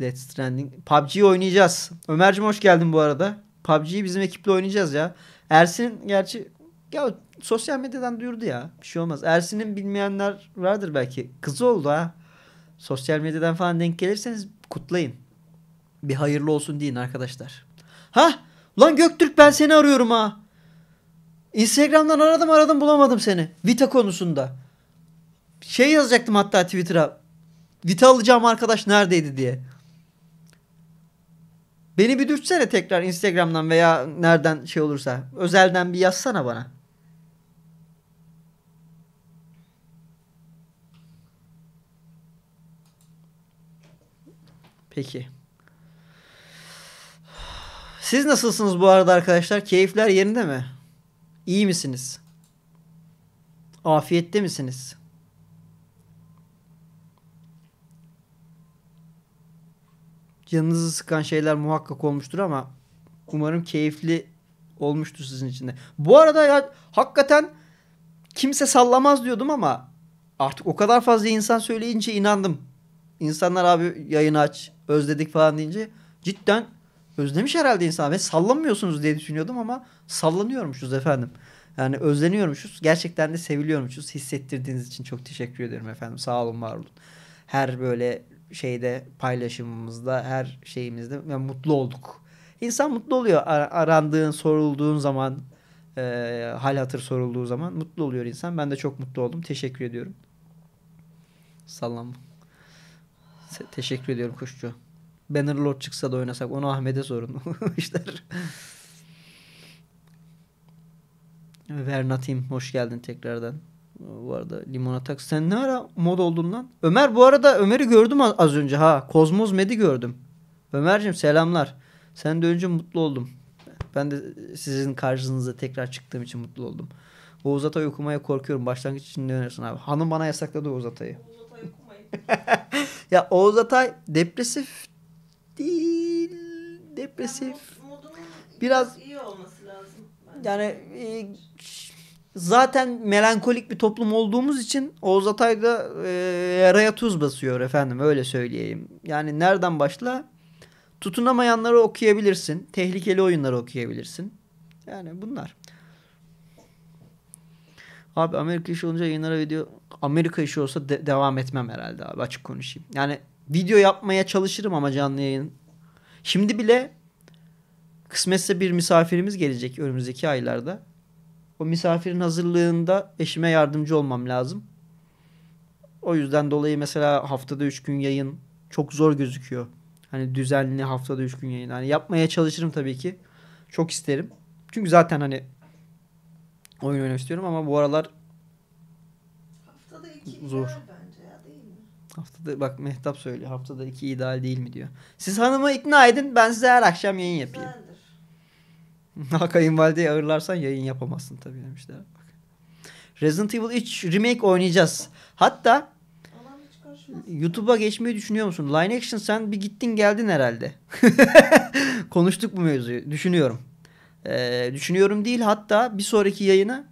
Death Stranding. PUBG'yi oynayacağız. Ömer'cim hoş geldin bu arada. PUBG'yi bizim ekiple oynayacağız ya. Ersin gerçi ya sosyal medyadan duyurdu ya. Bir şey olmaz. Ersin'in bilmeyenler vardır belki. Kızı oldu ha. Sosyal medyadan falan denk gelirseniz kutlayın. Bir hayırlı olsun deyin arkadaşlar. Ha? Lan Göktürk ben seni arıyorum ha. Instagram'dan aradım aradım bulamadım seni. Vita konusunda. Şey yazacaktım hatta Twitter'a. Vita alacağım arkadaş neredeydi diye. Beni bir dürtsene tekrar Instagram'dan veya nereden şey olursa. Özelden bir yazsana bana. Peki. Siz nasılsınız bu arada arkadaşlar? Keyifler yerinde mi? İyi misiniz? Afiyette misiniz? canınızı sıkan şeyler muhakkak olmuştur ama umarım keyifli olmuştur sizin için de. Bu arada ya hakikaten kimse sallamaz diyordum ama artık o kadar fazla insan söyleyince inandım. İnsanlar abi yayın aç, özledik falan deyince cidden özlemiş herhalde insan ve sallamıyorsunuz diye düşünüyordum ama sallanıyormuşuz efendim. Yani özleniyormuşuz. Gerçekten de seviliyormuşuz. Hissettirdiğiniz için çok teşekkür ederim efendim. Sağ olun var olun. Her böyle şeyde paylaşımımızda her şeyimizde yani mutlu olduk. İnsan mutlu oluyor arandığın sorulduğun zaman e, hal hatır sorulduğu zaman mutlu oluyor insan. Ben de çok mutlu oldum. Teşekkür ediyorum. Salam. Teşekkür ediyorum kuşçu. Lord çıksa da oynasak onu Ahmet'e sorun. İşler. Vernatim hoş geldin tekrardan. Bu arada limonata sen ne ara mod oldun lan? Ömer bu arada Ömer'i gördüm az önce ha. Kozmos Med'i gördüm. Ömer'cim selamlar. Sen de önce mutlu oldum. Ben de sizin karşınıza tekrar çıktığım için mutlu oldum. Oğuz Atay okumaya korkuyorum. Başlangıç için ne önerirsin abi? Hanım bana yasakladı Oğuz Atay'ı. ya Oğuz Atay depresif değil. Depresif. Yani biraz iyi olması lazım. Yani e, zaten melankolik bir toplum olduğumuz için Oğuz Atay da e, raya tuz basıyor efendim öyle söyleyeyim. Yani nereden başla? Tutunamayanları okuyabilirsin. Tehlikeli oyunları okuyabilirsin. Yani bunlar. Abi Amerika işi olunca yayınlara video... Amerika işi olsa de- devam etmem herhalde abi açık konuşayım. Yani video yapmaya çalışırım ama canlı yayın. Şimdi bile kısmetse bir misafirimiz gelecek önümüzdeki aylarda. O misafirin hazırlığında eşime yardımcı olmam lazım. O yüzden dolayı mesela haftada 3 gün yayın çok zor gözüküyor. Hani düzenli haftada 3 gün yayın. Hani yapmaya çalışırım tabii ki. Çok isterim. Çünkü zaten hani oyun oynamak istiyorum ama bu aralar haftada iki zor. bence ya değil mi? Haftada bak Mehtap söylüyor. Haftada iki ideal değil mi diyor. Siz hanımı ikna edin ben size her akşam yayın yapayım. Sen Kayınvalideyi ağırlarsan yayın yapamazsın tabii demişler. Resident Evil 3 remake oynayacağız. Hatta YouTube'a geçmeyi düşünüyor musun? Line Action sen bir gittin geldin herhalde. Konuştuk bu mevzuyu. Düşünüyorum. Ee, düşünüyorum değil hatta bir sonraki yayına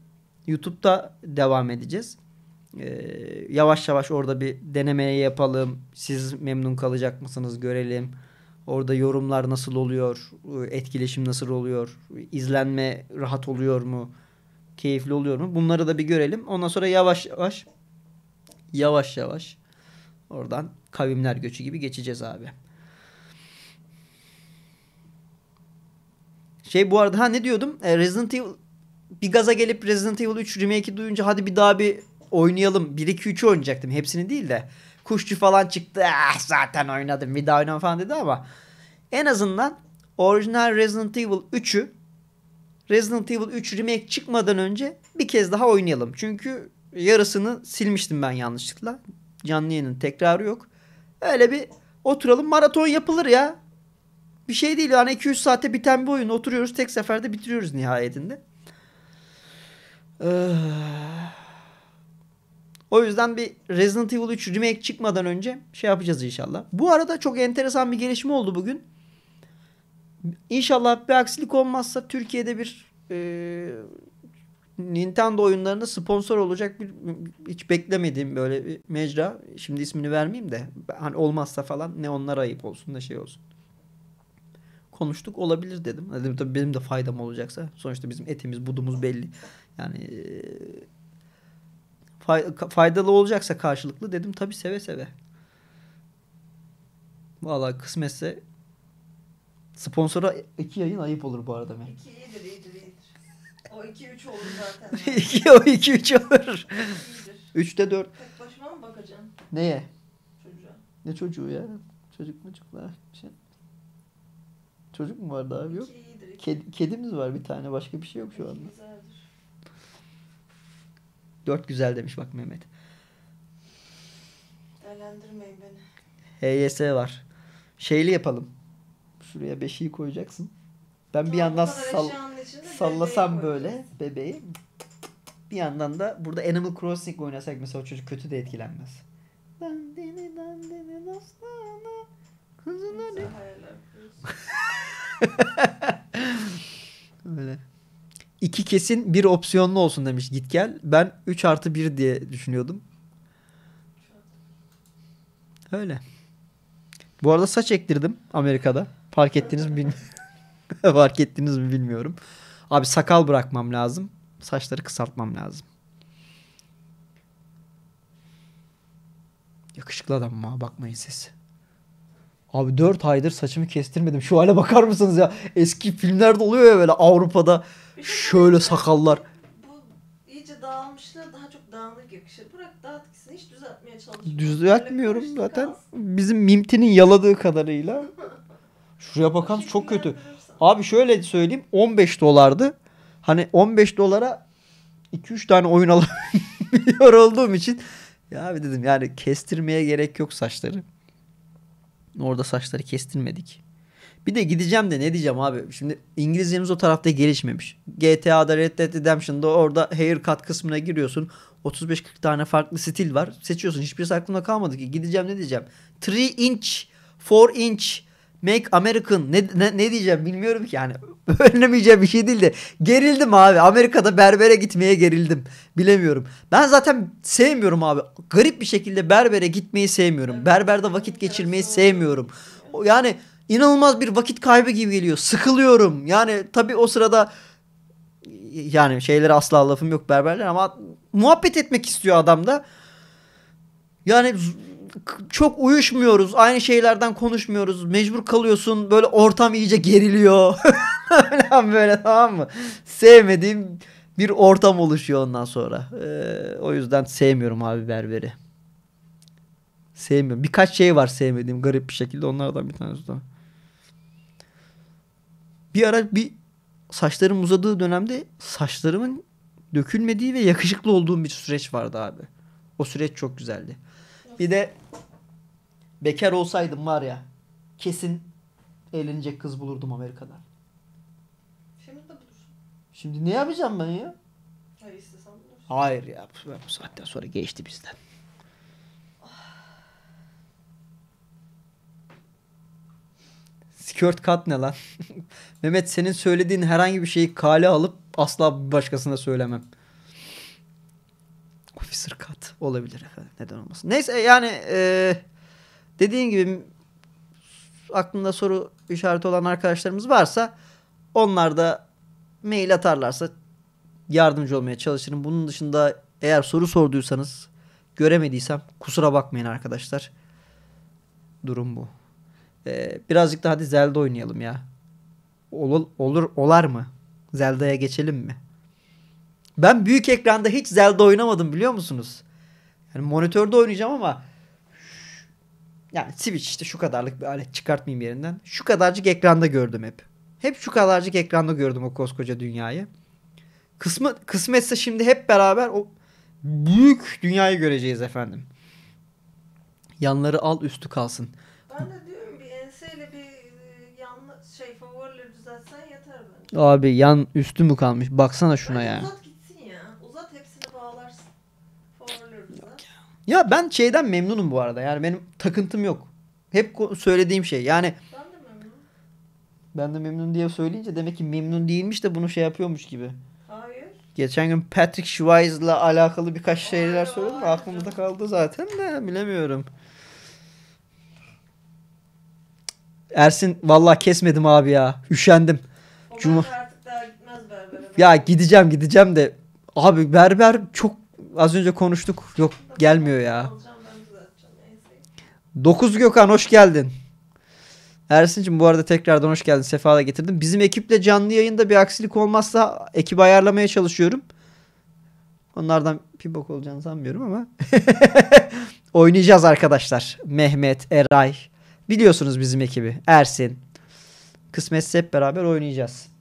YouTube'da devam edeceğiz. Ee, yavaş yavaş orada bir denemeye yapalım. Siz memnun kalacak mısınız görelim. Orada yorumlar nasıl oluyor? Etkileşim nasıl oluyor? İzlenme rahat oluyor mu? Keyifli oluyor mu? Bunları da bir görelim. Ondan sonra yavaş yavaş yavaş yavaş oradan kavimler göçü gibi geçeceğiz abi. Şey bu arada ha ne diyordum? E, Resident Evil bir gaza gelip Resident Evil 3 remake'i duyunca hadi bir daha bir oynayalım. 1 2 3'ü oynayacaktım. Hepsini değil de Kuşçu falan çıktı. Ah, zaten oynadım bir daha oynamam falan dedi ama en azından orijinal Resident Evil 3'ü Resident Evil 3 remake çıkmadan önce bir kez daha oynayalım. Çünkü yarısını silmiştim ben yanlışlıkla. Canlı yayının tekrarı yok. Öyle bir oturalım maraton yapılır ya. Bir şey değil yani 200 saate biten bir oyun. Oturuyoruz tek seferde bitiriyoruz nihayetinde. Ee... O yüzden bir Resident Evil 3 remake çıkmadan önce şey yapacağız inşallah. Bu arada çok enteresan bir gelişme oldu bugün. İnşallah bir aksilik olmazsa Türkiye'de bir e, Nintendo oyunlarına sponsor olacak bir hiç beklemediğim böyle bir mecra. Şimdi ismini vermeyeyim de hani olmazsa falan ne onlara ayıp olsun ne şey olsun. Konuştuk olabilir dedim. Dedim tabii benim de faydam olacaksa. Sonuçta bizim etimiz budumuz belli. Yani e, faydalı olacaksa karşılıklı dedim tabi seve seve. Valla kısmetse sponsora iki yayın ayıp olur bu arada. Ben. İki iyidir iyidir iyidir. O iki üç olur zaten. iki, o iki üç olur. Üçte dört. Tek başıma mı bakacaksın? Neye? Çocuğa. Ne çocuğu ya? Çocuk mu çocuklar? Ah, şey. Çocuk mu vardı abi yok? İki iyidir, iki. Kedi, kedimiz var bir tane başka bir şey yok şu anda. Güzel. Dört güzel demiş bak Mehmet. Değerlendirmeyin beni. HYS var. Şeyli yapalım. Şuraya beşiği koyacaksın. Ben tamam, bir yandan sal sallasam böyle bebeği. Bir yandan da burada Animal Crossing oynasak mesela o çocuk kötü de etkilenmez. Dandini dandini dostana kızına ne? iki kesin bir opsiyonlu olsun demiş git gel. Ben 3 artı 1 diye düşünüyordum. Öyle. Bu arada saç ektirdim Amerika'da. Fark ettiniz mi bilmiyorum. Fark ettiniz mi bilmiyorum. Abi sakal bırakmam lazım. Saçları kısaltmam lazım. Yakışıklı adam ama bakmayın sesi. Abi 4 aydır saçımı kestirmedim. Şu hale bakar mısınız ya? Eski filmlerde oluyor ya böyle Avrupa'da şöyle sakallar. Bu iyice dağılmışlar daha çok dağınık yakışır. Bırak dağıt gitsin hiç düzeltmeye çalışma. Düzeltmiyorum zaten. Bizim Mimti'nin yaladığı kadarıyla. Şuraya bakan çok kötü. Abi şöyle söyleyeyim 15 dolardı. Hani 15 dolara 2-3 tane oyun alabiliyor olduğum için ya abi dedim yani kestirmeye gerek yok saçları. Orada saçları kestirmedik. Bir de gideceğim de ne diyeceğim abi. Şimdi İngilizcemiz o tarafta gelişmemiş. GTA'da Red Dead Redemption'da orada haircut kısmına giriyorsun. 35-40 tane farklı stil var. Seçiyorsun. Hiçbirisi aklımda kalmadı ki. Gideceğim ne diyeceğim. 3 inch, 4 inch, Make American ne, ne, ne diyeceğim bilmiyorum ki yani. Önlemeyeceğim bir şey değil de gerildim abi. Amerika'da berbere gitmeye gerildim. Bilemiyorum. Ben zaten sevmiyorum abi. Garip bir şekilde berbere gitmeyi sevmiyorum. Berberde vakit geçirmeyi sevmiyorum. Yani inanılmaz bir vakit kaybı gibi geliyor. Sıkılıyorum. Yani tabii o sırada yani şeylere asla lafım yok berberler ama muhabbet etmek istiyor adam da. Yani çok uyuşmuyoruz. Aynı şeylerden konuşmuyoruz. Mecbur kalıyorsun. Böyle ortam iyice geriliyor. falan böyle tamam mı? Sevmediğim bir ortam oluşuyor ondan sonra. Ee, o yüzden sevmiyorum abi berberi. Sevmiyorum. Birkaç şey var sevmediğim garip bir şekilde. Onlardan bir tanesi de. Bir ara bir saçlarım uzadığı dönemde saçlarımın dökülmediği ve yakışıklı olduğum bir süreç vardı abi. O süreç çok güzeldi. Bir de Bekar olsaydım var ya kesin eğlenecek kız bulurdum Amerika'da. Şimdi ne yapacağım ben ya? Hayır istesem bulursun. Hayır ya bu saatten sonra geçti bizden. Skirt kat ne lan? Mehmet senin söylediğin herhangi bir şeyi kale alıp asla başkasına söylemem. Officer cut olabilir efendim. Neden olmasın? Neyse yani eee Dediğim gibi aklında soru işareti olan arkadaşlarımız varsa onlar da mail atarlarsa yardımcı olmaya çalışırım. Bunun dışında eğer soru sorduysanız göremediysem kusura bakmayın arkadaşlar. Durum bu. Ee, birazcık daha hadi Zelda oynayalım ya. Olur, olur olar mı? Zelda'ya geçelim mi? Ben büyük ekranda hiç Zelda oynamadım biliyor musunuz? Yani monitörde oynayacağım ama yani Switch işte şu kadarlık bir alet çıkartmayayım yerinden. Şu kadarcık ekranda gördüm hep. Hep şu kadarcık ekranda gördüm o koskoca dünyayı. Kısmı, kısmetse şimdi hep beraber o büyük dünyayı göreceğiz efendim. Yanları al üstü kalsın. Ben de diyorum bir enseyle bir e, yanlı şey favorileri düzeltsen yeter bence. Abi yan üstü mü kalmış? Baksana şuna ben ya. Uzat Ya ben şeyden memnunum bu arada. Yani benim takıntım yok. Hep söylediğim şey. Yani ben de memnunum. Ben de memnun diye söyleyince demek ki memnun değilmiş de bunu şey yapıyormuş gibi. Hayır. Geçen gün Patrick Schweitz'la alakalı birkaç şeyler söyledim. Aklımda kaldı zaten de bilemiyorum. Ersin valla kesmedim abi ya. Üşendim. O Cuma... Ya gideceğim gideceğim de abi berber çok az önce konuştuk. Yok gelmiyor ya. 9 Gökhan hoş geldin. Ersin'cim bu arada tekrardan hoş geldin. Sefa da getirdin. Bizim ekiple canlı yayında bir aksilik olmazsa ekibi ayarlamaya çalışıyorum. Onlardan bir bok olacağını sanmıyorum ama. Oynayacağız arkadaşlar. Mehmet, Eray. Biliyorsunuz bizim ekibi. Ersin. Kısmetse hep beraber oynayacağız.